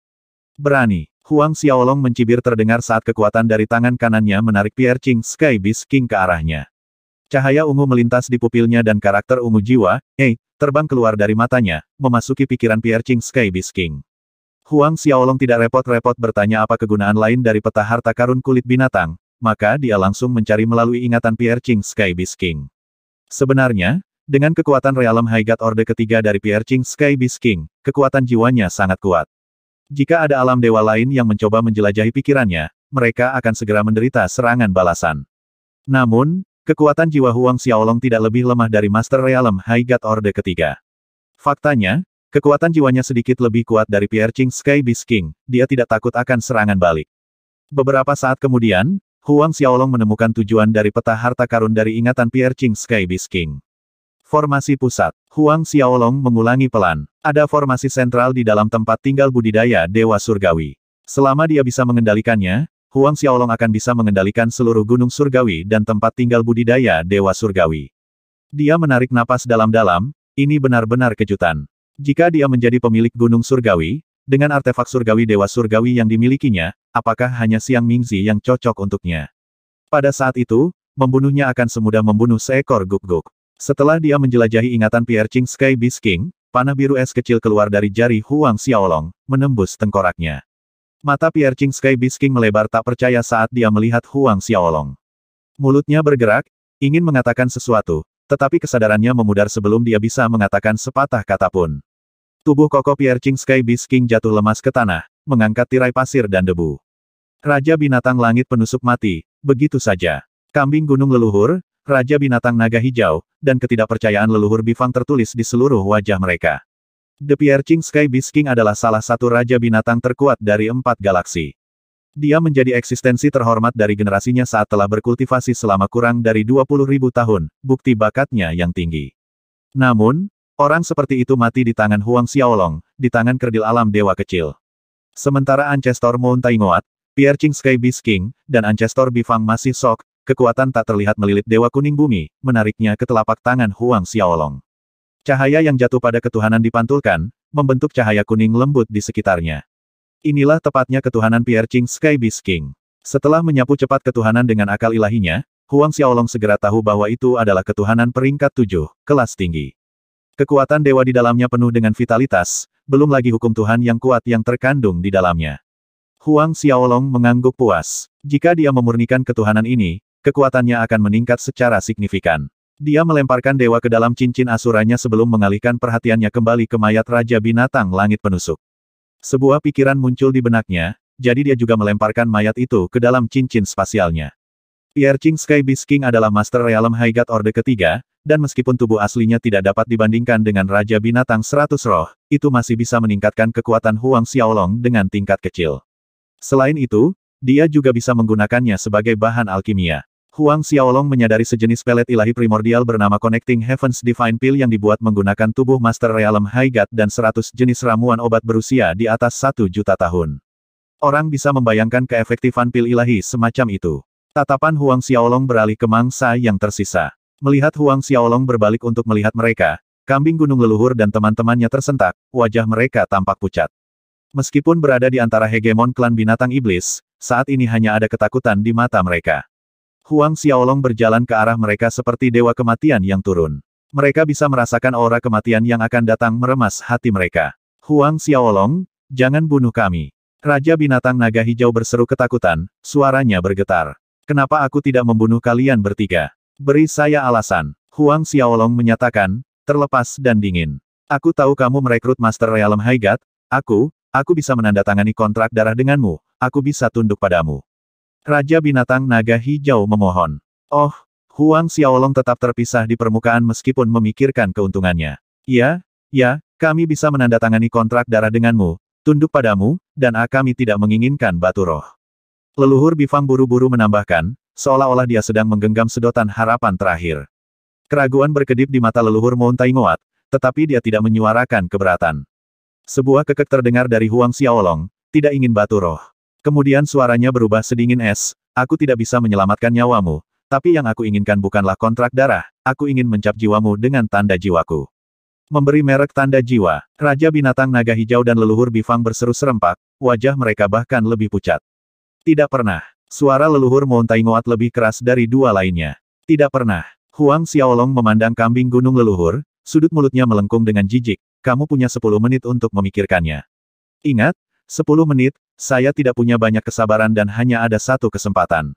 Berani. Huang Xiaolong mencibir terdengar saat kekuatan dari tangan kanannya menarik Pierre Ching Sky Beast King ke arahnya. Cahaya ungu melintas di pupilnya dan karakter ungu jiwa, eh, terbang keluar dari matanya, memasuki pikiran Pierre Ching Sky Beast King. Huang Xiaolong tidak repot-repot bertanya apa kegunaan lain dari peta harta karun kulit binatang, maka dia langsung mencari melalui ingatan Pierre Ching Sky Beast King. Sebenarnya, dengan kekuatan realem Haigat Orde ketiga dari Pierre Ching Sky Beast King, kekuatan jiwanya sangat kuat. Jika ada alam dewa lain yang mencoba menjelajahi pikirannya, mereka akan segera menderita serangan balasan. Namun, kekuatan jiwa Huang Xiaolong tidak lebih lemah dari Master Realem Haigat Orde ketiga. Faktanya, Kekuatan jiwanya sedikit lebih kuat dari Pierre Ching Sky Beast King, dia tidak takut akan serangan balik. Beberapa saat kemudian, Huang Xiaolong menemukan tujuan dari peta harta karun dari ingatan Pierre Ching Sky Beast King. Formasi pusat. Huang Xiaolong mengulangi pelan. Ada formasi sentral di dalam tempat tinggal budidaya Dewa Surgawi. Selama dia bisa mengendalikannya, Huang Xiaolong akan bisa mengendalikan seluruh gunung surgawi dan tempat tinggal budidaya Dewa Surgawi. Dia menarik napas dalam-dalam, ini benar-benar kejutan. Jika dia menjadi pemilik gunung surgawi, dengan artefak surgawi dewa surgawi yang dimilikinya, apakah hanya Siang Mingzi yang cocok untuknya? Pada saat itu, membunuhnya akan semudah membunuh seekor guk-guk. Setelah dia menjelajahi ingatan Pierre Ching Sky Beast King, panah biru es kecil keluar dari jari Huang Xiaolong, menembus tengkoraknya. Mata Pierre Ching Sky Beast King melebar tak percaya saat dia melihat Huang Xiaolong. Mulutnya bergerak, ingin mengatakan sesuatu, tetapi kesadarannya memudar sebelum dia bisa mengatakan sepatah kata pun. Tubuh Koko Pierre Ching Sky Beast King jatuh lemas ke tanah, mengangkat tirai pasir dan debu. Raja binatang langit penusuk mati, begitu saja. Kambing gunung leluhur, Raja Binatang Naga Hijau, dan ketidakpercayaan leluhur Bifang tertulis di seluruh wajah mereka. The Pierre Ching Sky Beast King adalah salah satu Raja Binatang terkuat dari empat galaksi. Dia menjadi eksistensi terhormat dari generasinya saat telah berkultivasi selama kurang dari 20 ribu tahun, bukti bakatnya yang tinggi. Namun, orang seperti itu mati di tangan Huang Xiaolong, di tangan kerdil alam dewa kecil. Sementara Ancestor Moon Taingoat, Pierre Ching Sky Beast King, dan Ancestor Bifang masih sok, kekuatan tak terlihat melilit Dewa Kuning Bumi, menariknya ke telapak tangan Huang Xiaolong. Cahaya yang jatuh pada ketuhanan dipantulkan, membentuk cahaya kuning lembut di sekitarnya. Inilah tepatnya ketuhanan Pierre Sky Beast King. Setelah menyapu cepat ketuhanan dengan akal ilahinya, Huang Xiaolong segera tahu bahwa itu adalah ketuhanan peringkat tujuh, kelas tinggi. Kekuatan dewa di dalamnya penuh dengan vitalitas, belum lagi hukum Tuhan yang kuat yang terkandung di dalamnya. Huang Xiaolong mengangguk puas. Jika dia memurnikan ketuhanan ini, kekuatannya akan meningkat secara signifikan. Dia melemparkan dewa ke dalam cincin asuranya sebelum mengalihkan perhatiannya kembali ke mayat Raja Binatang Langit Penusuk. Sebuah pikiran muncul di benaknya, jadi dia juga melemparkan mayat itu ke dalam cincin spasialnya. Pierre Ching Sky Beast King adalah Master Realm High God Orde ketiga, dan meskipun tubuh aslinya tidak dapat dibandingkan dengan Raja Binatang seratus Roh, itu masih bisa meningkatkan kekuatan Huang Xiaolong dengan tingkat kecil. Selain itu, dia juga bisa menggunakannya sebagai bahan alkimia. Huang Xiaolong menyadari sejenis pelet ilahi primordial bernama Connecting Heavens Divine Pill yang dibuat menggunakan tubuh Master Realm God dan 100 jenis ramuan obat berusia di atas 1 juta tahun. Orang bisa membayangkan keefektifan pil ilahi semacam itu. Tatapan Huang Xiaolong beralih ke mangsa yang tersisa. Melihat Huang Xiaolong berbalik untuk melihat mereka, kambing gunung leluhur dan teman-temannya tersentak, wajah mereka tampak pucat. Meskipun berada di antara hegemon klan binatang iblis, saat ini hanya ada ketakutan di mata mereka. Huang Xiaolong berjalan ke arah mereka seperti dewa kematian yang turun. Mereka bisa merasakan aura kematian yang akan datang meremas hati mereka. Huang Xiaolong, jangan bunuh kami. Raja binatang naga hijau berseru ketakutan, suaranya bergetar. Kenapa aku tidak membunuh kalian bertiga? Beri saya alasan. Huang Xiaolong menyatakan, terlepas dan dingin. Aku tahu kamu merekrut Master Realm Haigat, aku, aku bisa menandatangani kontrak darah denganmu, aku bisa tunduk padamu. Raja binatang naga hijau memohon. Oh, Huang Xiaolong tetap terpisah di permukaan meskipun memikirkan keuntungannya. Ya, ya, kami bisa menandatangani kontrak darah denganmu, tunduk padamu, dan ah, kami tidak menginginkan batu roh. Leluhur Bifang buru-buru menambahkan, seolah-olah dia sedang menggenggam sedotan harapan terakhir. Keraguan berkedip di mata leluhur Mountai Ngoat, tetapi dia tidak menyuarakan keberatan. Sebuah kekek terdengar dari Huang Xiaolong, tidak ingin batu roh. Kemudian suaranya berubah sedingin es, aku tidak bisa menyelamatkan nyawamu, tapi yang aku inginkan bukanlah kontrak darah, aku ingin mencap jiwamu dengan tanda jiwaku. Memberi merek tanda jiwa, Raja Binatang Naga Hijau dan leluhur Bifang berseru serempak, wajah mereka bahkan lebih pucat. Tidak pernah. Suara leluhur Ngoat lebih keras dari dua lainnya. Tidak pernah. Huang Xiaolong memandang kambing gunung leluhur, sudut mulutnya melengkung dengan jijik, kamu punya sepuluh menit untuk memikirkannya. Ingat, sepuluh menit, saya tidak punya banyak kesabaran dan hanya ada satu kesempatan.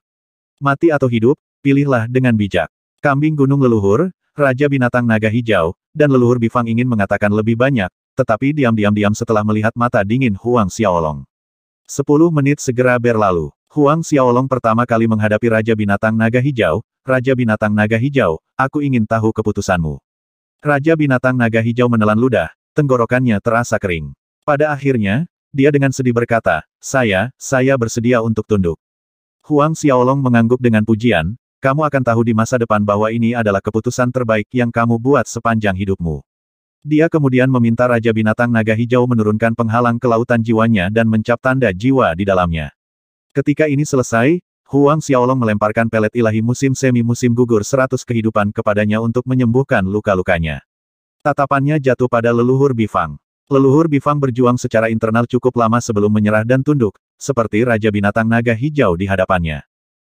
Mati atau hidup, pilihlah dengan bijak. Kambing gunung leluhur, Raja Binatang Naga Hijau, dan leluhur Bifang ingin mengatakan lebih banyak, tetapi diam-diam-diam setelah melihat mata dingin Huang Xiaolong. Sepuluh menit segera berlalu. Huang Xiaolong pertama kali menghadapi Raja Binatang Naga Hijau, Raja Binatang Naga Hijau, aku ingin tahu keputusanmu. Raja Binatang Naga Hijau menelan ludah, tenggorokannya terasa kering. Pada akhirnya, dia dengan sedih berkata, saya, saya bersedia untuk tunduk. Huang Xiaolong mengangguk dengan pujian, kamu akan tahu di masa depan bahwa ini adalah keputusan terbaik yang kamu buat sepanjang hidupmu. Dia kemudian meminta Raja Binatang Naga Hijau menurunkan penghalang ke lautan jiwanya dan mencap tanda jiwa di dalamnya. Ketika ini selesai, Huang Xiaolong melemparkan pelet ilahi musim semi musim gugur seratus kehidupan kepadanya untuk menyembuhkan luka-lukanya. Tatapannya jatuh pada leluhur Bifang. Leluhur Bifang berjuang secara internal cukup lama sebelum menyerah dan tunduk, seperti Raja Binatang Naga Hijau di hadapannya.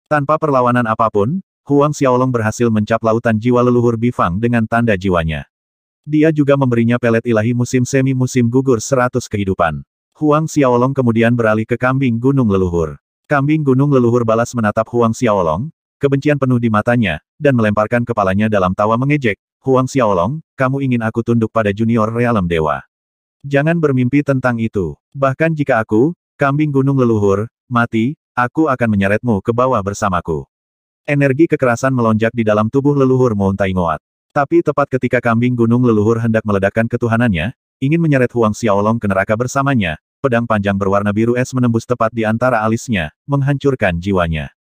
Tanpa perlawanan apapun, Huang Xiaolong berhasil mencap lautan jiwa leluhur Bifang dengan tanda jiwanya. Dia juga memberinya pelet ilahi musim semi musim gugur seratus kehidupan. Huang Xiaolong kemudian beralih ke kambing gunung leluhur. Kambing gunung leluhur balas menatap Huang Xiaolong, kebencian penuh di matanya, dan melemparkan kepalanya dalam tawa mengejek, Huang Xiaolong, kamu ingin aku tunduk pada junior realem dewa. Jangan bermimpi tentang itu. Bahkan jika aku, kambing gunung leluhur, mati, aku akan menyeretmu ke bawah bersamaku. Energi kekerasan melonjak di dalam tubuh leluhur Mountai Ngoat. Tapi tepat ketika kambing gunung leluhur hendak meledakkan ketuhanannya, ingin menyeret Huang Xiaolong ke neraka bersamanya, pedang panjang berwarna biru es menembus tepat di antara alisnya, menghancurkan jiwanya.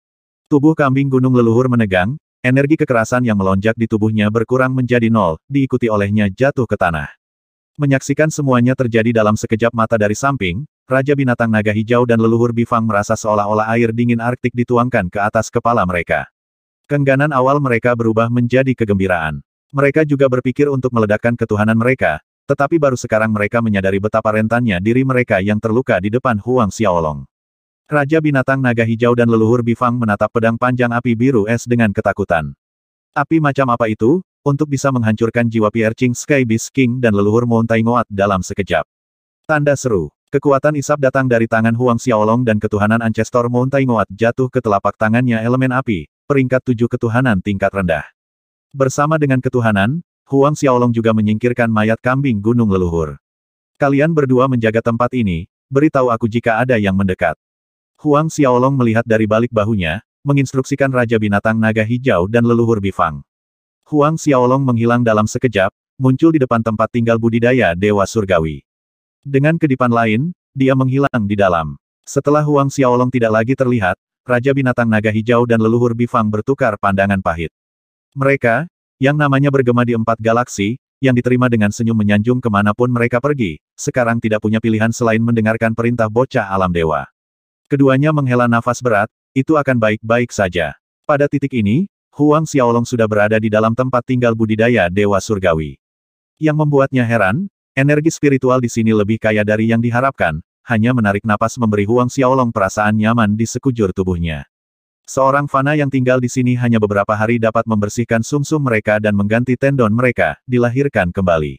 Tubuh kambing gunung leluhur menegang, energi kekerasan yang melonjak di tubuhnya berkurang menjadi nol, diikuti olehnya jatuh ke tanah. Menyaksikan semuanya terjadi dalam sekejap mata dari samping, Raja Binatang Naga Hijau dan leluhur Bifang merasa seolah-olah air dingin Arktik dituangkan ke atas kepala mereka. Kengganan awal mereka berubah menjadi kegembiraan. Mereka juga berpikir untuk meledakkan ketuhanan mereka, tetapi baru sekarang mereka menyadari betapa rentannya diri mereka yang terluka di depan Huang Xiaolong. Raja Binatang Naga Hijau dan leluhur Bifang menatap pedang panjang api biru es dengan ketakutan. Api macam apa itu? untuk bisa menghancurkan jiwa Piercing Sky Beast King dan leluhur Mountain Ngoat dalam sekejap. Tanda seru. Kekuatan isap datang dari tangan Huang Xiaolong dan ketuhanan Ancestor Mountain Ngoat jatuh ke telapak tangannya elemen api, peringkat tujuh ketuhanan tingkat rendah. Bersama dengan ketuhanan, Huang Xiaolong juga menyingkirkan mayat kambing gunung leluhur. Kalian berdua menjaga tempat ini, beritahu aku jika ada yang mendekat. Huang Xiaolong melihat dari balik bahunya, menginstruksikan Raja Binatang Naga Hijau dan leluhur Bifang. Huang Xiaolong menghilang dalam sekejap, muncul di depan tempat tinggal budidaya Dewa Surgawi. Dengan kedipan lain, dia menghilang di dalam. Setelah Huang Xiaolong tidak lagi terlihat, Raja Binatang Naga Hijau dan leluhur Bifang bertukar pandangan pahit. Mereka, yang namanya bergema di empat galaksi, yang diterima dengan senyum menyanjung kemanapun mereka pergi, sekarang tidak punya pilihan selain mendengarkan perintah bocah alam dewa. Keduanya menghela nafas berat, itu akan baik-baik saja. Pada titik ini, Huang Xiaolong sudah berada di dalam tempat tinggal budidaya Dewa Surgawi. Yang membuatnya heran, energi spiritual di sini lebih kaya dari yang diharapkan, hanya menarik napas memberi Huang Xiaolong perasaan nyaman di sekujur tubuhnya. Seorang fana yang tinggal di sini hanya beberapa hari dapat membersihkan sumsum -sum mereka dan mengganti tendon mereka, dilahirkan kembali.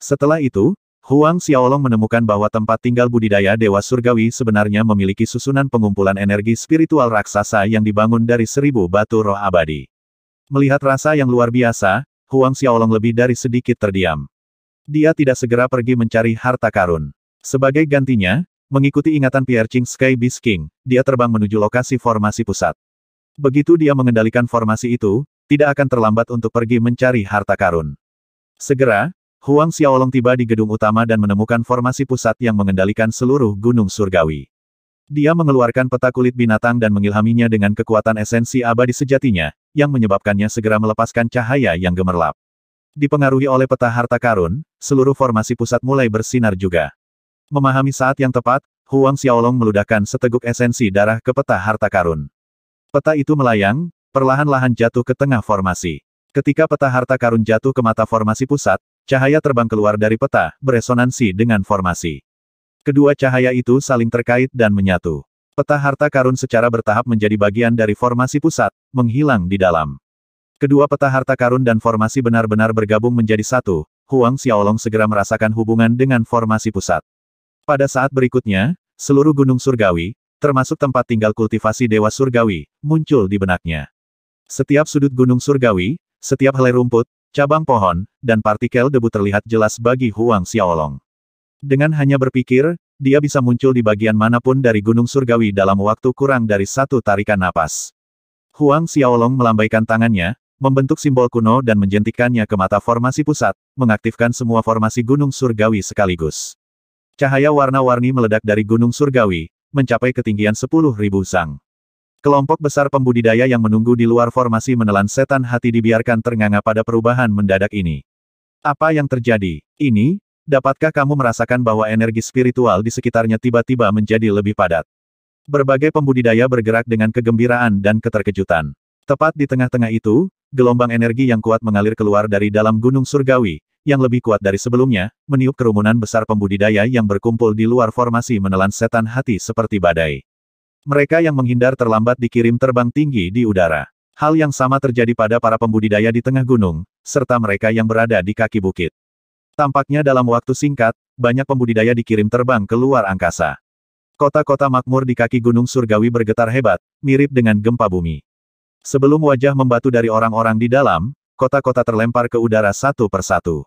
Setelah itu, Huang Xiaolong menemukan bahwa tempat tinggal budidaya Dewa Surgawi sebenarnya memiliki susunan pengumpulan energi spiritual raksasa yang dibangun dari seribu batu roh abadi. Melihat rasa yang luar biasa, Huang Xiaolong lebih dari sedikit terdiam. Dia tidak segera pergi mencari harta karun. Sebagai gantinya, mengikuti ingatan Pierre Ching Sky Beast King, dia terbang menuju lokasi formasi pusat. Begitu dia mengendalikan formasi itu, tidak akan terlambat untuk pergi mencari harta karun. Segera, Huang Xiaolong tiba di gedung utama dan menemukan formasi pusat yang mengendalikan seluruh gunung surgawi. Dia mengeluarkan peta kulit binatang dan mengilhaminya dengan kekuatan esensi abadi sejatinya, yang menyebabkannya segera melepaskan cahaya yang gemerlap. Dipengaruhi oleh peta harta karun, seluruh formasi pusat mulai bersinar juga. Memahami saat yang tepat, Huang Xiaolong meludahkan seteguk esensi darah ke peta harta karun. Peta itu melayang, perlahan-lahan jatuh ke tengah formasi. Ketika peta harta karun jatuh ke mata formasi pusat, Cahaya terbang keluar dari peta, beresonansi dengan formasi. Kedua cahaya itu saling terkait dan menyatu. Peta harta karun secara bertahap menjadi bagian dari formasi pusat, menghilang di dalam. Kedua peta harta karun dan formasi benar-benar bergabung menjadi satu, Huang Xiaolong segera merasakan hubungan dengan formasi pusat. Pada saat berikutnya, seluruh gunung surgawi, termasuk tempat tinggal kultivasi dewa surgawi, muncul di benaknya. Setiap sudut gunung surgawi, setiap helai rumput, cabang pohon, dan partikel debu terlihat jelas bagi Huang Xiaolong. Dengan hanya berpikir, dia bisa muncul di bagian manapun dari Gunung Surgawi dalam waktu kurang dari satu tarikan napas. Huang Xiaolong melambaikan tangannya, membentuk simbol kuno dan menjentikannya ke mata formasi pusat, mengaktifkan semua formasi Gunung Surgawi sekaligus. Cahaya warna-warni meledak dari Gunung Surgawi, mencapai ketinggian 10.000 sang. Kelompok besar pembudidaya yang menunggu di luar formasi menelan setan hati dibiarkan ternganga pada perubahan mendadak ini. Apa yang terjadi? Ini, dapatkah kamu merasakan bahwa energi spiritual di sekitarnya tiba-tiba menjadi lebih padat? Berbagai pembudidaya bergerak dengan kegembiraan dan keterkejutan. Tepat di tengah-tengah itu, gelombang energi yang kuat mengalir keluar dari dalam gunung surgawi, yang lebih kuat dari sebelumnya, meniup kerumunan besar pembudidaya yang berkumpul di luar formasi menelan setan hati seperti badai. Mereka yang menghindar terlambat dikirim terbang tinggi di udara. Hal yang sama terjadi pada para pembudidaya di tengah gunung, serta mereka yang berada di kaki bukit. Tampaknya dalam waktu singkat, banyak pembudidaya dikirim terbang ke luar angkasa. Kota-kota makmur di kaki gunung surgawi bergetar hebat, mirip dengan gempa bumi. Sebelum wajah membatu dari orang-orang di dalam, kota-kota terlempar ke udara satu persatu.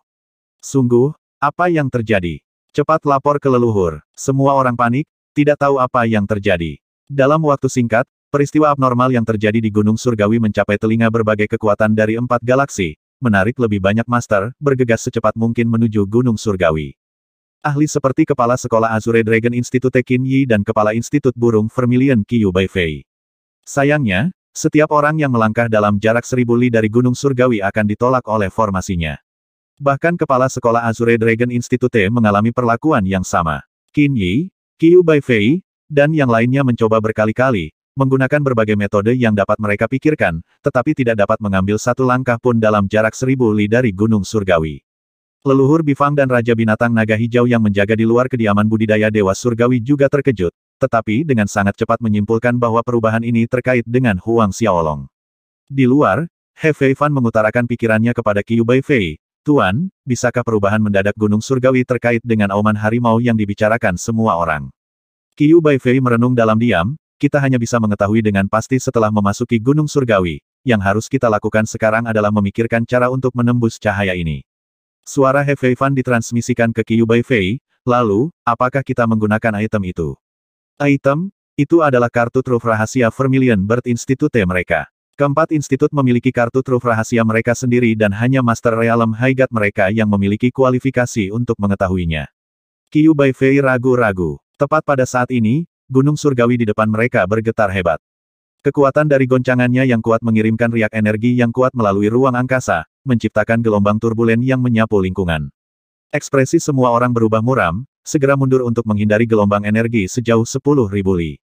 Sungguh, apa yang terjadi? Cepat lapor ke leluhur. Semua orang panik, tidak tahu apa yang terjadi. Dalam waktu singkat, peristiwa abnormal yang terjadi di Gunung Surgawi mencapai telinga berbagai kekuatan dari empat galaksi, menarik lebih banyak master, bergegas secepat mungkin menuju Gunung Surgawi. Ahli seperti Kepala Sekolah Azure Dragon Institute Qin Yi dan Kepala Institut Burung Vermilion Bai Fei. Sayangnya, setiap orang yang melangkah dalam jarak seribu li dari Gunung Surgawi akan ditolak oleh formasinya. Bahkan Kepala Sekolah Azure Dragon Institute mengalami perlakuan yang sama. Qin Yi, Bai Fei dan yang lainnya mencoba berkali-kali, menggunakan berbagai metode yang dapat mereka pikirkan, tetapi tidak dapat mengambil satu langkah pun dalam jarak seribu li dari Gunung Surgawi. Leluhur Bifang dan Raja Binatang Naga Hijau yang menjaga di luar kediaman budidaya Dewa Surgawi juga terkejut, tetapi dengan sangat cepat menyimpulkan bahwa perubahan ini terkait dengan Huang Xiaolong. Di luar, He Fei Fan mengutarakan pikirannya kepada Qiu Bai Fei, Tuan, bisakah perubahan mendadak Gunung Surgawi terkait dengan auman harimau yang dibicarakan semua orang? Qiu Baifei merenung dalam diam, kita hanya bisa mengetahui dengan pasti setelah memasuki Gunung Surgawi, yang harus kita lakukan sekarang adalah memikirkan cara untuk menembus cahaya ini. Suara He Fei Fan ditransmisikan ke Qiu Baifei, lalu, apakah kita menggunakan item itu? Item, itu adalah kartu truf rahasia Vermilion Bird Institute mereka. Keempat institut memiliki kartu truf rahasia mereka sendiri dan hanya Master Realm Haigat mereka yang memiliki kualifikasi untuk mengetahuinya. Qiu Baifei ragu-ragu. Tepat pada saat ini, gunung surgawi di depan mereka bergetar hebat. Kekuatan dari goncangannya yang kuat mengirimkan riak energi yang kuat melalui ruang angkasa, menciptakan gelombang turbulen yang menyapu lingkungan. Ekspresi semua orang berubah muram, segera mundur untuk menghindari gelombang energi sejauh 10.000 li.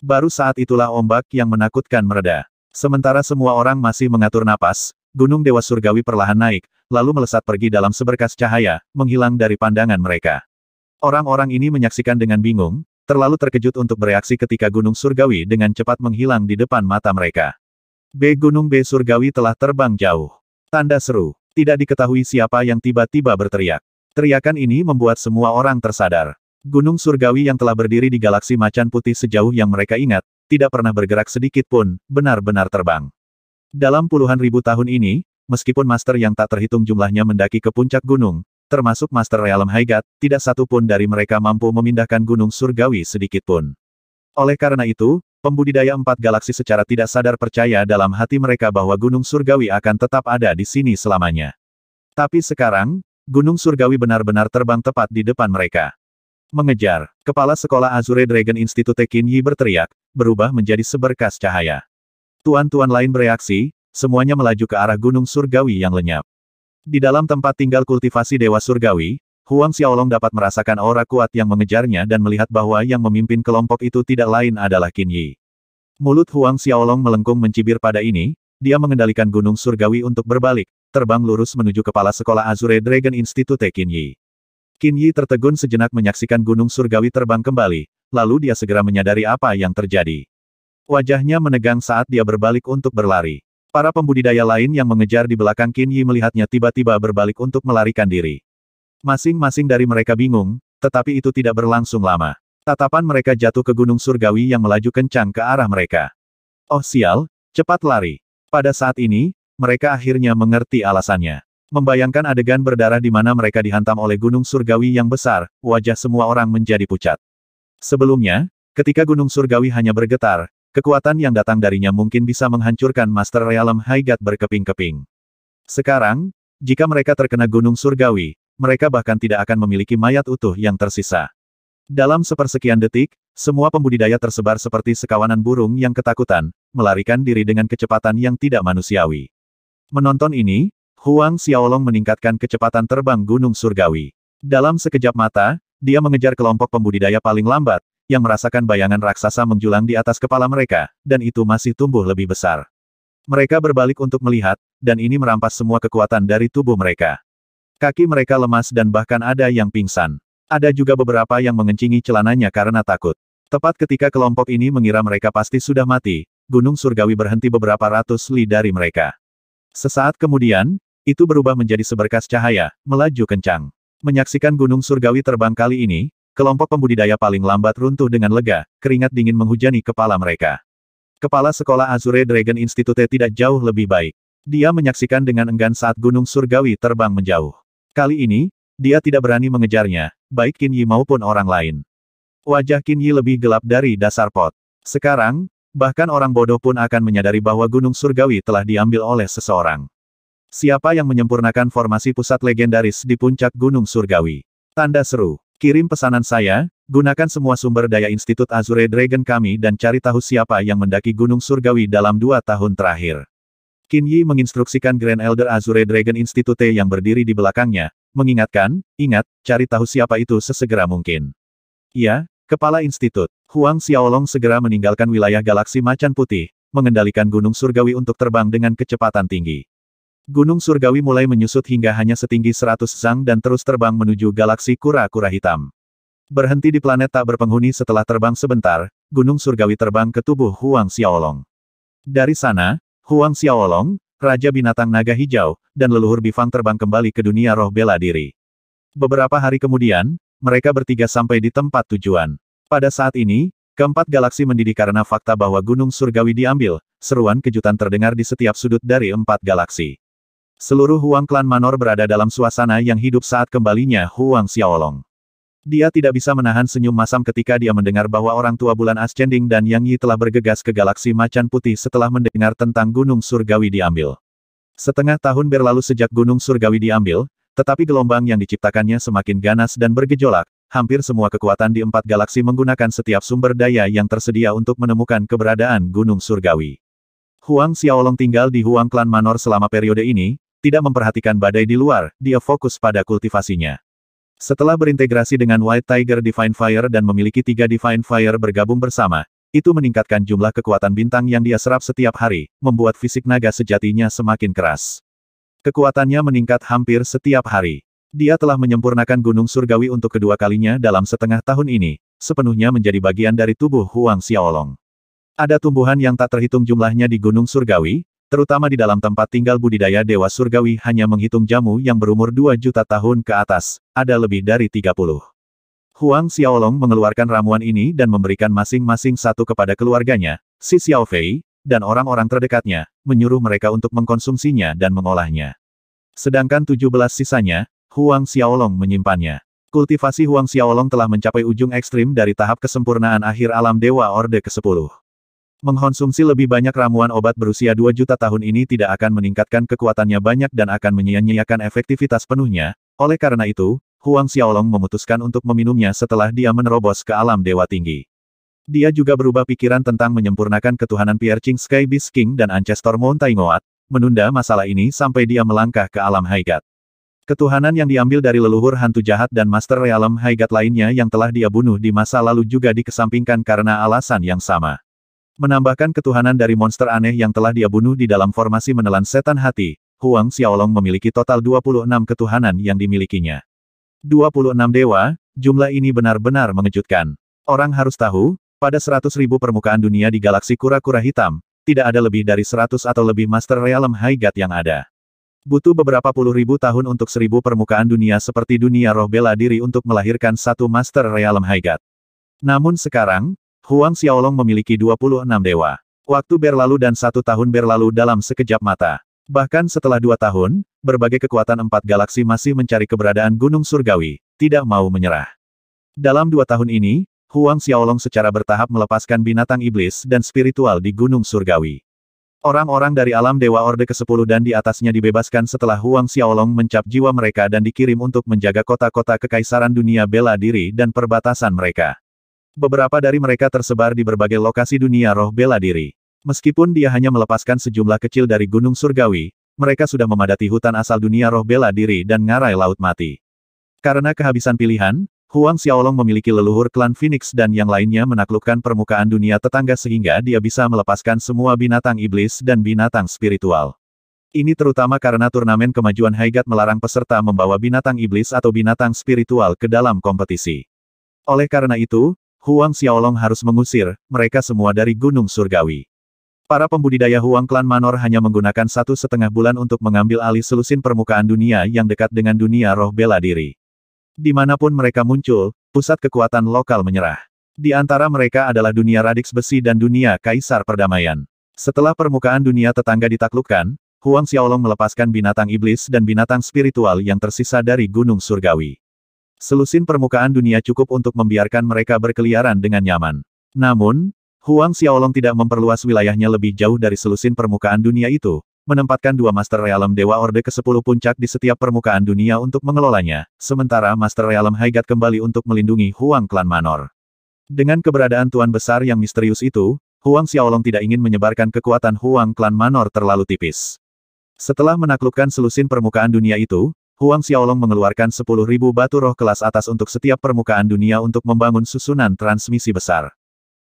Baru saat itulah ombak yang menakutkan mereda. Sementara semua orang masih mengatur napas, gunung dewa surgawi perlahan naik, lalu melesat pergi dalam seberkas cahaya, menghilang dari pandangan mereka. Orang-orang ini menyaksikan dengan bingung, terlalu terkejut untuk bereaksi ketika Gunung Surgawi dengan cepat menghilang di depan mata mereka. B. Gunung B. Surgawi telah terbang jauh. Tanda seru. Tidak diketahui siapa yang tiba-tiba berteriak. Teriakan ini membuat semua orang tersadar. Gunung Surgawi yang telah berdiri di galaksi macan putih sejauh yang mereka ingat, tidak pernah bergerak sedikit pun, benar-benar terbang. Dalam puluhan ribu tahun ini, meskipun master yang tak terhitung jumlahnya mendaki ke puncak gunung, termasuk Master Realm Haigat, tidak satu pun dari mereka mampu memindahkan gunung surgawi sedikit pun. Oleh karena itu, pembudidaya empat galaksi secara tidak sadar percaya dalam hati mereka bahwa gunung surgawi akan tetap ada di sini selamanya. Tapi sekarang, gunung surgawi benar-benar terbang tepat di depan mereka. Mengejar, Kepala Sekolah Azure Dragon Institute Qin Yi berteriak, berubah menjadi seberkas cahaya. Tuan-tuan lain bereaksi, semuanya melaju ke arah gunung surgawi yang lenyap. Di dalam tempat tinggal kultivasi Dewa Surgawi, Huang Xiaolong dapat merasakan aura kuat yang mengejarnya dan melihat bahwa yang memimpin kelompok itu tidak lain adalah Qin Yi. Mulut Huang Xiaolong melengkung mencibir pada ini, dia mengendalikan gunung surgawi untuk berbalik, terbang lurus menuju kepala sekolah Azure Dragon Institute Qin Yi. Qin Yi tertegun sejenak menyaksikan gunung surgawi terbang kembali, lalu dia segera menyadari apa yang terjadi. Wajahnya menegang saat dia berbalik untuk berlari. Para pembudidaya lain yang mengejar di belakang Qin Yi melihatnya tiba-tiba berbalik untuk melarikan diri. Masing-masing dari mereka bingung, tetapi itu tidak berlangsung lama. Tatapan mereka jatuh ke gunung surgawi yang melaju kencang ke arah mereka. Oh sial, cepat lari. Pada saat ini, mereka akhirnya mengerti alasannya. Membayangkan adegan berdarah di mana mereka dihantam oleh gunung surgawi yang besar, wajah semua orang menjadi pucat. Sebelumnya, ketika gunung surgawi hanya bergetar, Kekuatan yang datang darinya mungkin bisa menghancurkan Master Realm Haigat berkeping-keping. Sekarang, jika mereka terkena gunung surgawi, mereka bahkan tidak akan memiliki mayat utuh yang tersisa. Dalam sepersekian detik, semua pembudidaya tersebar seperti sekawanan burung yang ketakutan, melarikan diri dengan kecepatan yang tidak manusiawi. Menonton ini, Huang Xiaolong meningkatkan kecepatan terbang Gunung Surgawi. Dalam sekejap mata, dia mengejar kelompok pembudidaya paling lambat, yang merasakan bayangan raksasa menjulang di atas kepala mereka, dan itu masih tumbuh lebih besar. Mereka berbalik untuk melihat, dan ini merampas semua kekuatan dari tubuh mereka. Kaki mereka lemas dan bahkan ada yang pingsan. Ada juga beberapa yang mengencingi celananya karena takut. Tepat ketika kelompok ini mengira mereka pasti sudah mati, gunung surgawi berhenti beberapa ratus li dari mereka. Sesaat kemudian, itu berubah menjadi seberkas cahaya, melaju kencang. Menyaksikan gunung surgawi terbang kali ini, Kelompok pembudidaya paling lambat runtuh dengan lega, keringat dingin menghujani kepala mereka. Kepala Sekolah Azure Dragon Institute tidak jauh lebih baik. Dia menyaksikan dengan enggan saat gunung surgawi terbang menjauh. Kali ini, dia tidak berani mengejarnya, baik Qin Yi maupun orang lain. Wajah Qin Yi lebih gelap dari dasar pot. Sekarang, bahkan orang bodoh pun akan menyadari bahwa gunung surgawi telah diambil oleh seseorang. Siapa yang menyempurnakan formasi pusat legendaris di puncak Gunung Surgawi? Tanda seru. Kirim pesanan saya, gunakan semua sumber daya Institut Azure Dragon kami dan cari tahu siapa yang mendaki Gunung Surgawi dalam dua tahun terakhir. Qin Yi menginstruksikan Grand Elder Azure Dragon Institute yang berdiri di belakangnya, mengingatkan, ingat, cari tahu siapa itu sesegera mungkin. Ya, Kepala Institut, Huang Xiaolong segera meninggalkan wilayah galaksi macan putih, mengendalikan Gunung Surgawi untuk terbang dengan kecepatan tinggi. Gunung surgawi mulai menyusut hingga hanya setinggi 100 zang dan terus terbang menuju galaksi kura-kura hitam. Berhenti di planet tak berpenghuni setelah terbang sebentar, gunung surgawi terbang ke tubuh Huang Xiaolong. Dari sana, Huang Xiaolong, Raja Binatang Naga Hijau, dan leluhur Bifang terbang kembali ke dunia roh bela diri. Beberapa hari kemudian, mereka bertiga sampai di tempat tujuan. Pada saat ini, Keempat galaksi mendidih karena fakta bahwa Gunung Surgawi diambil, seruan kejutan terdengar di setiap sudut dari empat galaksi. Seluruh Huang klan Manor berada dalam suasana yang hidup saat kembalinya Huang Xiaolong. Dia tidak bisa menahan senyum masam ketika dia mendengar bahwa orang tua bulan Ascending dan Yang Yi telah bergegas ke galaksi macan putih setelah mendengar tentang Gunung Surgawi diambil. Setengah tahun berlalu sejak Gunung Surgawi diambil, tetapi gelombang yang diciptakannya semakin ganas dan bergejolak, hampir semua kekuatan di empat galaksi menggunakan setiap sumber daya yang tersedia untuk menemukan keberadaan Gunung Surgawi. Huang Xiaolong tinggal di Huang Klan Manor selama periode ini, tidak memperhatikan badai di luar, dia fokus pada kultivasinya. Setelah berintegrasi dengan White Tiger Divine Fire dan memiliki tiga Divine Fire bergabung bersama, itu meningkatkan jumlah kekuatan bintang yang dia serap setiap hari, membuat fisik naga sejatinya semakin keras. Kekuatannya meningkat hampir setiap hari. Dia telah menyempurnakan Gunung Surgawi untuk kedua kalinya dalam setengah tahun ini, sepenuhnya menjadi bagian dari tubuh Huang Xiaolong. Ada tumbuhan yang tak terhitung jumlahnya di Gunung Surgawi, terutama di dalam tempat tinggal budidaya Dewa Surgawi hanya menghitung jamu yang berumur 2 juta tahun ke atas, ada lebih dari 30. Huang Xiaolong mengeluarkan ramuan ini dan memberikan masing-masing satu kepada keluarganya, si Xiaofei, dan orang-orang terdekatnya, menyuruh mereka untuk mengkonsumsinya dan mengolahnya. Sedangkan 17 sisanya, Huang Xiaolong menyimpannya. Kultivasi Huang Xiaolong telah mencapai ujung ekstrim dari tahap kesempurnaan akhir alam Dewa Orde ke-10. Mengkonsumsi lebih banyak ramuan obat berusia 2 juta tahun ini tidak akan meningkatkan kekuatannya banyak dan akan menyia-nyiakan efektivitas penuhnya. Oleh karena itu, Huang Xiaolong memutuskan untuk meminumnya setelah dia menerobos ke alam dewa tinggi. Dia juga berubah pikiran tentang menyempurnakan ketuhanan Piercing Sky Beast King dan Ancestor Mountain Ngoat, menunda masalah ini sampai dia melangkah ke alam Haigat. Ketuhanan yang diambil dari leluhur hantu jahat dan Master Realm Haigat lainnya yang telah dia bunuh di masa lalu juga dikesampingkan karena alasan yang sama. Menambahkan ketuhanan dari monster aneh yang telah dia bunuh di dalam formasi menelan setan hati, Huang Xiaolong memiliki total 26 ketuhanan yang dimilikinya. 26 dewa, jumlah ini benar-benar mengejutkan. Orang harus tahu, pada 100 ribu permukaan dunia di galaksi kura-kura hitam, tidak ada lebih dari 100 atau lebih Master Realm High God yang ada. Butuh beberapa puluh ribu tahun untuk seribu permukaan dunia seperti dunia roh bela diri untuk melahirkan satu Master Realm High God. Namun sekarang, Huang Xiaolong memiliki 26 dewa. Waktu berlalu dan satu tahun berlalu dalam sekejap mata. Bahkan setelah dua tahun, berbagai kekuatan empat galaksi masih mencari keberadaan Gunung Surgawi, tidak mau menyerah. Dalam dua tahun ini, Huang Xiaolong secara bertahap melepaskan binatang iblis dan spiritual di Gunung Surgawi. Orang-orang dari alam Dewa Orde ke-10 dan di atasnya dibebaskan setelah Huang Xiaolong mencap jiwa mereka dan dikirim untuk menjaga kota-kota kekaisaran dunia bela diri dan perbatasan mereka. Beberapa dari mereka tersebar di berbagai lokasi dunia roh bela diri. Meskipun dia hanya melepaskan sejumlah kecil dari Gunung Surgawi, mereka sudah memadati hutan asal dunia roh bela diri dan ngarai laut mati. Karena kehabisan pilihan, Huang Xiaolong memiliki leluhur klan Phoenix dan yang lainnya menaklukkan permukaan dunia tetangga sehingga dia bisa melepaskan semua binatang iblis dan binatang spiritual. Ini terutama karena turnamen kemajuan Haigat melarang peserta membawa binatang iblis atau binatang spiritual ke dalam kompetisi. Oleh karena itu, Huang Xiaolong harus mengusir mereka semua dari Gunung Surgawi. Para pembudidaya Huang klan Manor hanya menggunakan satu setengah bulan untuk mengambil alih selusin permukaan dunia yang dekat dengan dunia roh bela diri. Dimanapun mereka muncul, pusat kekuatan lokal menyerah. Di antara mereka adalah dunia Radix Besi dan dunia Kaisar Perdamaian. Setelah permukaan dunia tetangga ditaklukkan, Huang Xiaolong melepaskan binatang iblis dan binatang spiritual yang tersisa dari Gunung Surgawi. Selusin permukaan dunia cukup untuk membiarkan mereka berkeliaran dengan nyaman. Namun, Huang Xiaolong tidak memperluas wilayahnya lebih jauh dari selusin permukaan dunia itu, menempatkan dua Master Realm Dewa Orde ke-10 puncak di setiap permukaan dunia untuk mengelolanya, sementara Master Realm Haigat kembali untuk melindungi Huang Klan Manor. Dengan keberadaan Tuan Besar yang misterius itu, Huang Xiaolong tidak ingin menyebarkan kekuatan Huang Klan Manor terlalu tipis. Setelah menaklukkan selusin permukaan dunia itu, Huang Xiaolong mengeluarkan 10.000 batu roh kelas atas untuk setiap permukaan dunia untuk membangun susunan transmisi besar.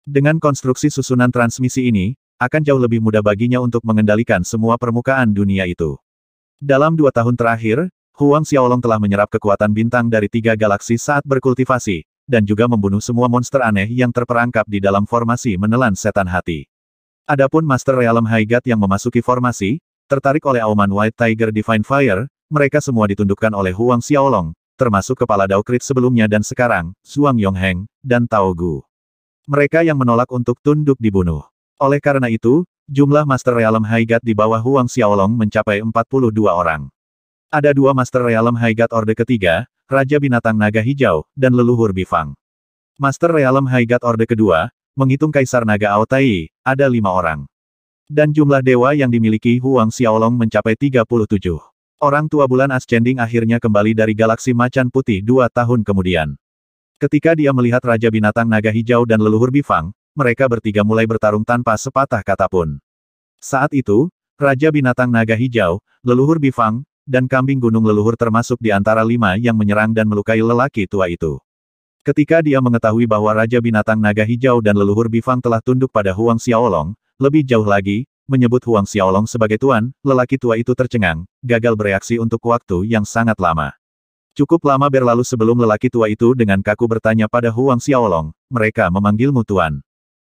Dengan konstruksi susunan transmisi ini, akan jauh lebih mudah baginya untuk mengendalikan semua permukaan dunia itu. Dalam dua tahun terakhir, Huang Xiaolong telah menyerap kekuatan bintang dari tiga galaksi saat berkultivasi, dan juga membunuh semua monster aneh yang terperangkap di dalam formasi menelan setan hati. Adapun Master Realm Haigat yang memasuki formasi, tertarik oleh auman White Tiger Divine Fire, mereka semua ditundukkan oleh Huang Xiaolong, termasuk kepala Daokrit sebelumnya dan sekarang, Zhuang Yongheng, dan Tao Gu. Mereka yang menolak untuk tunduk dibunuh. Oleh karena itu, jumlah Master Realm Haigat di bawah Huang Xiaolong mencapai 42 orang. Ada dua Master Realm Haigat Orde ketiga, Raja Binatang Naga Hijau, dan Leluhur Bifang. Master Realm Haigat Orde kedua, menghitung Kaisar Naga Aotai, ada lima orang. Dan jumlah dewa yang dimiliki Huang Xiaolong mencapai 37. Orang tua bulan Ascending akhirnya kembali dari galaksi macan putih dua tahun kemudian. Ketika dia melihat Raja Binatang Naga Hijau dan leluhur Bifang, mereka bertiga mulai bertarung tanpa sepatah kata pun. Saat itu, Raja Binatang Naga Hijau, leluhur Bifang, dan kambing gunung leluhur termasuk di antara lima yang menyerang dan melukai lelaki tua itu. Ketika dia mengetahui bahwa Raja Binatang Naga Hijau dan leluhur Bifang telah tunduk pada Huang Xiaolong, lebih jauh lagi, menyebut Huang Xiaolong sebagai tuan, lelaki tua itu tercengang, gagal bereaksi untuk waktu yang sangat lama. Cukup lama berlalu sebelum lelaki tua itu dengan kaku bertanya pada Huang Xiaolong, mereka memanggilmu tuan.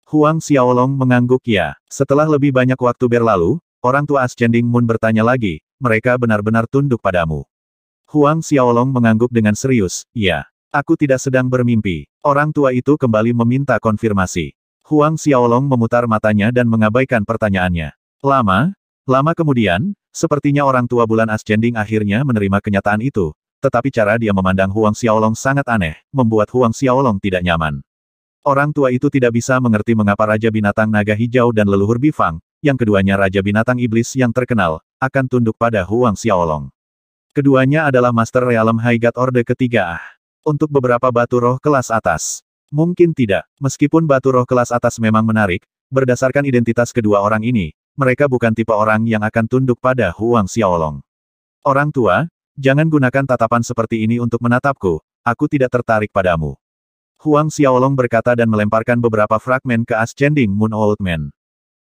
Huang Xiaolong mengangguk ya. Setelah lebih banyak waktu berlalu, orang tua Ascending Moon bertanya lagi, mereka benar-benar tunduk padamu. Huang Xiaolong mengangguk dengan serius, ya. Aku tidak sedang bermimpi. Orang tua itu kembali meminta konfirmasi. Huang Xiaolong memutar matanya dan mengabaikan pertanyaannya. Lama, lama kemudian, sepertinya orang tua bulan ascending akhirnya menerima kenyataan itu, tetapi cara dia memandang Huang Xiaolong sangat aneh, membuat Huang Xiaolong tidak nyaman. Orang tua itu tidak bisa mengerti mengapa Raja Binatang Naga Hijau dan leluhur Bifang, yang keduanya Raja Binatang Iblis yang terkenal, akan tunduk pada Huang Xiaolong. Keduanya adalah Master Realm High God Orde ketiga Untuk beberapa batu roh kelas atas, Mungkin tidak. Meskipun batu roh kelas atas memang menarik, berdasarkan identitas kedua orang ini, mereka bukan tipe orang yang akan tunduk pada Huang Xiaolong. Orang tua, jangan gunakan tatapan seperti ini untuk menatapku, aku tidak tertarik padamu. Huang Xiaolong berkata dan melemparkan beberapa fragmen ke Ascending Moon Old Man.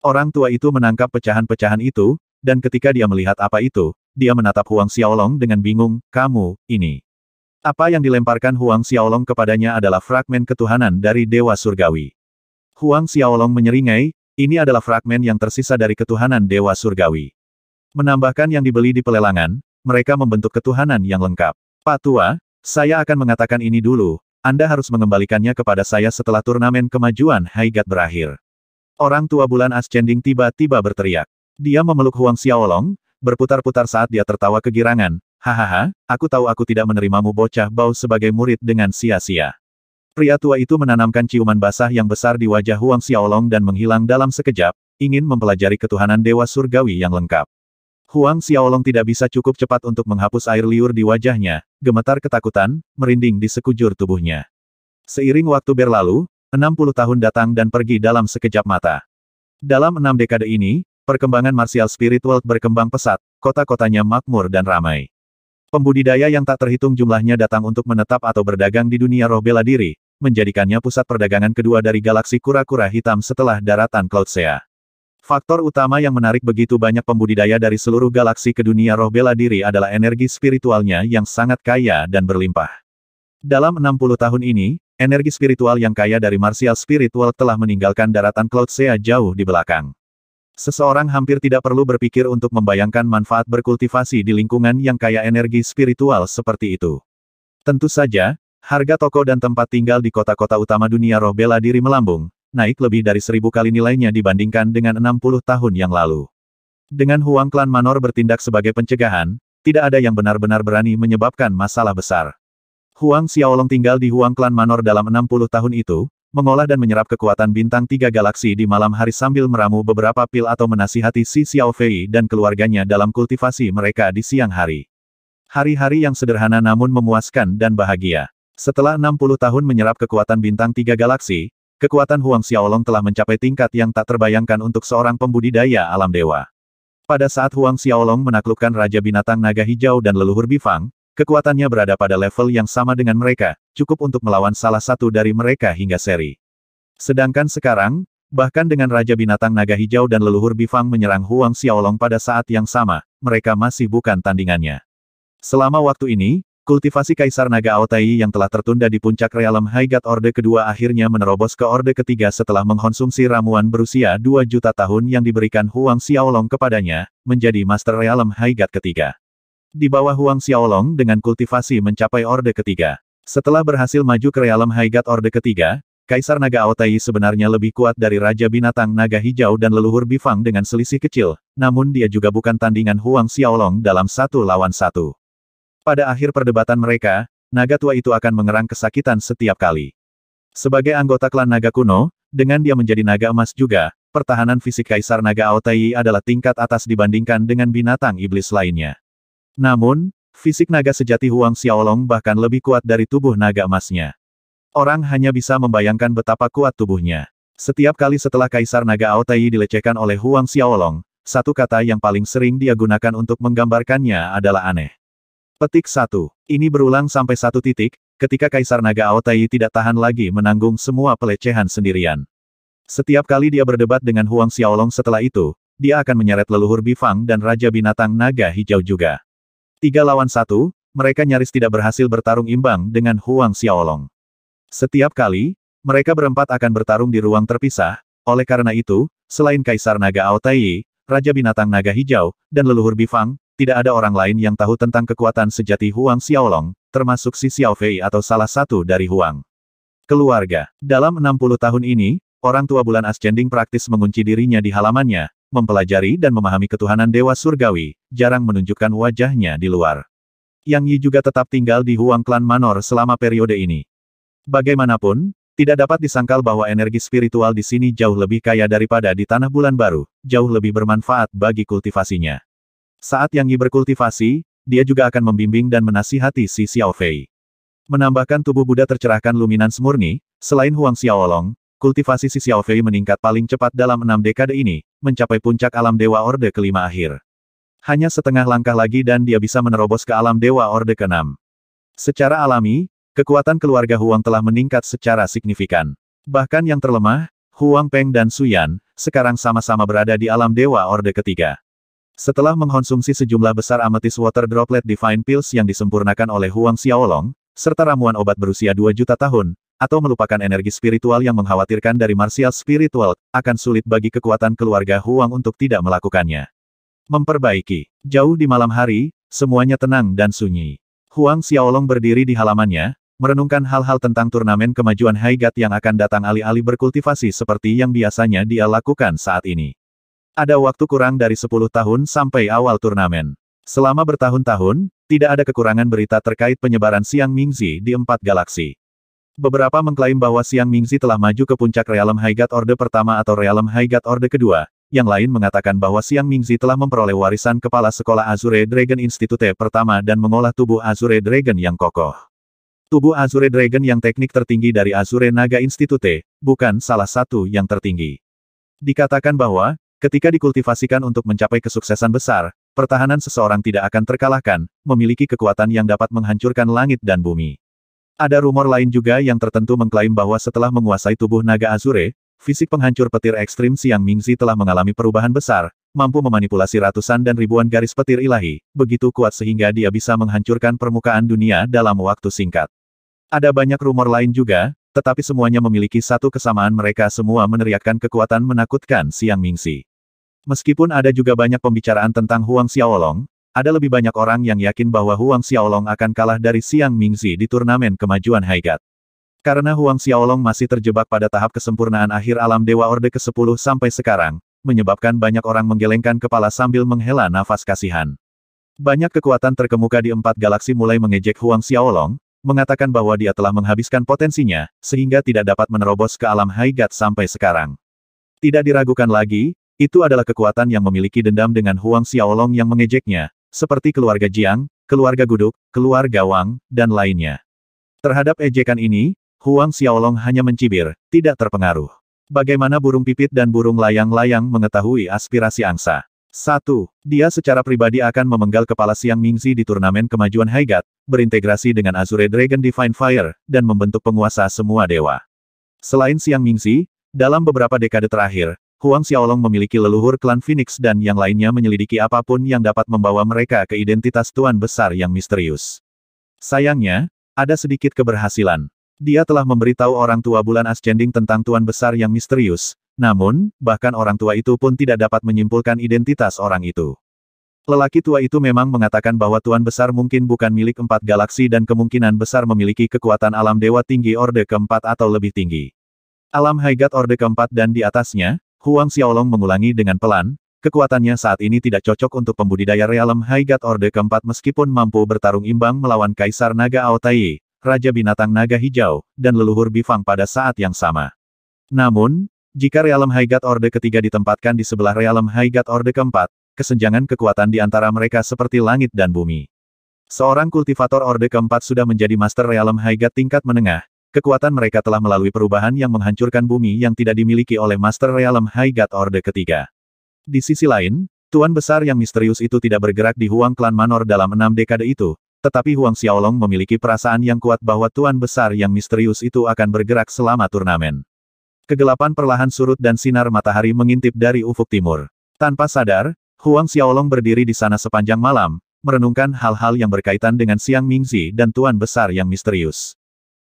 Orang tua itu menangkap pecahan-pecahan itu, dan ketika dia melihat apa itu, dia menatap Huang Xiaolong dengan bingung, kamu, ini. Apa yang dilemparkan Huang Xiaolong kepadanya adalah fragmen ketuhanan dari Dewa Surgawi. Huang Xiaolong menyeringai, ini adalah fragmen yang tersisa dari ketuhanan Dewa Surgawi. Menambahkan yang dibeli di pelelangan, mereka membentuk ketuhanan yang lengkap. Pak Tua, saya akan mengatakan ini dulu, Anda harus mengembalikannya kepada saya setelah turnamen kemajuan Haigat berakhir. Orang tua bulan Ascending tiba-tiba berteriak. Dia memeluk Huang Xiaolong, berputar-putar saat dia tertawa kegirangan, Hahaha, aku tahu aku tidak menerimamu bocah bau sebagai murid dengan sia-sia. Pria tua itu menanamkan ciuman basah yang besar di wajah Huang Xiaolong dan menghilang dalam sekejap, ingin mempelajari ketuhanan Dewa Surgawi yang lengkap. Huang Xiaolong tidak bisa cukup cepat untuk menghapus air liur di wajahnya, gemetar ketakutan, merinding di sekujur tubuhnya. Seiring waktu berlalu, 60 tahun datang dan pergi dalam sekejap mata. Dalam enam dekade ini, perkembangan martial spiritual berkembang pesat, kota-kotanya makmur dan ramai. Pembudidaya yang tak terhitung jumlahnya datang untuk menetap atau berdagang di dunia roh bela diri, menjadikannya pusat perdagangan kedua dari galaksi kura-kura hitam setelah daratan Cloudsea. Faktor utama yang menarik begitu banyak pembudidaya dari seluruh galaksi ke dunia roh bela diri adalah energi spiritualnya yang sangat kaya dan berlimpah. Dalam 60 tahun ini, energi spiritual yang kaya dari martial spiritual telah meninggalkan daratan Cloudsea jauh di belakang. Seseorang hampir tidak perlu berpikir untuk membayangkan manfaat berkultivasi di lingkungan yang kaya energi spiritual seperti itu. Tentu saja, harga toko dan tempat tinggal di kota-kota utama dunia roh bela diri melambung, naik lebih dari seribu kali nilainya dibandingkan dengan 60 tahun yang lalu. Dengan Huang Klan Manor bertindak sebagai pencegahan, tidak ada yang benar-benar berani menyebabkan masalah besar. Huang Xiaolong tinggal di Huang Klan Manor dalam 60 tahun itu, mengolah dan menyerap kekuatan bintang tiga galaksi di malam hari sambil meramu beberapa pil atau menasihati Si Xiao Fei dan keluarganya dalam kultivasi mereka di siang hari. Hari-hari yang sederhana namun memuaskan dan bahagia. Setelah 60 tahun menyerap kekuatan bintang tiga galaksi, kekuatan Huang Xiaolong telah mencapai tingkat yang tak terbayangkan untuk seorang pembudidaya alam dewa. Pada saat Huang Xiaolong menaklukkan Raja Binatang Naga Hijau dan leluhur Bifang, Kekuatannya berada pada level yang sama dengan mereka, cukup untuk melawan salah satu dari mereka hingga seri. Sedangkan sekarang, bahkan dengan Raja Binatang Naga Hijau dan leluhur Bifang menyerang Huang Xiaolong pada saat yang sama, mereka masih bukan tandingannya. Selama waktu ini, kultivasi Kaisar Naga Aotai yang telah tertunda di puncak realem Haigat Orde kedua akhirnya menerobos ke Orde ketiga setelah mengkonsumsi ramuan berusia 2 juta tahun yang diberikan Huang Xiaolong kepadanya, menjadi Master Realem Haigat ketiga. Di bawah Huang Xiaolong dengan kultivasi mencapai orde ketiga. Setelah berhasil maju ke realem Haigat orde ketiga, Kaisar Naga Aotai sebenarnya lebih kuat dari Raja Binatang Naga Hijau dan leluhur Bifang dengan selisih kecil, namun dia juga bukan tandingan Huang Xiaolong dalam satu lawan satu. Pada akhir perdebatan mereka, naga tua itu akan mengerang kesakitan setiap kali. Sebagai anggota klan naga kuno, dengan dia menjadi naga emas juga, pertahanan fisik Kaisar Naga Aotai adalah tingkat atas dibandingkan dengan binatang iblis lainnya. Namun, fisik naga sejati Huang Xiaolong bahkan lebih kuat dari tubuh naga emasnya. Orang hanya bisa membayangkan betapa kuat tubuhnya. Setiap kali setelah Kaisar Naga Aotai dilecehkan oleh Huang Xiaolong, satu kata yang paling sering dia gunakan untuk menggambarkannya adalah aneh. Petik satu. Ini berulang sampai satu titik, ketika Kaisar Naga Aotai tidak tahan lagi menanggung semua pelecehan sendirian. Setiap kali dia berdebat dengan Huang Xiaolong setelah itu, dia akan menyeret leluhur Bifang dan Raja Binatang Naga Hijau juga. Tiga lawan satu, mereka nyaris tidak berhasil bertarung imbang dengan Huang Xiaolong. Setiap kali, mereka berempat akan bertarung di ruang terpisah, oleh karena itu, selain Kaisar Naga Aotai, Raja Binatang Naga Hijau, dan leluhur Bifang, tidak ada orang lain yang tahu tentang kekuatan sejati Huang Xiaolong, termasuk si Xiaofei atau salah satu dari Huang. Keluarga Dalam 60 tahun ini, orang tua bulan ascending praktis mengunci dirinya di halamannya, mempelajari dan memahami ketuhanan Dewa Surgawi, jarang menunjukkan wajahnya di luar. Yang Yi juga tetap tinggal di Huang Klan Manor selama periode ini. Bagaimanapun, tidak dapat disangkal bahwa energi spiritual di sini jauh lebih kaya daripada di Tanah Bulan Baru, jauh lebih bermanfaat bagi kultivasinya. Saat Yang Yi berkultivasi, dia juga akan membimbing dan menasihati si Xiao Fei. Menambahkan tubuh Buddha tercerahkan luminans murni, selain Huang Xiaolong, kultivasi si Xiaofei meningkat paling cepat dalam enam dekade ini, mencapai puncak alam Dewa Orde kelima akhir. Hanya setengah langkah lagi dan dia bisa menerobos ke alam Dewa Orde keenam. Secara alami, kekuatan keluarga Huang telah meningkat secara signifikan. Bahkan yang terlemah, Huang Peng dan Suyan, sekarang sama-sama berada di alam Dewa Orde ketiga. Setelah mengkonsumsi sejumlah besar amethyst water droplet divine pills yang disempurnakan oleh Huang Xiaolong, serta ramuan obat berusia 2 juta tahun, atau melupakan energi spiritual yang mengkhawatirkan dari martial spiritual, akan sulit bagi kekuatan keluarga Huang untuk tidak melakukannya. Memperbaiki. Jauh di malam hari, semuanya tenang dan sunyi. Huang Xiaolong berdiri di halamannya, merenungkan hal-hal tentang turnamen kemajuan Haigat yang akan datang alih-alih berkultivasi seperti yang biasanya dia lakukan saat ini. Ada waktu kurang dari 10 tahun sampai awal turnamen. Selama bertahun-tahun, tidak ada kekurangan berita terkait penyebaran Siang Mingzi di empat galaksi. Beberapa mengklaim bahwa Siang Mingzi telah maju ke puncak Realem Haigat Orde pertama atau Realem Haigat Orde kedua. Yang lain mengatakan bahwa Siang Mingzi telah memperoleh warisan kepala sekolah Azure Dragon Institute pertama dan mengolah tubuh Azure Dragon yang kokoh. Tubuh Azure Dragon yang teknik tertinggi dari Azure Naga Institute, bukan salah satu yang tertinggi. Dikatakan bahwa, ketika dikultivasikan untuk mencapai kesuksesan besar, pertahanan seseorang tidak akan terkalahkan, memiliki kekuatan yang dapat menghancurkan langit dan bumi. Ada rumor lain juga yang tertentu mengklaim bahwa setelah menguasai tubuh naga Azure, fisik penghancur petir ekstrim Siang Mingzi telah mengalami perubahan besar, mampu memanipulasi ratusan dan ribuan garis petir ilahi, begitu kuat sehingga dia bisa menghancurkan permukaan dunia dalam waktu singkat. Ada banyak rumor lain juga, tetapi semuanya memiliki satu kesamaan mereka semua meneriakkan kekuatan menakutkan Siang Mingzi. Meskipun ada juga banyak pembicaraan tentang Huang Xiaolong, ada lebih banyak orang yang yakin bahwa Huang Xiaolong akan kalah dari Siang Mingzi di turnamen kemajuan Haigat. Karena Huang Xiaolong masih terjebak pada tahap kesempurnaan akhir alam Dewa Orde ke-10 sampai sekarang, menyebabkan banyak orang menggelengkan kepala sambil menghela nafas kasihan. Banyak kekuatan terkemuka di empat galaksi mulai mengejek Huang Xiaolong, mengatakan bahwa dia telah menghabiskan potensinya, sehingga tidak dapat menerobos ke alam Haigat sampai sekarang. Tidak diragukan lagi, itu adalah kekuatan yang memiliki dendam dengan Huang Xiaolong yang mengejeknya, seperti keluarga Jiang, keluarga Guduk, keluarga Wang, dan lainnya. Terhadap ejekan ini, Huang Xiaolong hanya mencibir, tidak terpengaruh. Bagaimana burung pipit dan burung layang-layang mengetahui aspirasi angsa? Satu, Dia secara pribadi akan memenggal kepala Siang Mingzi di turnamen kemajuan Haigat, berintegrasi dengan Azure Dragon Divine Fire, dan membentuk penguasa semua dewa. Selain Siang Mingzi, dalam beberapa dekade terakhir, Huang Xiaolong memiliki leluhur klan Phoenix dan yang lainnya menyelidiki apapun yang dapat membawa mereka ke identitas Tuan Besar yang misterius. Sayangnya, ada sedikit keberhasilan. Dia telah memberitahu orang tua bulan Ascending tentang Tuan Besar yang misterius, namun, bahkan orang tua itu pun tidak dapat menyimpulkan identitas orang itu. Lelaki tua itu memang mengatakan bahwa Tuan Besar mungkin bukan milik empat galaksi dan kemungkinan besar memiliki kekuatan alam dewa tinggi orde keempat atau lebih tinggi. Alam Haigat orde keempat dan di atasnya, Huang Xiaolong mengulangi dengan pelan, kekuatannya saat ini tidak cocok untuk pembudidaya realem High God Orde keempat meskipun mampu bertarung imbang melawan Kaisar Naga Aotai, Raja Binatang Naga Hijau, dan leluhur Bifang pada saat yang sama. Namun, jika realem High God Orde ketiga ditempatkan di sebelah realem High God Orde keempat, kesenjangan kekuatan di antara mereka seperti langit dan bumi. Seorang kultivator Orde keempat sudah menjadi Master Realem High God tingkat menengah, Kekuatan mereka telah melalui perubahan yang menghancurkan bumi yang tidak dimiliki oleh Master Realm High God Order ketiga. Di sisi lain, Tuan Besar yang misterius itu tidak bergerak di Huang Klan Manor dalam enam dekade itu, tetapi Huang Xiaolong memiliki perasaan yang kuat bahwa Tuan Besar yang misterius itu akan bergerak selama turnamen. Kegelapan perlahan surut dan sinar matahari mengintip dari ufuk timur. Tanpa sadar, Huang Xiaolong berdiri di sana sepanjang malam, merenungkan hal-hal yang berkaitan dengan Siang Mingzi dan Tuan Besar yang misterius.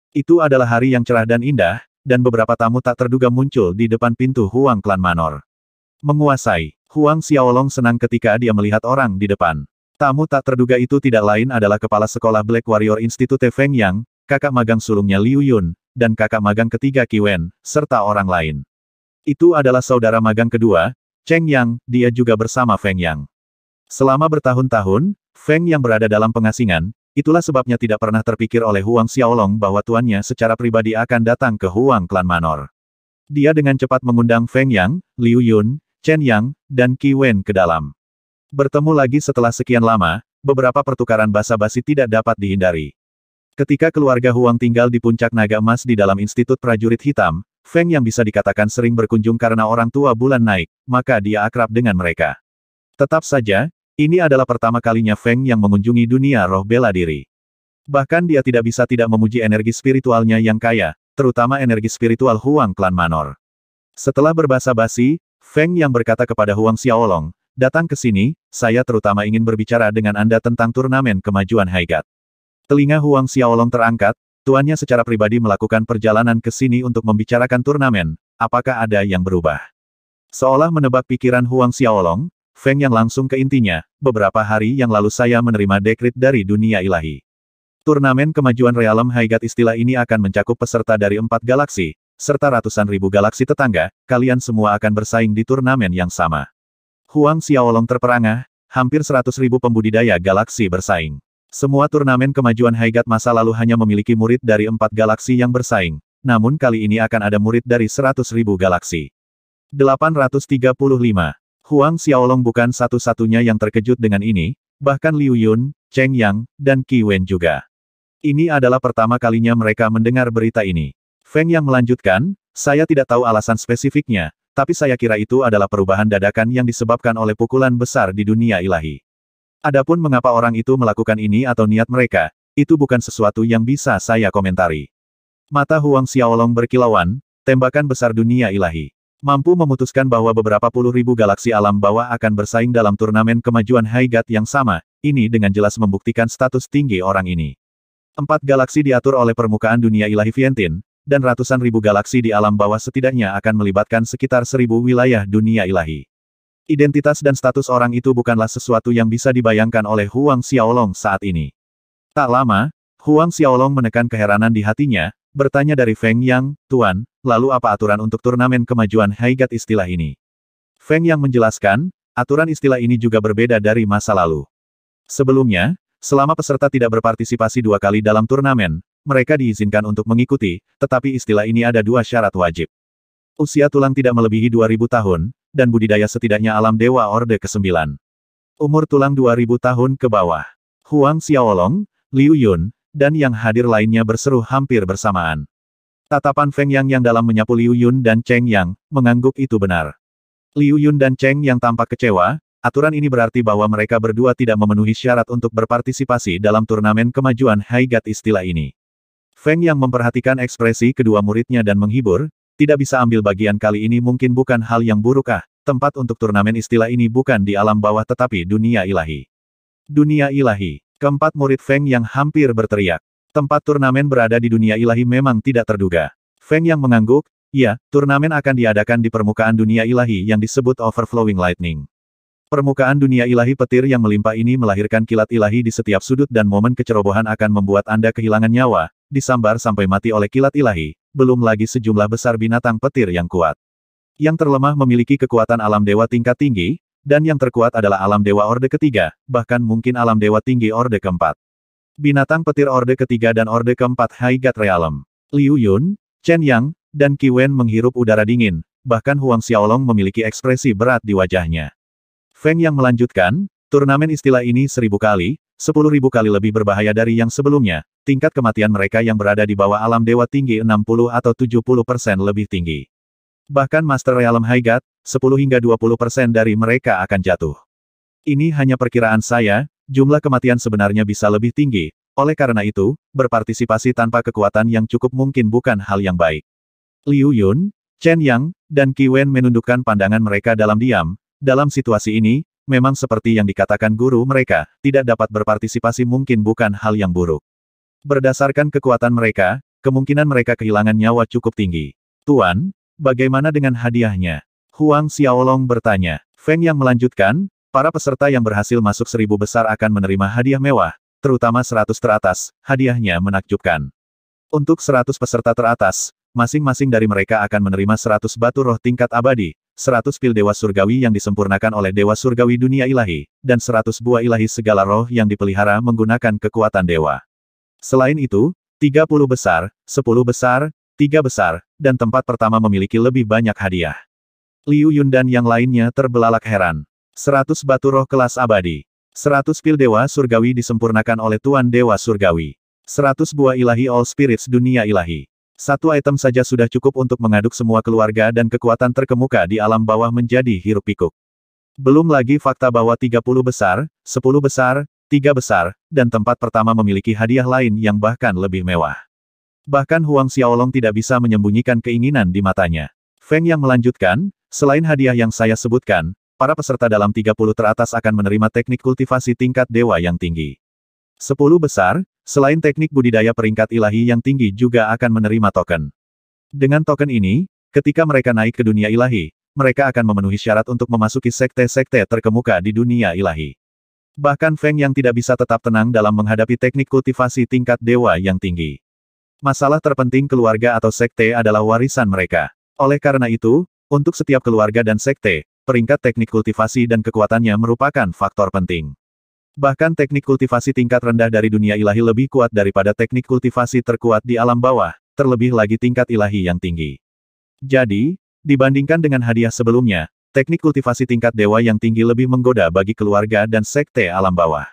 Itu adalah hari yang cerah dan indah, dan beberapa tamu tak terduga muncul di depan pintu Huang Klan Manor. Menguasai, Huang Xiaolong senang ketika dia melihat orang di depan. Tamu tak terduga itu tidak lain adalah kepala sekolah Black Warrior Institute Feng Yang, kakak magang sulungnya Liu Yun, dan kakak magang ketiga Wen, serta orang lain. Itu adalah saudara magang kedua, Cheng Yang, dia juga bersama Feng Yang. Selama bertahun-tahun, Feng Yang berada dalam pengasingan, Itulah sebabnya tidak pernah terpikir oleh Huang Xiaolong bahwa tuannya secara pribadi akan datang ke Huang Klan Manor. Dia dengan cepat mengundang Feng Yang, Liu Yun, Chen Yang, dan Qi Wen ke dalam. Bertemu lagi setelah sekian lama, beberapa pertukaran basa-basi tidak dapat dihindari. Ketika keluarga Huang tinggal di puncak naga emas di dalam Institut Prajurit Hitam, Feng yang bisa dikatakan sering berkunjung karena orang tua bulan naik, maka dia akrab dengan mereka. Tetap saja, ini adalah pertama kalinya Feng yang mengunjungi dunia roh bela diri. Bahkan dia tidak bisa tidak memuji energi spiritualnya yang kaya, terutama energi spiritual Huang Klan Manor. Setelah berbahasa basi, Feng yang berkata kepada Huang Xiaolong, datang ke sini, saya terutama ingin berbicara dengan Anda tentang turnamen kemajuan Haigat. Telinga Huang Xiaolong terangkat, tuannya secara pribadi melakukan perjalanan ke sini untuk membicarakan turnamen, apakah ada yang berubah? Seolah menebak pikiran Huang Xiaolong, Feng Yang langsung ke intinya, beberapa hari yang lalu saya menerima dekrit dari dunia ilahi. Turnamen kemajuan realem Haigat istilah ini akan mencakup peserta dari empat galaksi, serta ratusan ribu galaksi tetangga, kalian semua akan bersaing di turnamen yang sama. Huang Xiaolong terperangah, hampir seratus ribu pembudidaya galaksi bersaing. Semua turnamen kemajuan Haigat masa lalu hanya memiliki murid dari empat galaksi yang bersaing, namun kali ini akan ada murid dari seratus ribu galaksi. 835. Huang Xiaolong bukan satu-satunya yang terkejut dengan ini, bahkan Liu Yun, Cheng Yang, dan Qi Wen juga. Ini adalah pertama kalinya mereka mendengar berita ini. Feng Yang melanjutkan, saya tidak tahu alasan spesifiknya, tapi saya kira itu adalah perubahan dadakan yang disebabkan oleh pukulan besar di dunia ilahi. Adapun mengapa orang itu melakukan ini atau niat mereka, itu bukan sesuatu yang bisa saya komentari. Mata Huang Xiaolong berkilauan, tembakan besar dunia ilahi. Mampu memutuskan bahwa beberapa puluh ribu galaksi alam bawah akan bersaing dalam turnamen kemajuan Haigat yang sama, ini dengan jelas membuktikan status tinggi orang ini. Empat galaksi diatur oleh permukaan dunia ilahi Vientin, dan ratusan ribu galaksi di alam bawah setidaknya akan melibatkan sekitar seribu wilayah dunia ilahi. Identitas dan status orang itu bukanlah sesuatu yang bisa dibayangkan oleh Huang Xiaolong saat ini. Tak lama, Huang Xiaolong menekan keheranan di hatinya, Bertanya dari Feng Yang, Tuan, lalu apa aturan untuk turnamen kemajuan Haigat istilah ini? Feng Yang menjelaskan, aturan istilah ini juga berbeda dari masa lalu. Sebelumnya, selama peserta tidak berpartisipasi dua kali dalam turnamen, mereka diizinkan untuk mengikuti, tetapi istilah ini ada dua syarat wajib. Usia tulang tidak melebihi 2000 tahun, dan budidaya setidaknya alam dewa Orde ke-9. Umur tulang 2000 tahun ke bawah. Huang Xiaolong, Liu Yun, dan yang hadir lainnya berseru hampir bersamaan. Tatapan Feng Yang yang dalam menyapu Liu Yun dan Cheng Yang, mengangguk itu benar. Liu Yun dan Cheng Yang tampak kecewa, aturan ini berarti bahwa mereka berdua tidak memenuhi syarat untuk berpartisipasi dalam turnamen kemajuan Haigat istilah ini. Feng Yang memperhatikan ekspresi kedua muridnya dan menghibur, tidak bisa ambil bagian kali ini mungkin bukan hal yang burukah, tempat untuk turnamen istilah ini bukan di alam bawah tetapi dunia ilahi. Dunia ilahi. Keempat murid Feng yang hampir berteriak. Tempat turnamen berada di dunia ilahi memang tidak terduga. Feng yang mengangguk, ya, turnamen akan diadakan di permukaan dunia ilahi yang disebut Overflowing Lightning. Permukaan dunia ilahi petir yang melimpah ini melahirkan kilat ilahi di setiap sudut dan momen kecerobohan akan membuat Anda kehilangan nyawa, disambar sampai mati oleh kilat ilahi, belum lagi sejumlah besar binatang petir yang kuat. Yang terlemah memiliki kekuatan alam dewa tingkat tinggi, dan yang terkuat adalah alam dewa orde ketiga, bahkan mungkin alam dewa tinggi orde keempat. Binatang petir orde ketiga dan orde keempat Haigat Realem. Liu Yun, Chen Yang, dan Qi Wen menghirup udara dingin, bahkan Huang Xiaolong memiliki ekspresi berat di wajahnya. Feng Yang melanjutkan, turnamen istilah ini seribu kali, sepuluh ribu kali lebih berbahaya dari yang sebelumnya, tingkat kematian mereka yang berada di bawah alam dewa tinggi 60 atau 70 persen lebih tinggi. Bahkan Master Realm Haigat, 10 hingga 20 persen dari mereka akan jatuh. Ini hanya perkiraan saya, jumlah kematian sebenarnya bisa lebih tinggi, oleh karena itu, berpartisipasi tanpa kekuatan yang cukup mungkin bukan hal yang baik. Liu Yun, Chen Yang, dan Qi Wen menundukkan pandangan mereka dalam diam, dalam situasi ini, memang seperti yang dikatakan guru mereka, tidak dapat berpartisipasi mungkin bukan hal yang buruk. Berdasarkan kekuatan mereka, kemungkinan mereka kehilangan nyawa cukup tinggi. Tuan, bagaimana dengan hadiahnya? Huang Xiaolong bertanya. Feng yang melanjutkan, para peserta yang berhasil masuk seribu besar akan menerima hadiah mewah, terutama seratus teratas, hadiahnya menakjubkan. Untuk seratus peserta teratas, masing-masing dari mereka akan menerima seratus batu roh tingkat abadi, seratus pil dewa surgawi yang disempurnakan oleh dewa surgawi dunia ilahi, dan seratus buah ilahi segala roh yang dipelihara menggunakan kekuatan dewa. Selain itu, tiga puluh besar, sepuluh besar, tiga besar, dan tempat pertama memiliki lebih banyak hadiah. Liu Yun dan yang lainnya terbelalak heran. Seratus batu roh kelas abadi. Seratus pil dewa surgawi disempurnakan oleh Tuan Dewa Surgawi. Seratus buah ilahi All Spirits dunia ilahi. Satu item saja sudah cukup untuk mengaduk semua keluarga dan kekuatan terkemuka di alam bawah menjadi hirup pikuk. Belum lagi fakta bahwa 30 besar, 10 besar, 3 besar, dan tempat pertama memiliki hadiah lain yang bahkan lebih mewah. Bahkan Huang Xiaolong tidak bisa menyembunyikan keinginan di matanya. Feng yang melanjutkan, Selain hadiah yang saya sebutkan, para peserta dalam 30 teratas akan menerima teknik kultivasi tingkat dewa yang tinggi. 10 besar, selain teknik budidaya peringkat ilahi yang tinggi juga akan menerima token. Dengan token ini, ketika mereka naik ke dunia ilahi, mereka akan memenuhi syarat untuk memasuki sekte-sekte terkemuka di dunia ilahi. Bahkan Feng yang tidak bisa tetap tenang dalam menghadapi teknik kultivasi tingkat dewa yang tinggi. Masalah terpenting keluarga atau sekte adalah warisan mereka. Oleh karena itu, untuk setiap keluarga dan sekte, peringkat teknik kultivasi dan kekuatannya merupakan faktor penting. Bahkan teknik kultivasi tingkat rendah dari dunia ilahi lebih kuat daripada teknik kultivasi terkuat di alam bawah, terlebih lagi tingkat ilahi yang tinggi. Jadi, dibandingkan dengan hadiah sebelumnya, teknik kultivasi tingkat dewa yang tinggi lebih menggoda bagi keluarga dan sekte alam bawah.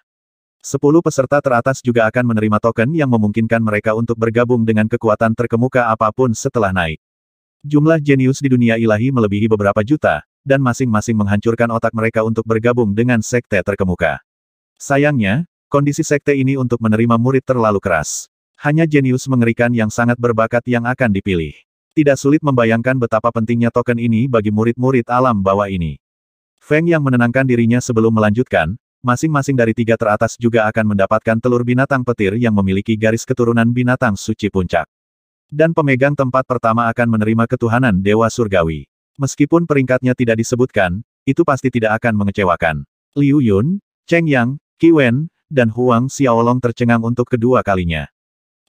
Sepuluh peserta teratas juga akan menerima token yang memungkinkan mereka untuk bergabung dengan kekuatan terkemuka apapun setelah naik. Jumlah jenius di dunia ilahi melebihi beberapa juta, dan masing-masing menghancurkan otak mereka untuk bergabung dengan sekte terkemuka. Sayangnya, kondisi sekte ini untuk menerima murid terlalu keras. Hanya jenius mengerikan yang sangat berbakat yang akan dipilih. Tidak sulit membayangkan betapa pentingnya token ini bagi murid-murid alam bawah ini. Feng yang menenangkan dirinya sebelum melanjutkan, masing-masing dari tiga teratas juga akan mendapatkan telur binatang petir yang memiliki garis keturunan binatang suci puncak. Dan pemegang tempat pertama akan menerima ketuhanan Dewa Surgawi. Meskipun peringkatnya tidak disebutkan, itu pasti tidak akan mengecewakan. Liu Yun, Cheng Yang, Qi Wen, dan Huang Xiaolong tercengang untuk kedua kalinya.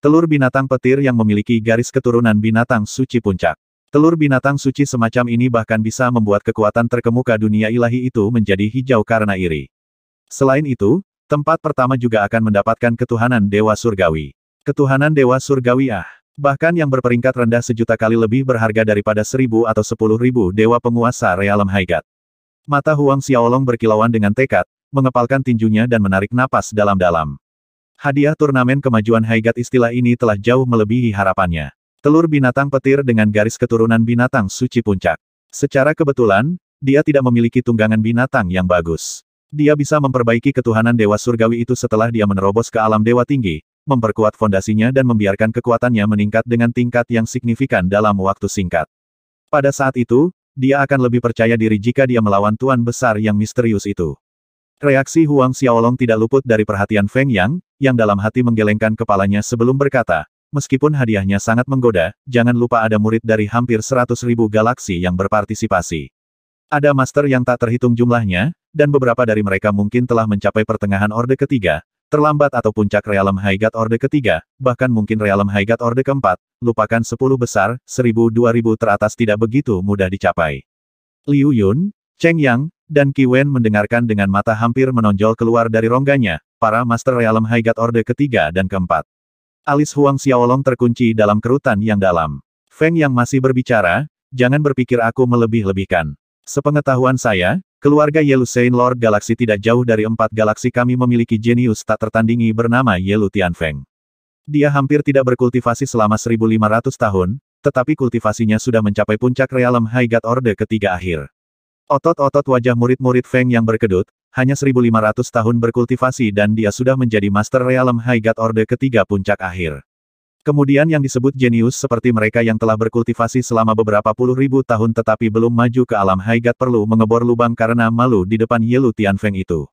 Telur binatang petir yang memiliki garis keturunan binatang suci puncak. Telur binatang suci semacam ini bahkan bisa membuat kekuatan terkemuka dunia ilahi itu menjadi hijau karena iri. Selain itu, tempat pertama juga akan mendapatkan ketuhanan Dewa Surgawi. Ketuhanan Dewa Surgawi ah. Bahkan yang berperingkat rendah sejuta kali lebih berharga daripada seribu atau sepuluh ribu dewa penguasa realem Haigat. Mata Huang Xiaolong berkilauan dengan tekad, mengepalkan tinjunya dan menarik napas dalam-dalam. Hadiah turnamen kemajuan Haigat istilah ini telah jauh melebihi harapannya. Telur binatang petir dengan garis keturunan binatang suci puncak. Secara kebetulan, dia tidak memiliki tunggangan binatang yang bagus. Dia bisa memperbaiki ketuhanan Dewa Surgawi itu setelah dia menerobos ke alam Dewa Tinggi, memperkuat fondasinya dan membiarkan kekuatannya meningkat dengan tingkat yang signifikan dalam waktu singkat. Pada saat itu, dia akan lebih percaya diri jika dia melawan Tuan Besar yang misterius itu. Reaksi Huang Xiaolong tidak luput dari perhatian Feng Yang, yang dalam hati menggelengkan kepalanya sebelum berkata, meskipun hadiahnya sangat menggoda, jangan lupa ada murid dari hampir seratus ribu galaksi yang berpartisipasi. Ada master yang tak terhitung jumlahnya, dan beberapa dari mereka mungkin telah mencapai pertengahan orde ketiga, Terlambat atau puncak realem High God Orde ketiga, bahkan mungkin realem High God Orde keempat, lupakan sepuluh besar, seribu dua ribu teratas tidak begitu mudah dicapai. Liu Yun, Cheng Yang, dan Qi Wen mendengarkan dengan mata hampir menonjol keluar dari rongganya, para Master Realem High God Orde ketiga dan keempat. Alis Huang Xiaolong terkunci dalam kerutan yang dalam. Feng Yang masih berbicara, jangan berpikir aku melebih-lebihkan. Sepengetahuan saya, keluarga Yelusein Lord Galaksi tidak jauh dari empat galaksi kami memiliki jenius tak tertandingi bernama Yelu Tianfeng. Dia hampir tidak berkultivasi selama 1500 tahun, tetapi kultivasinya sudah mencapai puncak realem Haigat Orde ketiga akhir. Otot-otot wajah murid-murid Feng yang berkedut, hanya 1500 tahun berkultivasi dan dia sudah menjadi Master Realem Haigat Orde ketiga puncak akhir. Kemudian yang disebut jenius seperti mereka yang telah berkultivasi selama beberapa puluh ribu tahun tetapi belum maju ke alam Haigat perlu mengebor lubang karena malu di depan Yelu Feng itu.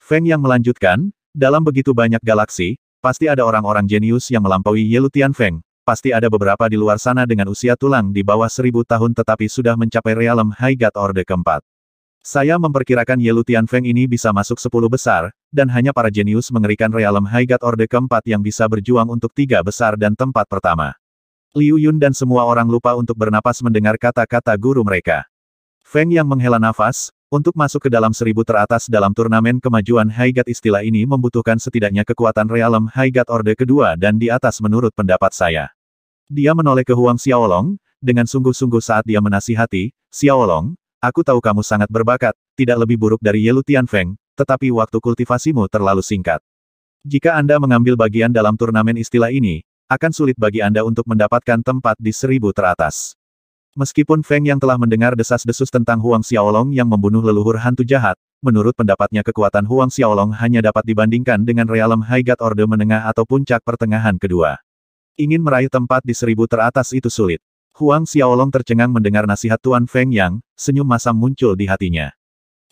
Feng yang melanjutkan, dalam begitu banyak galaksi, pasti ada orang-orang jenius yang melampaui Yelu Feng. pasti ada beberapa di luar sana dengan usia tulang di bawah seribu tahun tetapi sudah mencapai realem Haigat Orde keempat. Saya memperkirakan Yelu Tianfeng ini bisa masuk sepuluh besar, dan hanya para jenius mengerikan realem High God Orde keempat yang bisa berjuang untuk tiga besar dan tempat pertama. Liu Yun dan semua orang lupa untuk bernapas mendengar kata-kata guru mereka. Feng yang menghela nafas, untuk masuk ke dalam seribu teratas dalam turnamen kemajuan High istilah ini membutuhkan setidaknya kekuatan realem High God Orde kedua dan di atas menurut pendapat saya. Dia menoleh ke Huang Xiaolong, dengan sungguh-sungguh saat dia menasihati, Xiaolong, Aku tahu kamu sangat berbakat, tidak lebih buruk dari Yelu Tianfeng, tetapi waktu kultivasimu terlalu singkat. Jika Anda mengambil bagian dalam turnamen istilah ini, akan sulit bagi Anda untuk mendapatkan tempat di seribu teratas. Meskipun Feng yang telah mendengar desas-desus tentang Huang Xiaolong yang membunuh leluhur hantu jahat, menurut pendapatnya kekuatan Huang Xiaolong hanya dapat dibandingkan dengan realem High God Order menengah atau puncak pertengahan kedua. Ingin meraih tempat di seribu teratas itu sulit. Huang Xiaolong tercengang mendengar nasihat Tuan Feng Yang, senyum masam muncul di hatinya.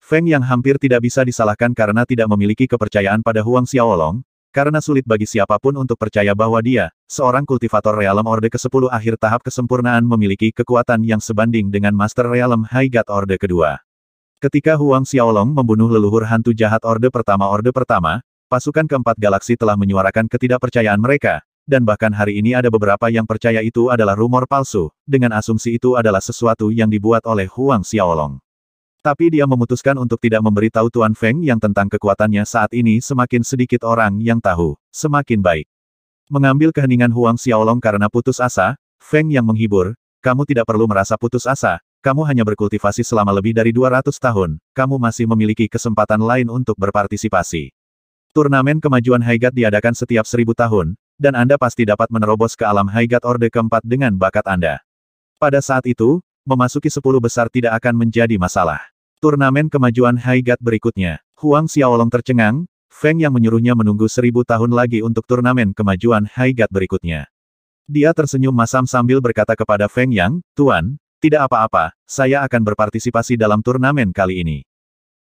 Feng Yang hampir tidak bisa disalahkan karena tidak memiliki kepercayaan pada Huang Xiaolong, karena sulit bagi siapapun untuk percaya bahwa dia, seorang kultivator realem Orde ke-10 akhir tahap kesempurnaan memiliki kekuatan yang sebanding dengan Master Realem High God Orde kedua. Ketika Huang Xiaolong membunuh leluhur hantu jahat Orde pertama Orde pertama, pasukan keempat galaksi telah menyuarakan ketidakpercayaan mereka, dan bahkan hari ini ada beberapa yang percaya itu adalah rumor palsu, dengan asumsi itu adalah sesuatu yang dibuat oleh Huang Xiaolong. Tapi dia memutuskan untuk tidak memberitahu Tuan Feng yang tentang kekuatannya saat ini semakin sedikit orang yang tahu, semakin baik. Mengambil keheningan Huang Xiaolong karena putus asa, Feng yang menghibur, kamu tidak perlu merasa putus asa, kamu hanya berkultivasi selama lebih dari 200 tahun, kamu masih memiliki kesempatan lain untuk berpartisipasi. Turnamen kemajuan Haigat diadakan setiap seribu tahun, dan Anda pasti dapat menerobos ke alam Haigat Orde keempat dengan bakat Anda. Pada saat itu, memasuki sepuluh besar tidak akan menjadi masalah. Turnamen kemajuan Haigat berikutnya, Huang Xiaolong tercengang, Feng yang menyuruhnya menunggu seribu tahun lagi untuk turnamen kemajuan Haigat berikutnya. Dia tersenyum masam sambil berkata kepada Feng Yang, Tuan, tidak apa-apa, saya akan berpartisipasi dalam turnamen kali ini.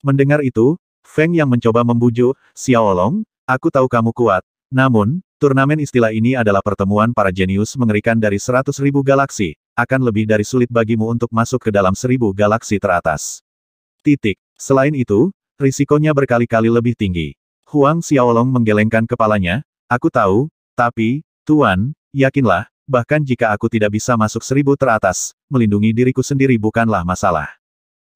Mendengar itu, Feng Yang mencoba membujuk, Xiaolong, aku tahu kamu kuat, namun, Turnamen istilah ini adalah pertemuan para jenius mengerikan dari ribu galaksi, akan lebih dari sulit bagimu untuk masuk ke dalam seribu galaksi teratas. Titik. Selain itu, risikonya berkali-kali lebih tinggi. Huang Xiaolong menggelengkan kepalanya, aku tahu, tapi, Tuan, yakinlah, bahkan jika aku tidak bisa masuk seribu teratas, melindungi diriku sendiri bukanlah masalah.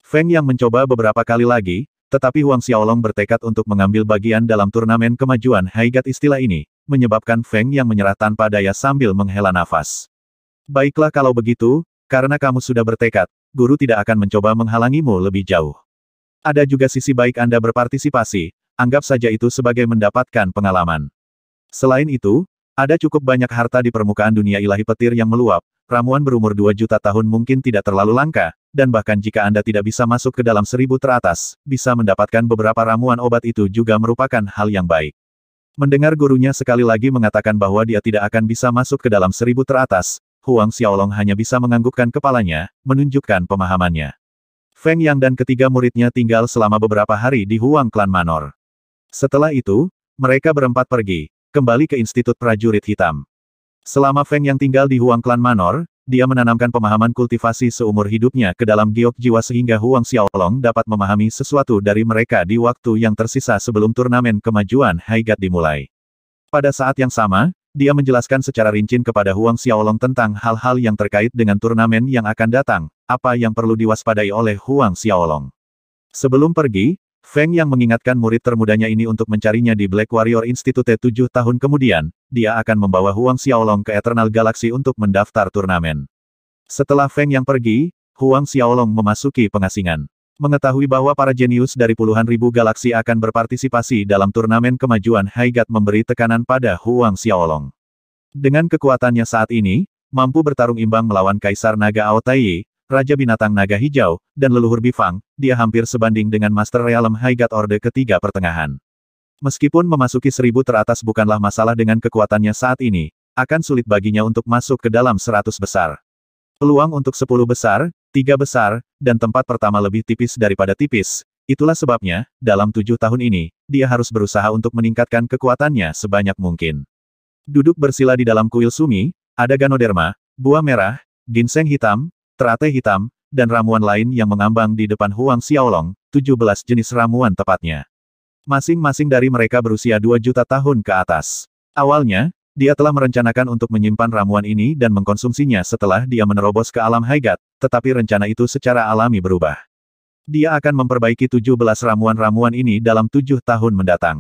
Feng yang mencoba beberapa kali lagi, tetapi Huang Xiaolong bertekad untuk mengambil bagian dalam turnamen kemajuan Haigat istilah ini, menyebabkan Feng yang menyerah tanpa daya sambil menghela nafas. Baiklah kalau begitu, karena kamu sudah bertekad, guru tidak akan mencoba menghalangimu lebih jauh. Ada juga sisi baik Anda berpartisipasi, anggap saja itu sebagai mendapatkan pengalaman. Selain itu, ada cukup banyak harta di permukaan dunia ilahi petir yang meluap, ramuan berumur 2 juta tahun mungkin tidak terlalu langka, dan bahkan jika Anda tidak bisa masuk ke dalam seribu teratas, bisa mendapatkan beberapa ramuan obat itu juga merupakan hal yang baik. Mendengar gurunya sekali lagi mengatakan bahwa dia tidak akan bisa masuk ke dalam seribu teratas, Huang Xiaolong hanya bisa menganggukkan kepalanya, menunjukkan pemahamannya. Feng Yang dan ketiga muridnya tinggal selama beberapa hari di Huang Klan Manor. Setelah itu, mereka berempat pergi, kembali ke Institut Prajurit Hitam. Selama Feng Yang tinggal di Huang Klan Manor, dia menanamkan pemahaman kultivasi seumur hidupnya ke dalam giok jiwa sehingga Huang Xiaolong dapat memahami sesuatu dari mereka di waktu yang tersisa sebelum turnamen kemajuan Haigat dimulai. Pada saat yang sama, dia menjelaskan secara rinci kepada Huang Xiaolong tentang hal-hal yang terkait dengan turnamen yang akan datang, apa yang perlu diwaspadai oleh Huang Xiaolong. Sebelum pergi, Feng yang mengingatkan murid termudanya ini untuk mencarinya di Black Warrior Institute tujuh tahun kemudian, dia akan membawa Huang Xiaolong ke Eternal Galaxy untuk mendaftar turnamen. Setelah Feng yang pergi, Huang Xiaolong memasuki pengasingan. Mengetahui bahwa para jenius dari puluhan ribu galaksi akan berpartisipasi dalam turnamen kemajuan Haigat memberi tekanan pada Huang Xiaolong. Dengan kekuatannya saat ini, mampu bertarung imbang melawan Kaisar Naga Aotai, Raja Binatang Naga Hijau, dan leluhur Bifang, dia hampir sebanding dengan Master Realm High God Order ketiga pertengahan. Meskipun memasuki seribu teratas bukanlah masalah dengan kekuatannya saat ini, akan sulit baginya untuk masuk ke dalam seratus besar. Peluang untuk sepuluh besar, tiga besar, dan tempat pertama lebih tipis daripada tipis, itulah sebabnya, dalam tujuh tahun ini, dia harus berusaha untuk meningkatkan kekuatannya sebanyak mungkin. Duduk bersila di dalam kuil sumi, ada ganoderma, buah merah, ginseng hitam, teratai hitam, dan ramuan lain yang mengambang di depan Huang Xiaolong, 17 jenis ramuan tepatnya. Masing-masing dari mereka berusia 2 juta tahun ke atas. Awalnya, dia telah merencanakan untuk menyimpan ramuan ini dan mengkonsumsinya setelah dia menerobos ke alam Haigat, tetapi rencana itu secara alami berubah. Dia akan memperbaiki 17 ramuan-ramuan ini dalam 7 tahun mendatang.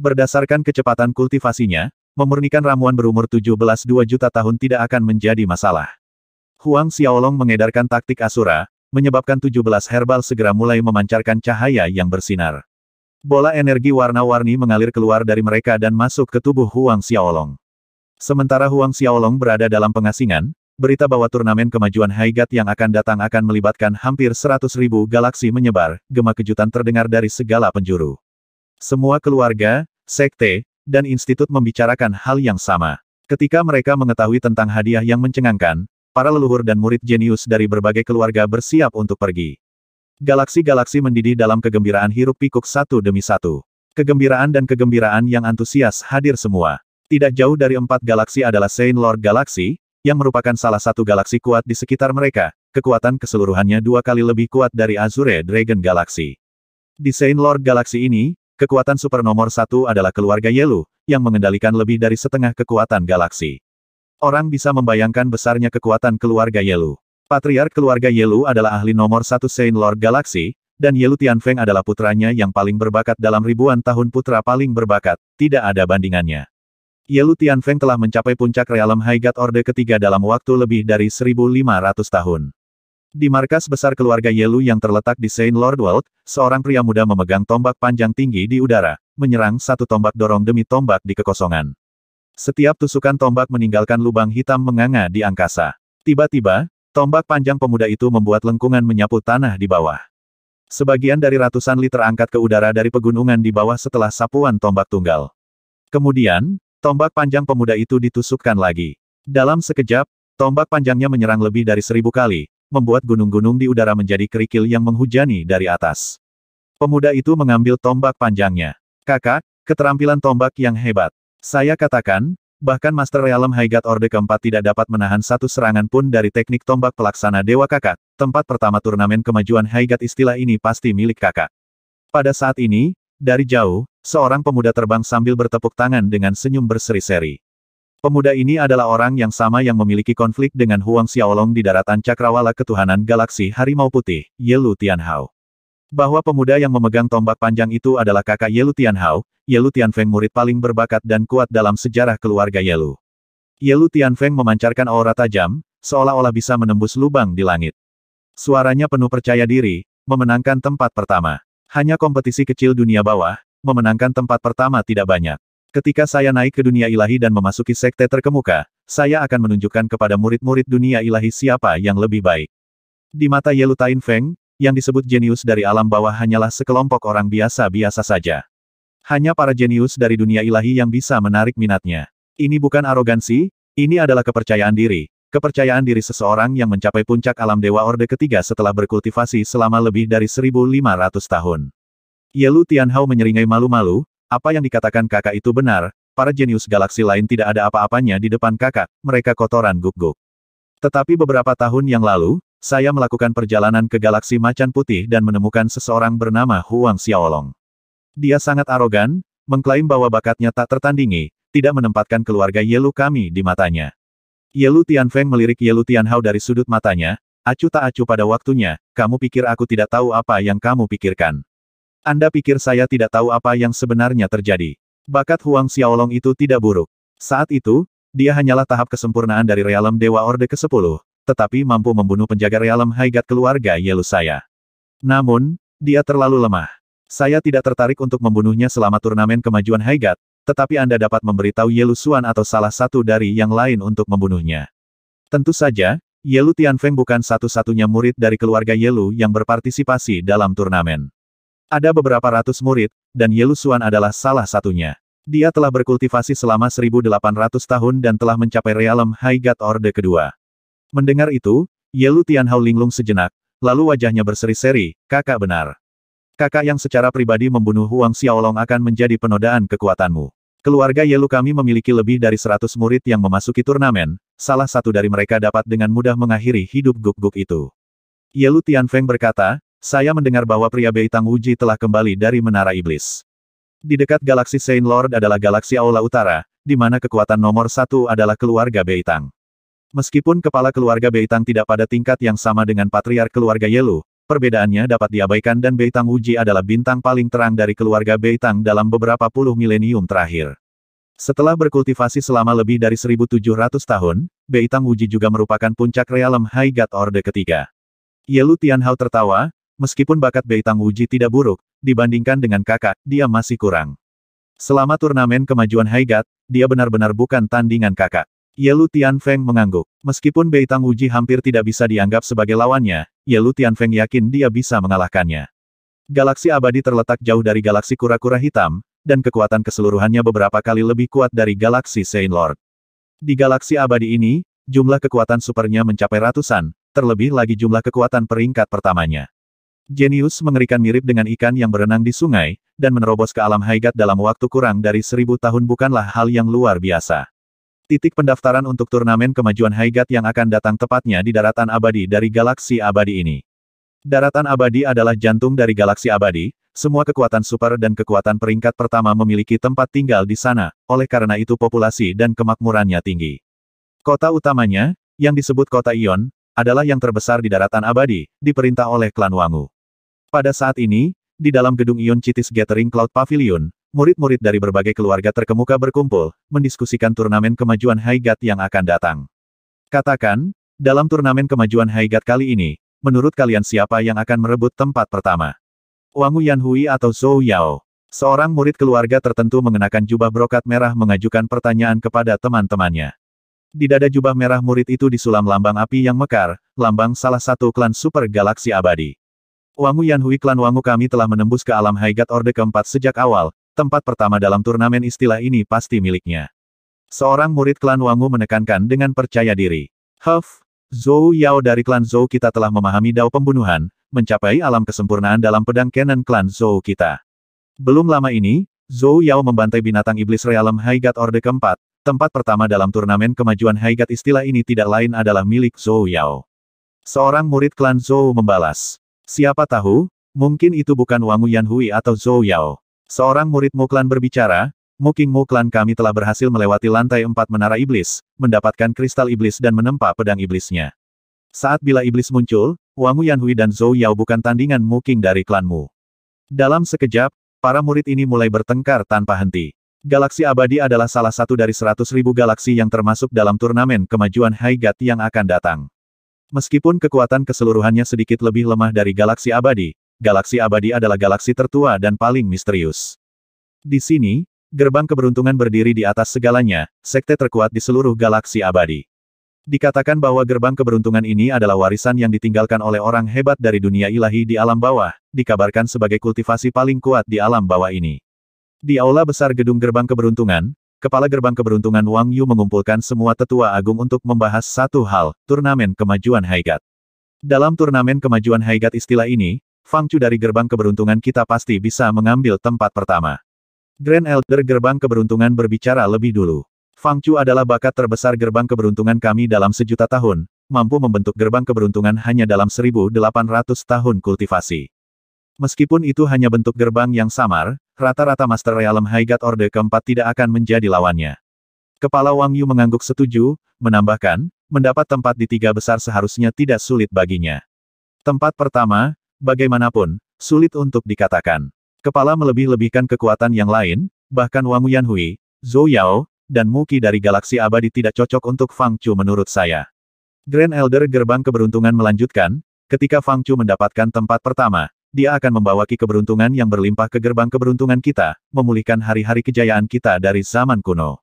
Berdasarkan kecepatan kultivasinya, memurnikan ramuan berumur 17-2 juta tahun tidak akan menjadi masalah. Huang Xiaolong mengedarkan taktik Asura, menyebabkan 17 herbal segera mulai memancarkan cahaya yang bersinar. Bola energi warna-warni mengalir keluar dari mereka dan masuk ke tubuh Huang Xiaolong. Sementara Huang Xiaolong berada dalam pengasingan, berita bahwa turnamen kemajuan Haigat yang akan datang akan melibatkan hampir 100 ribu galaksi menyebar, gema kejutan terdengar dari segala penjuru. Semua keluarga, sekte, dan institut membicarakan hal yang sama. Ketika mereka mengetahui tentang hadiah yang mencengangkan, para leluhur dan murid jenius dari berbagai keluarga bersiap untuk pergi. Galaksi-galaksi mendidih dalam kegembiraan hirup pikuk satu demi satu. Kegembiraan dan kegembiraan yang antusias hadir semua. Tidak jauh dari empat galaksi adalah Saint Lord Galaxy, yang merupakan salah satu galaksi kuat di sekitar mereka, kekuatan keseluruhannya dua kali lebih kuat dari Azure Dragon Galaxy. Di Saint Lord Galaxy ini, kekuatan super nomor satu adalah keluarga Yellow, yang mengendalikan lebih dari setengah kekuatan galaksi. Orang bisa membayangkan besarnya kekuatan keluarga Yelu. Patriark keluarga Yelu adalah ahli nomor satu Saint Lord Galaxy, dan Yelu Tianfeng adalah putranya yang paling berbakat dalam ribuan tahun putra paling berbakat, tidak ada bandingannya. Yelu Tianfeng telah mencapai puncak realem Haigat Orde ketiga dalam waktu lebih dari 1.500 tahun. Di markas besar keluarga Yelu yang terletak di Saint Lord World, seorang pria muda memegang tombak panjang tinggi di udara, menyerang satu tombak dorong demi tombak di kekosongan. Setiap tusukan tombak meninggalkan lubang hitam menganga di angkasa. Tiba-tiba, tombak panjang pemuda itu membuat lengkungan menyapu tanah di bawah. Sebagian dari ratusan liter angkat ke udara dari pegunungan di bawah setelah sapuan tombak tunggal. Kemudian, tombak panjang pemuda itu ditusukkan lagi. Dalam sekejap, tombak panjangnya menyerang lebih dari seribu kali, membuat gunung-gunung di udara menjadi kerikil yang menghujani dari atas. Pemuda itu mengambil tombak panjangnya. Kakak, keterampilan tombak yang hebat. Saya katakan, bahkan Master Realm Haigat Orde keempat tidak dapat menahan satu serangan pun dari teknik tombak pelaksana Dewa Kakak, tempat pertama turnamen kemajuan Haigat istilah ini pasti milik kakak. Pada saat ini, dari jauh, seorang pemuda terbang sambil bertepuk tangan dengan senyum berseri-seri. Pemuda ini adalah orang yang sama yang memiliki konflik dengan Huang Xiaolong di daratan Cakrawala Ketuhanan Galaksi Harimau Putih, Yelu Tianhao bahwa pemuda yang memegang tombak panjang itu adalah kakak Yelu Tianhao, Yelu Tianfeng murid paling berbakat dan kuat dalam sejarah keluarga Yelu. Yelu Tianfeng memancarkan aura tajam, seolah-olah bisa menembus lubang di langit. Suaranya penuh percaya diri, memenangkan tempat pertama. Hanya kompetisi kecil dunia bawah, memenangkan tempat pertama tidak banyak. Ketika saya naik ke dunia ilahi dan memasuki sekte terkemuka, saya akan menunjukkan kepada murid-murid dunia ilahi siapa yang lebih baik. Di mata Yelu Feng, yang disebut jenius dari alam bawah hanyalah sekelompok orang biasa-biasa saja. Hanya para jenius dari dunia ilahi yang bisa menarik minatnya. Ini bukan arogansi, ini adalah kepercayaan diri. Kepercayaan diri seseorang yang mencapai puncak alam Dewa Orde ketiga setelah berkultivasi selama lebih dari 1.500 tahun. Yelu Tianhao menyeringai malu-malu, apa yang dikatakan kakak itu benar, para jenius galaksi lain tidak ada apa-apanya di depan kakak, mereka kotoran guk-guk. Tetapi beberapa tahun yang lalu, saya melakukan perjalanan ke galaksi macan putih dan menemukan seseorang bernama Huang Xiaolong. Dia sangat arogan, mengklaim bahwa bakatnya tak tertandingi, tidak menempatkan keluarga Yelu kami di matanya. Yelu Tianfeng melirik Yelu Tianhao dari sudut matanya, acu tak acu pada waktunya, kamu pikir aku tidak tahu apa yang kamu pikirkan. Anda pikir saya tidak tahu apa yang sebenarnya terjadi. Bakat Huang Xiaolong itu tidak buruk. Saat itu, dia hanyalah tahap kesempurnaan dari realem Dewa Orde ke-10, tetapi mampu membunuh penjaga realem Haigat keluarga saya. Namun, dia terlalu lemah. Saya tidak tertarik untuk membunuhnya selama turnamen kemajuan Haigat, tetapi Anda dapat memberitahu Suan atau salah satu dari yang lain untuk membunuhnya. Tentu saja, Yelu Tianfeng bukan satu-satunya murid dari keluarga Yelu yang berpartisipasi dalam turnamen. Ada beberapa ratus murid, dan Yelu Suan adalah salah satunya. Dia telah berkultivasi selama 1800 tahun dan telah mencapai realem High God Orde kedua. Mendengar itu, Yelu Tianhao linglung sejenak, lalu wajahnya berseri-seri, kakak benar. Kakak yang secara pribadi membunuh Huang Xiaolong akan menjadi penodaan kekuatanmu. Keluarga Yelu kami memiliki lebih dari 100 murid yang memasuki turnamen, salah satu dari mereka dapat dengan mudah mengakhiri hidup guk-guk itu. Yelu Tianfeng berkata, saya mendengar bahwa pria Bei Tang Wuji telah kembali dari Menara Iblis. Di dekat galaksi Saint Lord adalah galaksi Aula Utara, di mana kekuatan nomor satu adalah keluarga Bei Tang." Meskipun kepala keluarga Beitang tidak pada tingkat yang sama dengan patriark keluarga Yelu, perbedaannya dapat diabaikan dan Beitang Wuji adalah bintang paling terang dari keluarga Beitang dalam beberapa puluh milenium terakhir. Setelah berkultivasi selama lebih dari 1700 tahun, Beitang Wuji juga merupakan puncak realem High God Orde ketiga. Yelu Tianhao tertawa, meskipun bakat Beitang Wuji tidak buruk, dibandingkan dengan kakak, dia masih kurang. Selama turnamen kemajuan Haigat, dia benar-benar bukan tandingan kakak. Yelu Tianfeng mengangguk. Meskipun Bei Tang Uji hampir tidak bisa dianggap sebagai lawannya, Yelu Tianfeng yakin dia bisa mengalahkannya. Galaksi abadi terletak jauh dari galaksi kura-kura hitam, dan kekuatan keseluruhannya beberapa kali lebih kuat dari galaksi Saint Lord. Di galaksi abadi ini, jumlah kekuatan supernya mencapai ratusan, terlebih lagi jumlah kekuatan peringkat pertamanya. Genius mengerikan mirip dengan ikan yang berenang di sungai, dan menerobos ke alam haigat dalam waktu kurang dari seribu tahun bukanlah hal yang luar biasa. Titik pendaftaran untuk turnamen kemajuan Haigat yang akan datang tepatnya di daratan abadi dari galaksi abadi ini. Daratan abadi adalah jantung dari galaksi abadi, semua kekuatan super dan kekuatan peringkat pertama memiliki tempat tinggal di sana, oleh karena itu populasi dan kemakmurannya tinggi. Kota utamanya, yang disebut kota Ion, adalah yang terbesar di daratan abadi, diperintah oleh klan Wangu. Pada saat ini, di dalam gedung Ion Citis Gathering Cloud Pavilion, murid-murid dari berbagai keluarga terkemuka berkumpul, mendiskusikan turnamen kemajuan Haigat yang akan datang. Katakan, dalam turnamen kemajuan Haigat kali ini, menurut kalian siapa yang akan merebut tempat pertama? Wangu Yanhui atau Zhou Yao? Seorang murid keluarga tertentu mengenakan jubah brokat merah mengajukan pertanyaan kepada teman-temannya. Di dada jubah merah murid itu disulam lambang api yang mekar, lambang salah satu klan super galaksi abadi. Wangu Yanhui klan Wangu kami telah menembus ke alam Haigat Orde keempat sejak awal, tempat pertama dalam turnamen istilah ini pasti miliknya. Seorang murid klan Wangu menekankan dengan percaya diri. Huff, Zhou Yao dari klan Zhou kita telah memahami dao pembunuhan, mencapai alam kesempurnaan dalam pedang Kenan klan Zhou kita. Belum lama ini, Zhou Yao membantai binatang iblis realem Haigat Orde keempat, tempat pertama dalam turnamen kemajuan Haigat istilah ini tidak lain adalah milik Zhou Yao. Seorang murid klan Zhou membalas. Siapa tahu, mungkin itu bukan Wangu Yanhui atau Zhou Yao. Seorang murid Muklan berbicara, Muking Muklan kami telah berhasil melewati lantai empat menara iblis, mendapatkan kristal iblis dan menempa pedang iblisnya. Saat bila iblis muncul, Wang Yanhui dan Zhou Yao bukan tandingan Muking dari klanmu. Dalam sekejap, para murid ini mulai bertengkar tanpa henti. Galaksi abadi adalah salah satu dari seratus ribu galaksi yang termasuk dalam turnamen kemajuan Haigat yang akan datang. Meskipun kekuatan keseluruhannya sedikit lebih lemah dari galaksi abadi, galaksi abadi adalah galaksi tertua dan paling misterius. Di sini, gerbang keberuntungan berdiri di atas segalanya, sekte terkuat di seluruh galaksi abadi. Dikatakan bahwa gerbang keberuntungan ini adalah warisan yang ditinggalkan oleh orang hebat dari dunia ilahi di alam bawah, dikabarkan sebagai kultivasi paling kuat di alam bawah ini. Di aula besar gedung gerbang keberuntungan, Kepala Gerbang Keberuntungan Wang Yu mengumpulkan semua tetua agung untuk membahas satu hal, turnamen kemajuan Haigat. Dalam turnamen kemajuan Haigat istilah ini, Fang Chu dari gerbang keberuntungan kita pasti bisa mengambil tempat pertama. Grand Elder gerbang keberuntungan berbicara lebih dulu. Fang Chu adalah bakat terbesar gerbang keberuntungan kami dalam sejuta tahun, mampu membentuk gerbang keberuntungan hanya dalam 1800 tahun kultivasi. Meskipun itu hanya bentuk gerbang yang samar, rata-rata Master Realm Haigat Orde keempat tidak akan menjadi lawannya. Kepala Wang Yu mengangguk setuju, menambahkan, mendapat tempat di tiga besar seharusnya tidak sulit baginya. Tempat pertama, bagaimanapun, sulit untuk dikatakan. Kepala melebih-lebihkan kekuatan yang lain, bahkan Wang Yanhui, Zhou Yao, dan Muki dari galaksi abadi tidak cocok untuk Fang Chu menurut saya. Grand Elder Gerbang Keberuntungan melanjutkan, ketika Fang Chu mendapatkan tempat pertama, dia akan membawa ki keberuntungan yang berlimpah ke gerbang keberuntungan kita, memulihkan hari-hari kejayaan kita dari zaman kuno.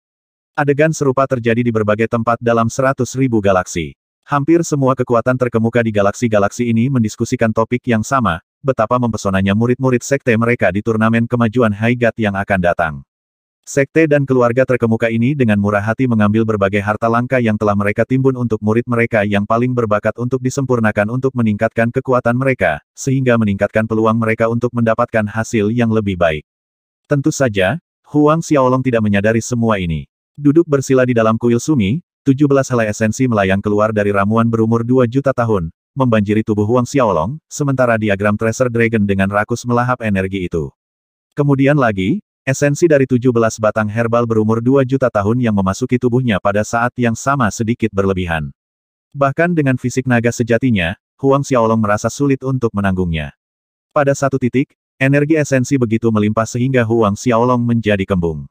Adegan serupa terjadi di berbagai tempat dalam seratus ribu galaksi. Hampir semua kekuatan terkemuka di galaksi-galaksi ini mendiskusikan topik yang sama, betapa mempesonanya murid-murid sekte mereka di turnamen kemajuan Haigat yang akan datang. Sekte dan keluarga terkemuka ini dengan murah hati mengambil berbagai harta langka yang telah mereka timbun untuk murid mereka yang paling berbakat untuk disempurnakan untuk meningkatkan kekuatan mereka, sehingga meningkatkan peluang mereka untuk mendapatkan hasil yang lebih baik. Tentu saja, Huang Xiaolong tidak menyadari semua ini. Duduk bersila di dalam kuil sumi, 17 helai esensi melayang keluar dari ramuan berumur 2 juta tahun, membanjiri tubuh Huang Xiaolong, sementara diagram Tracer Dragon dengan rakus melahap energi itu. Kemudian lagi, esensi dari 17 batang herbal berumur 2 juta tahun yang memasuki tubuhnya pada saat yang sama sedikit berlebihan. Bahkan dengan fisik naga sejatinya, Huang Xiaolong merasa sulit untuk menanggungnya. Pada satu titik, energi esensi begitu melimpah sehingga Huang Xiaolong menjadi kembung.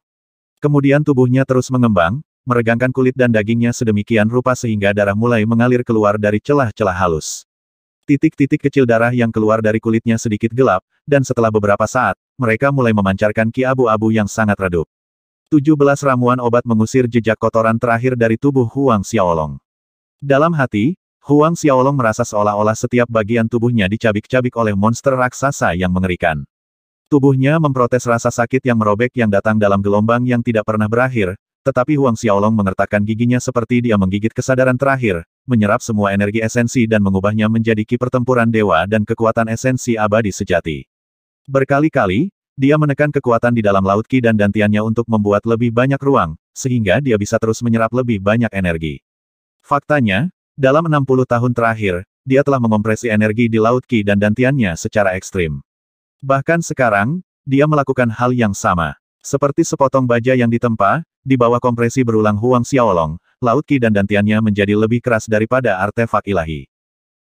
Kemudian tubuhnya terus mengembang, meregangkan kulit dan dagingnya sedemikian rupa sehingga darah mulai mengalir keluar dari celah-celah halus. Titik-titik kecil darah yang keluar dari kulitnya sedikit gelap, dan setelah beberapa saat, mereka mulai memancarkan ki abu-abu yang sangat redup. 17 ramuan obat mengusir jejak kotoran terakhir dari tubuh Huang Xiaolong. Dalam hati, Huang Xiaolong merasa seolah-olah setiap bagian tubuhnya dicabik-cabik oleh monster raksasa yang mengerikan. Tubuhnya memprotes rasa sakit yang merobek yang datang dalam gelombang yang tidak pernah berakhir, tetapi Huang Xiaolong mengertakkan giginya seperti dia menggigit kesadaran terakhir, menyerap semua energi esensi dan mengubahnya menjadi ki pertempuran dewa dan kekuatan esensi abadi sejati. Berkali-kali, dia menekan kekuatan di dalam laut ki dan dantiannya untuk membuat lebih banyak ruang, sehingga dia bisa terus menyerap lebih banyak energi. Faktanya, dalam 60 tahun terakhir, dia telah mengompresi energi di Laut Ki dan dantiannya secara ekstrim. Bahkan sekarang, dia melakukan hal yang sama. Seperti sepotong baja yang ditempa, di bawah kompresi berulang Huang Xiaolong, Laut Ki dan dantiannya menjadi lebih keras daripada artefak ilahi.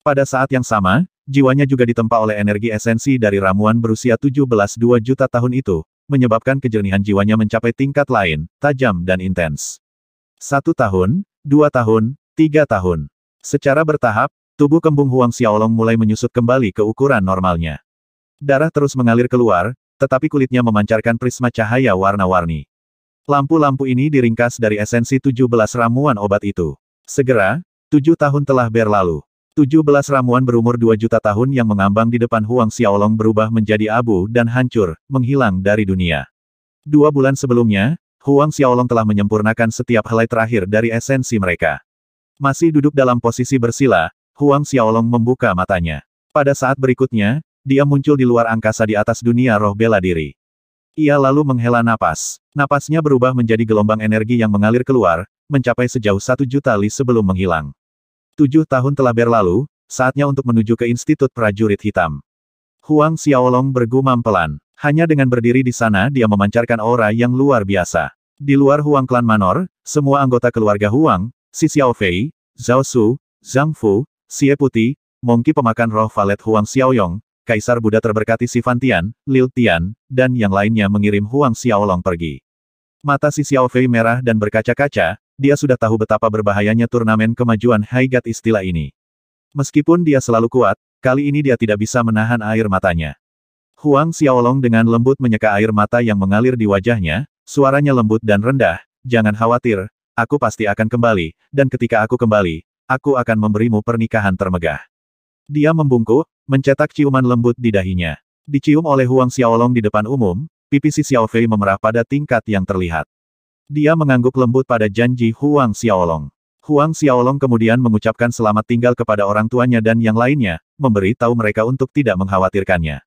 Pada saat yang sama, jiwanya juga ditempa oleh energi esensi dari ramuan berusia 17,2 juta tahun itu, menyebabkan kejernihan jiwanya mencapai tingkat lain, tajam dan intens. Satu tahun, dua tahun, tiga tahun. Secara bertahap, tubuh kembung Huang Xiaolong mulai menyusut kembali ke ukuran normalnya. Darah terus mengalir keluar, tetapi kulitnya memancarkan prisma cahaya warna-warni. Lampu-lampu ini diringkas dari esensi 17 ramuan obat itu. Segera, tujuh tahun telah berlalu. 17 ramuan berumur 2 juta tahun yang mengambang di depan Huang Xiaolong berubah menjadi abu dan hancur, menghilang dari dunia. Dua bulan sebelumnya, Huang Xiaolong telah menyempurnakan setiap helai terakhir dari esensi mereka. Masih duduk dalam posisi bersila, Huang Xiaolong membuka matanya. Pada saat berikutnya, dia muncul di luar angkasa di atas dunia roh bela diri. Ia lalu menghela napas. Napasnya berubah menjadi gelombang energi yang mengalir keluar, mencapai sejauh satu juta li sebelum menghilang. Tujuh tahun telah berlalu, saatnya untuk menuju ke Institut Prajurit Hitam. Huang Xiaolong bergumam pelan. Hanya dengan berdiri di sana dia memancarkan aura yang luar biasa. Di luar Huang Klan Manor, semua anggota keluarga Huang, Si Xiaofei, Zhao Su, Zhang Fu, Xie Putih, Mongki pemakan roh valet Huang Xiaoyong, Kaisar Buddha terberkati Sifan Tian, Liu Tian, dan yang lainnya mengirim Huang Xiaolong pergi. Mata si Xiaofei merah dan berkaca-kaca, dia sudah tahu betapa berbahayanya turnamen kemajuan Haigat istilah ini. Meskipun dia selalu kuat, kali ini dia tidak bisa menahan air matanya. Huang Xiaolong dengan lembut menyeka air mata yang mengalir di wajahnya, suaranya lembut dan rendah, jangan khawatir, aku pasti akan kembali, dan ketika aku kembali, aku akan memberimu pernikahan termegah. Dia membungkuk, mencetak ciuman lembut di dahinya. Dicium oleh Huang Xiaolong di depan umum, pipi si Fei memerah pada tingkat yang terlihat. Dia mengangguk lembut pada janji Huang Xiaolong. Huang Xiaolong kemudian mengucapkan selamat tinggal kepada orang tuanya dan yang lainnya, memberi tahu mereka untuk tidak mengkhawatirkannya.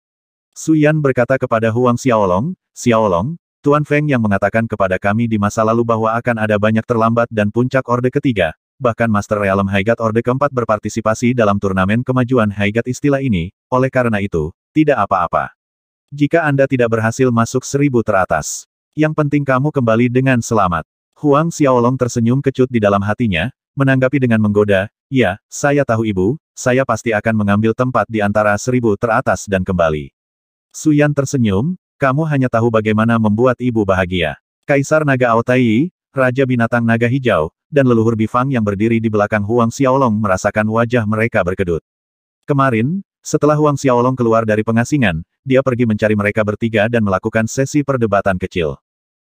Suyan berkata kepada Huang Xiaolong, Xiaolong, Tuan Feng yang mengatakan kepada kami di masa lalu bahwa akan ada banyak terlambat dan puncak orde ketiga, bahkan Master Realm Haigat Orde keempat berpartisipasi dalam turnamen kemajuan Haigat istilah ini, oleh karena itu, tidak apa-apa. Jika Anda tidak berhasil masuk seribu teratas, yang penting kamu kembali dengan selamat. Huang Xiaolong tersenyum kecut di dalam hatinya, menanggapi dengan menggoda, ya, saya tahu ibu, saya pasti akan mengambil tempat di antara seribu teratas dan kembali. Suyan tersenyum, kamu hanya tahu bagaimana membuat ibu bahagia. Kaisar Naga Aotai, Raja Binatang Naga Hijau, dan leluhur Bifang yang berdiri di belakang Huang Xiaolong merasakan wajah mereka berkedut. Kemarin, setelah Huang Xiaolong keluar dari pengasingan, dia pergi mencari mereka bertiga dan melakukan sesi perdebatan kecil.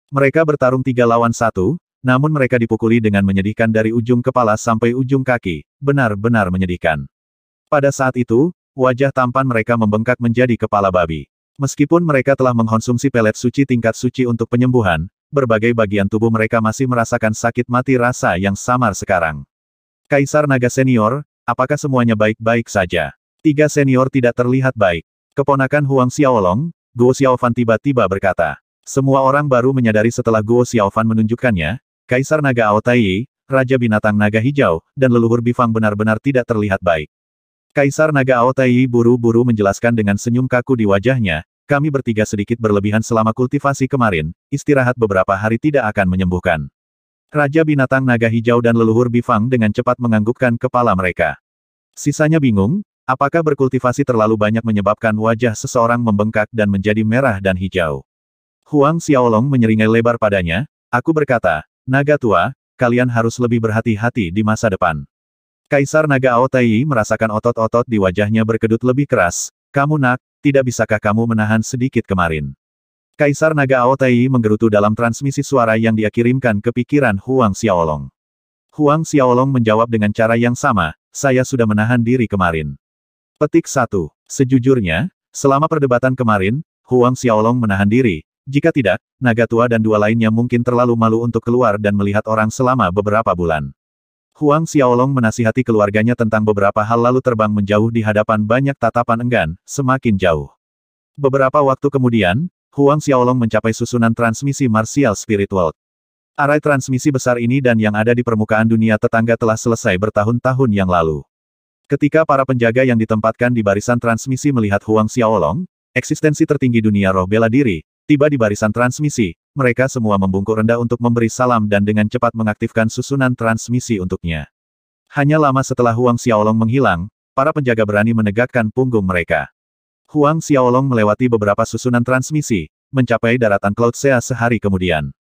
Mereka bertarung tiga lawan satu, namun mereka dipukuli dengan menyedihkan dari ujung kepala sampai ujung kaki, benar-benar menyedihkan. Pada saat itu, wajah tampan mereka membengkak menjadi kepala babi. Meskipun mereka telah mengkonsumsi pelet suci tingkat suci untuk penyembuhan, berbagai bagian tubuh mereka masih merasakan sakit mati rasa yang samar sekarang. Kaisar Naga Senior, apakah semuanya baik-baik saja? Tiga senior tidak terlihat baik. Keponakan Huang Xiaolong, Guo Xiaofan tiba-tiba berkata. Semua orang baru menyadari setelah Guo Xiaofan menunjukkannya, Kaisar Naga Aotai, Raja Binatang Naga Hijau, dan leluhur Bifang benar-benar tidak terlihat baik. Kaisar Naga Aotai buru-buru menjelaskan dengan senyum kaku di wajahnya, kami bertiga sedikit berlebihan selama kultivasi kemarin, istirahat beberapa hari tidak akan menyembuhkan. Raja binatang naga hijau dan leluhur bifang dengan cepat menganggukkan kepala mereka. Sisanya bingung, apakah berkultivasi terlalu banyak menyebabkan wajah seseorang membengkak dan menjadi merah dan hijau. Huang Xiaolong menyeringai lebar padanya, aku berkata, naga tua, kalian harus lebih berhati-hati di masa depan. Kaisar Naga Aotai merasakan otot-otot di wajahnya berkedut lebih keras, kamu nak, tidak bisakah kamu menahan sedikit kemarin? Kaisar Naga Aotai menggerutu dalam transmisi suara yang dia kirimkan ke pikiran Huang Xiaolong. Huang Xiaolong menjawab dengan cara yang sama, saya sudah menahan diri kemarin. Petik satu. Sejujurnya, selama perdebatan kemarin, Huang Xiaolong menahan diri. Jika tidak, naga tua dan dua lainnya mungkin terlalu malu untuk keluar dan melihat orang selama beberapa bulan. Huang Xiaolong menasihati keluarganya tentang beberapa hal lalu terbang menjauh di hadapan banyak tatapan enggan, semakin jauh. Beberapa waktu kemudian, Huang Xiaolong mencapai susunan transmisi martial spiritual. Arai transmisi besar ini dan yang ada di permukaan dunia tetangga telah selesai bertahun-tahun yang lalu. Ketika para penjaga yang ditempatkan di barisan transmisi melihat Huang Xiaolong, eksistensi tertinggi dunia roh bela diri, tiba di barisan transmisi, mereka semua membungkuk rendah untuk memberi salam dan dengan cepat mengaktifkan susunan transmisi untuknya. Hanya lama setelah Huang Xiaolong menghilang, para penjaga berani menegakkan punggung mereka. Huang Xiaolong melewati beberapa susunan transmisi, mencapai daratan Cloud Sea sehari kemudian.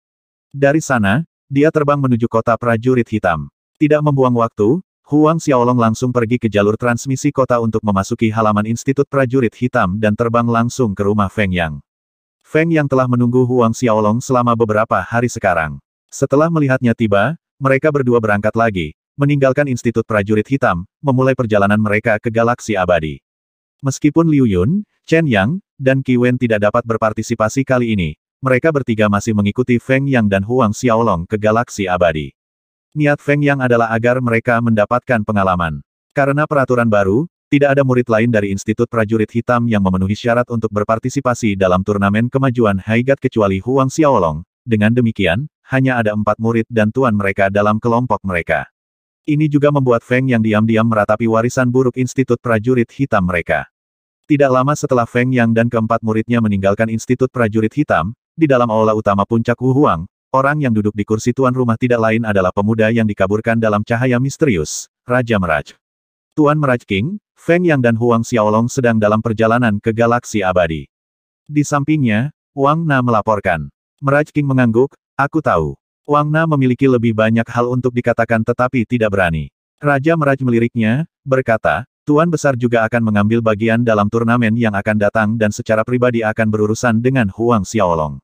Dari sana, dia terbang menuju kota prajurit hitam. Tidak membuang waktu, Huang Xiaolong langsung pergi ke jalur transmisi kota untuk memasuki halaman Institut Prajurit Hitam dan terbang langsung ke rumah Feng Yang. Feng yang telah menunggu Huang Xiaolong selama beberapa hari sekarang. Setelah melihatnya tiba, mereka berdua berangkat lagi, meninggalkan Institut Prajurit Hitam, memulai perjalanan mereka ke Galaksi Abadi. Meskipun Liu Yun, Chen Yang, dan Qi Wen tidak dapat berpartisipasi kali ini, mereka bertiga masih mengikuti Feng Yang dan Huang Xiaolong ke Galaksi Abadi. Niat Feng Yang adalah agar mereka mendapatkan pengalaman. Karena peraturan baru, tidak ada murid lain dari Institut Prajurit Hitam yang memenuhi syarat untuk berpartisipasi dalam turnamen kemajuan Haigat kecuali Huang Xiaolong. Dengan demikian, hanya ada empat murid dan tuan mereka dalam kelompok mereka. Ini juga membuat Feng yang diam-diam meratapi warisan buruk Institut Prajurit Hitam mereka. Tidak lama setelah Feng Yang dan keempat muridnya meninggalkan Institut Prajurit Hitam, di dalam aula utama puncak Wu Huang, orang yang duduk di kursi tuan rumah tidak lain adalah pemuda yang dikaburkan dalam cahaya misterius, Raja Meraj. Tuan Meraj King, Feng Yang dan Huang Xiaolong sedang dalam perjalanan ke galaksi abadi. Di sampingnya, Wang Na melaporkan. Meraj King mengangguk, aku tahu. Wang Na memiliki lebih banyak hal untuk dikatakan tetapi tidak berani. Raja Meraj meliriknya, berkata, Tuan Besar juga akan mengambil bagian dalam turnamen yang akan datang dan secara pribadi akan berurusan dengan Huang Xiaolong.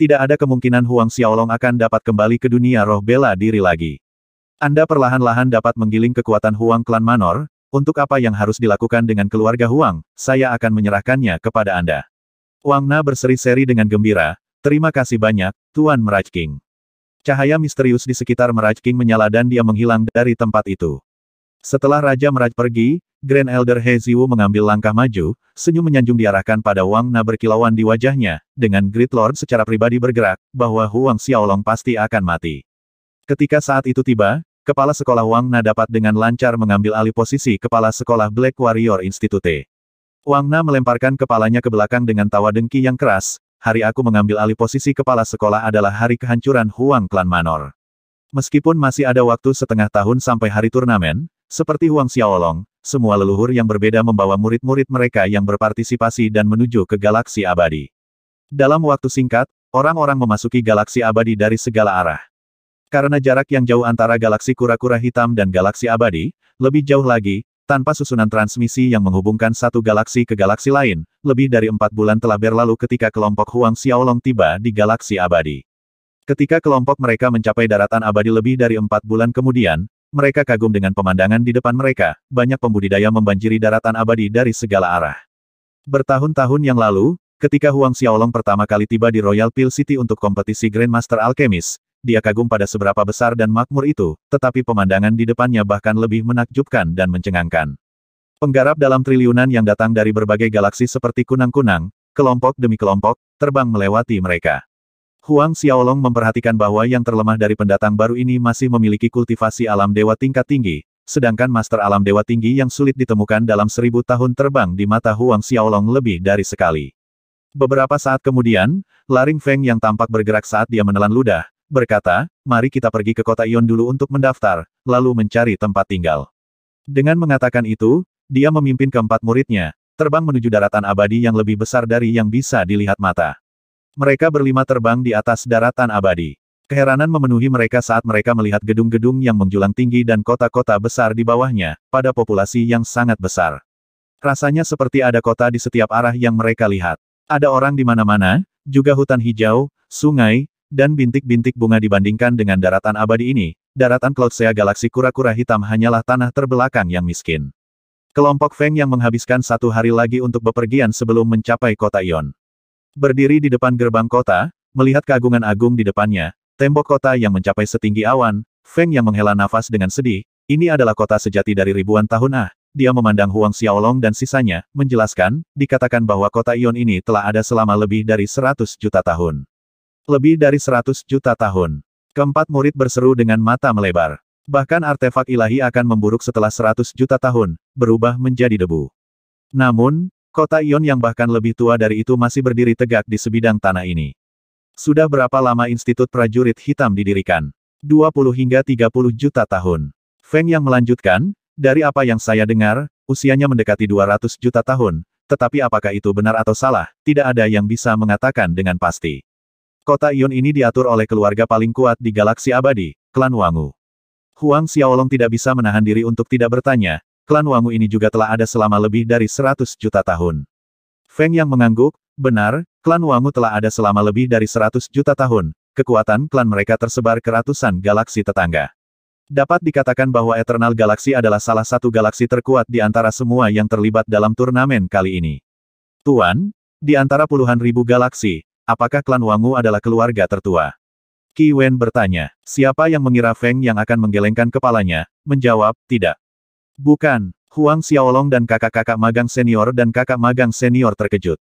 Tidak ada kemungkinan Huang Xiaolong akan dapat kembali ke dunia roh bela diri lagi. Anda perlahan-lahan dapat menggiling kekuatan Huang klan Manor, untuk apa yang harus dilakukan dengan keluarga Huang, saya akan menyerahkannya kepada Anda. Wang Na berseri-seri dengan gembira, terima kasih banyak, Tuan Meraj King. Cahaya misterius di sekitar Meraj King menyala dan dia menghilang dari tempat itu. Setelah Raja Meraj pergi, Grand Elder He Ziwu mengambil langkah maju, senyum menyanjung diarahkan pada Wang Na berkilauan di wajahnya, dengan Great Lord secara pribadi bergerak, bahwa Huang Xiaolong pasti akan mati. Ketika saat itu tiba, Kepala Sekolah Wang Na dapat dengan lancar mengambil alih posisi Kepala Sekolah Black Warrior Institute. Wang Na melemparkan kepalanya ke belakang dengan tawa dengki yang keras, hari aku mengambil alih posisi Kepala Sekolah adalah hari kehancuran Huang Klan Manor. Meskipun masih ada waktu setengah tahun sampai hari turnamen, seperti Huang Xiaolong, semua leluhur yang berbeda membawa murid-murid mereka yang berpartisipasi dan menuju ke galaksi abadi. Dalam waktu singkat, orang-orang memasuki galaksi abadi dari segala arah. Karena jarak yang jauh antara galaksi kura-kura hitam dan galaksi abadi, lebih jauh lagi, tanpa susunan transmisi yang menghubungkan satu galaksi ke galaksi lain, lebih dari empat bulan telah berlalu ketika kelompok Huang Xiaolong tiba di galaksi abadi. Ketika kelompok mereka mencapai daratan abadi lebih dari empat bulan kemudian, mereka kagum dengan pemandangan di depan mereka, banyak pembudidaya membanjiri daratan abadi dari segala arah. Bertahun-tahun yang lalu, ketika Huang Xiaolong pertama kali tiba di Royal Pill City untuk kompetisi Grandmaster Alchemist, dia kagum pada seberapa besar dan makmur itu, tetapi pemandangan di depannya bahkan lebih menakjubkan dan mencengangkan. Penggarap dalam triliunan yang datang dari berbagai galaksi seperti kunang-kunang, kelompok demi kelompok, terbang melewati mereka. Huang Xiaolong memperhatikan bahwa yang terlemah dari pendatang baru ini masih memiliki kultivasi alam dewa tingkat tinggi, sedangkan master alam dewa tinggi yang sulit ditemukan dalam seribu tahun terbang di mata Huang Xiaolong lebih dari sekali. Beberapa saat kemudian, Laring Feng yang tampak bergerak saat dia menelan ludah, berkata, mari kita pergi ke kota Ion dulu untuk mendaftar, lalu mencari tempat tinggal. Dengan mengatakan itu, dia memimpin keempat muridnya, terbang menuju daratan abadi yang lebih besar dari yang bisa dilihat mata. Mereka berlima terbang di atas daratan abadi. Keheranan memenuhi mereka saat mereka melihat gedung-gedung yang menjulang tinggi dan kota-kota besar di bawahnya, pada populasi yang sangat besar. Rasanya seperti ada kota di setiap arah yang mereka lihat. Ada orang di mana-mana, juga hutan hijau, sungai, dan bintik-bintik bunga dibandingkan dengan daratan abadi ini, daratan Cloudsea galaksi kura-kura hitam hanyalah tanah terbelakang yang miskin. Kelompok Feng yang menghabiskan satu hari lagi untuk bepergian sebelum mencapai kota Ion. Berdiri di depan gerbang kota, melihat keagungan agung di depannya, tembok kota yang mencapai setinggi awan, Feng yang menghela nafas dengan sedih, ini adalah kota sejati dari ribuan tahun ah, dia memandang Huang Xiaolong dan sisanya, menjelaskan, dikatakan bahwa kota Ion ini telah ada selama lebih dari 100 juta tahun. Lebih dari 100 juta tahun. Keempat murid berseru dengan mata melebar. Bahkan artefak ilahi akan memburuk setelah 100 juta tahun, berubah menjadi debu. Namun, kota Ion yang bahkan lebih tua dari itu masih berdiri tegak di sebidang tanah ini. Sudah berapa lama Institut Prajurit Hitam didirikan? 20 hingga 30 juta tahun. Feng yang melanjutkan, dari apa yang saya dengar, usianya mendekati 200 juta tahun, tetapi apakah itu benar atau salah, tidak ada yang bisa mengatakan dengan pasti. Kota Ion ini diatur oleh keluarga paling kuat di galaksi abadi, klan Wangu. Huang Xiaolong tidak bisa menahan diri untuk tidak bertanya, klan Wangu ini juga telah ada selama lebih dari 100 juta tahun. Feng yang mengangguk, benar, klan Wangu telah ada selama lebih dari 100 juta tahun, kekuatan klan mereka tersebar ke ratusan galaksi tetangga. Dapat dikatakan bahwa Eternal Galaxy adalah salah satu galaksi terkuat di antara semua yang terlibat dalam turnamen kali ini. Tuan, di antara puluhan ribu galaksi, Apakah klan Wangu adalah keluarga tertua? Qi Wen bertanya. Siapa yang mengira Feng yang akan menggelengkan kepalanya? Menjawab, tidak. Bukan. Huang Xiaolong dan kakak-kakak magang senior dan kakak magang senior terkejut.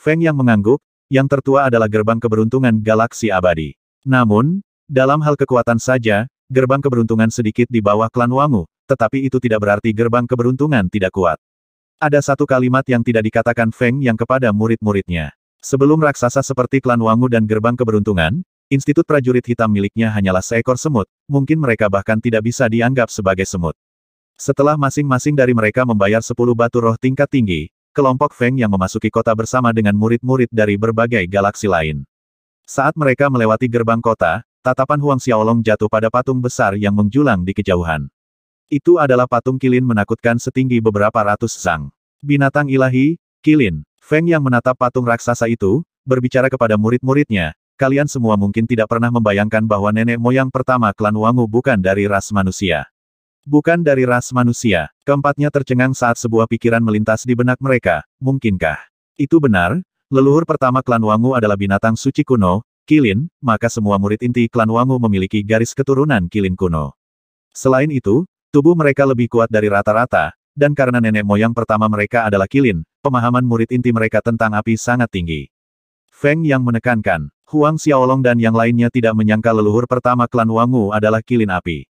Feng yang mengangguk, yang tertua adalah gerbang keberuntungan galaksi abadi. Namun, dalam hal kekuatan saja, gerbang keberuntungan sedikit di bawah klan Wangu, tetapi itu tidak berarti gerbang keberuntungan tidak kuat. Ada satu kalimat yang tidak dikatakan Feng yang kepada murid-muridnya. Sebelum raksasa seperti klan Wangu dan Gerbang Keberuntungan, Institut Prajurit Hitam miliknya hanyalah seekor semut, mungkin mereka bahkan tidak bisa dianggap sebagai semut. Setelah masing-masing dari mereka membayar 10 batu roh tingkat tinggi, kelompok Feng yang memasuki kota bersama dengan murid-murid dari berbagai galaksi lain. Saat mereka melewati gerbang kota, tatapan Huang Xiaolong jatuh pada patung besar yang menjulang di kejauhan. Itu adalah patung kilin menakutkan setinggi beberapa ratus sang. Binatang ilahi, kilin. Feng yang menatap patung raksasa itu, berbicara kepada murid-muridnya, kalian semua mungkin tidak pernah membayangkan bahwa nenek moyang pertama klan Wangu bukan dari ras manusia. Bukan dari ras manusia, keempatnya tercengang saat sebuah pikiran melintas di benak mereka, mungkinkah? Itu benar, leluhur pertama klan Wangu adalah binatang suci kuno, kilin, maka semua murid inti klan Wangu memiliki garis keturunan kilin kuno. Selain itu, tubuh mereka lebih kuat dari rata-rata, dan karena nenek moyang pertama mereka adalah Kilin, pemahaman murid inti mereka tentang api sangat tinggi. Feng yang menekankan, Huang Xiaolong dan yang lainnya tidak menyangka leluhur pertama klan Wangu adalah Kilin api.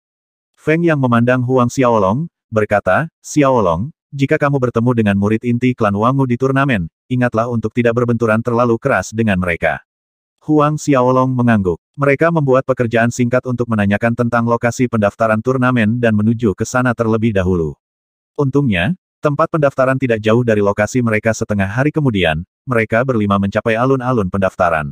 Feng yang memandang Huang Xiaolong, berkata, Xiaolong, jika kamu bertemu dengan murid inti klan Wangu di turnamen, ingatlah untuk tidak berbenturan terlalu keras dengan mereka. Huang Xiaolong mengangguk. Mereka membuat pekerjaan singkat untuk menanyakan tentang lokasi pendaftaran turnamen dan menuju ke sana terlebih dahulu. Untungnya, tempat pendaftaran tidak jauh dari lokasi mereka setengah hari kemudian, mereka berlima mencapai alun-alun pendaftaran.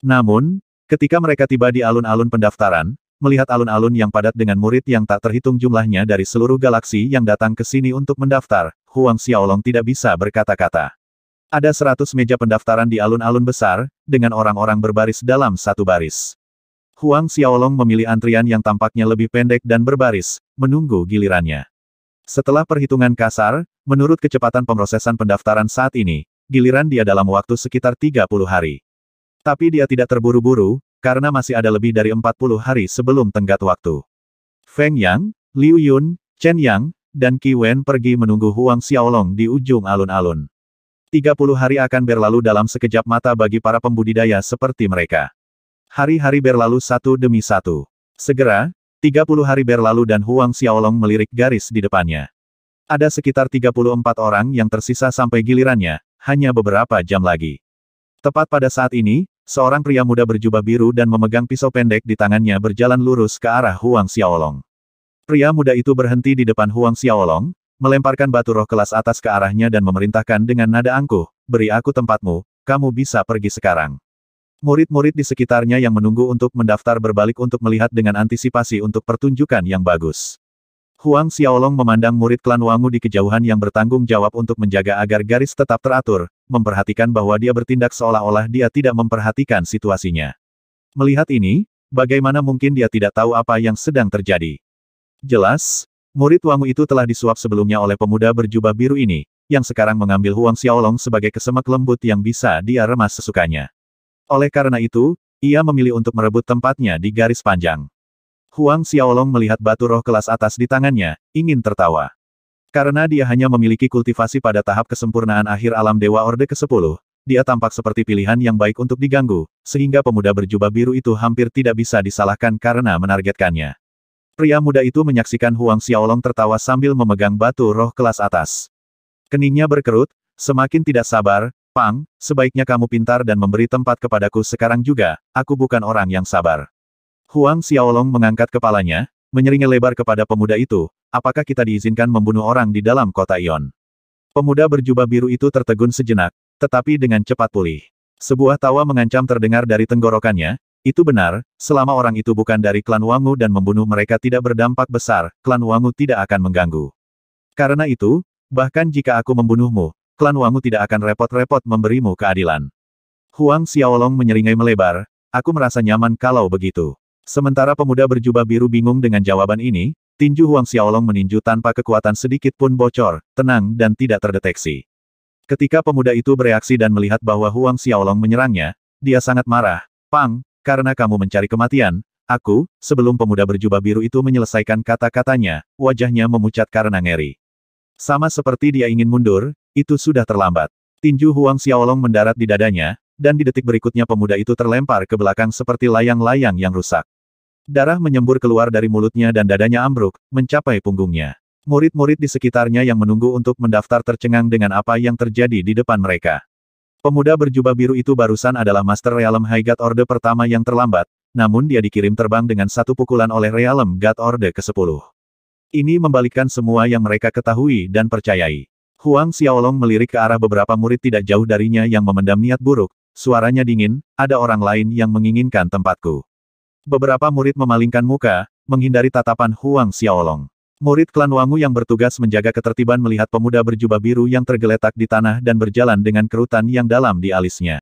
Namun, ketika mereka tiba di alun-alun pendaftaran, melihat alun-alun yang padat dengan murid yang tak terhitung jumlahnya dari seluruh galaksi yang datang ke sini untuk mendaftar, Huang Xiaolong tidak bisa berkata-kata. Ada seratus meja pendaftaran di alun-alun besar, dengan orang-orang berbaris dalam satu baris. Huang Xiaolong memilih antrian yang tampaknya lebih pendek dan berbaris, menunggu gilirannya. Setelah perhitungan kasar, menurut kecepatan pemrosesan pendaftaran saat ini, giliran dia dalam waktu sekitar 30 hari. Tapi dia tidak terburu-buru, karena masih ada lebih dari 40 hari sebelum tenggat waktu. Feng Yang, Liu Yun, Chen Yang, dan Qi Wen pergi menunggu Huang Xiaolong di ujung alun-alun. 30 hari akan berlalu dalam sekejap mata bagi para pembudidaya seperti mereka. Hari-hari berlalu satu demi satu. Segera, 30 hari berlalu dan Huang Xiaolong melirik garis di depannya. Ada sekitar 34 orang yang tersisa sampai gilirannya, hanya beberapa jam lagi. Tepat pada saat ini, seorang pria muda berjubah biru dan memegang pisau pendek di tangannya berjalan lurus ke arah Huang Xiaolong. Pria muda itu berhenti di depan Huang Xiaolong, melemparkan batu roh kelas atas ke arahnya dan memerintahkan dengan nada angkuh, beri aku tempatmu, kamu bisa pergi sekarang. Murid-murid di sekitarnya yang menunggu untuk mendaftar berbalik untuk melihat dengan antisipasi untuk pertunjukan yang bagus. Huang Xiaolong memandang murid klan Wangu di kejauhan yang bertanggung jawab untuk menjaga agar garis tetap teratur, memperhatikan bahwa dia bertindak seolah-olah dia tidak memperhatikan situasinya. Melihat ini, bagaimana mungkin dia tidak tahu apa yang sedang terjadi? Jelas, murid Wangu itu telah disuap sebelumnya oleh pemuda berjubah biru ini, yang sekarang mengambil Huang Xiaolong sebagai kesemak lembut yang bisa dia remas sesukanya. Oleh karena itu, ia memilih untuk merebut tempatnya di garis panjang. Huang Xiaolong melihat batu roh kelas atas di tangannya, ingin tertawa. Karena dia hanya memiliki kultivasi pada tahap kesempurnaan akhir alam Dewa Orde ke-10, dia tampak seperti pilihan yang baik untuk diganggu, sehingga pemuda berjubah biru itu hampir tidak bisa disalahkan karena menargetkannya. Pria muda itu menyaksikan Huang Xiaolong tertawa sambil memegang batu roh kelas atas. Keningnya berkerut, semakin tidak sabar, Pang, sebaiknya kamu pintar dan memberi tempat kepadaku sekarang juga, aku bukan orang yang sabar. Huang Xiaolong mengangkat kepalanya, menyeringai lebar kepada pemuda itu, apakah kita diizinkan membunuh orang di dalam kota Ion? Pemuda berjubah biru itu tertegun sejenak, tetapi dengan cepat pulih. Sebuah tawa mengancam terdengar dari tenggorokannya, itu benar, selama orang itu bukan dari klan Wangu dan membunuh mereka tidak berdampak besar, klan Wangu tidak akan mengganggu. Karena itu, bahkan jika aku membunuhmu, klan Wangu tidak akan repot-repot memberimu keadilan. Huang Xiaolong menyeringai melebar, aku merasa nyaman kalau begitu. Sementara pemuda berjubah biru bingung dengan jawaban ini, tinju Huang Xiaolong meninju tanpa kekuatan sedikit pun bocor, tenang dan tidak terdeteksi. Ketika pemuda itu bereaksi dan melihat bahwa Huang Xiaolong menyerangnya, dia sangat marah. Pang, karena kamu mencari kematian, aku, sebelum pemuda berjubah biru itu menyelesaikan kata-katanya, wajahnya memucat karena ngeri. Sama seperti dia ingin mundur, itu sudah terlambat. Tinju Huang Xiaolong mendarat di dadanya, dan di detik berikutnya pemuda itu terlempar ke belakang seperti layang-layang yang rusak. Darah menyembur keluar dari mulutnya dan dadanya ambruk, mencapai punggungnya. Murid-murid di sekitarnya yang menunggu untuk mendaftar tercengang dengan apa yang terjadi di depan mereka. Pemuda berjubah biru itu barusan adalah Master Realm High God Order pertama yang terlambat, namun dia dikirim terbang dengan satu pukulan oleh Realm God Order ke-10. Ini membalikkan semua yang mereka ketahui dan percayai. Huang Xiaolong melirik ke arah beberapa murid tidak jauh darinya yang memendam niat buruk, suaranya dingin, ada orang lain yang menginginkan tempatku. Beberapa murid memalingkan muka, menghindari tatapan Huang Xiaolong. Murid klan Wangu yang bertugas menjaga ketertiban melihat pemuda berjubah biru yang tergeletak di tanah dan berjalan dengan kerutan yang dalam di alisnya.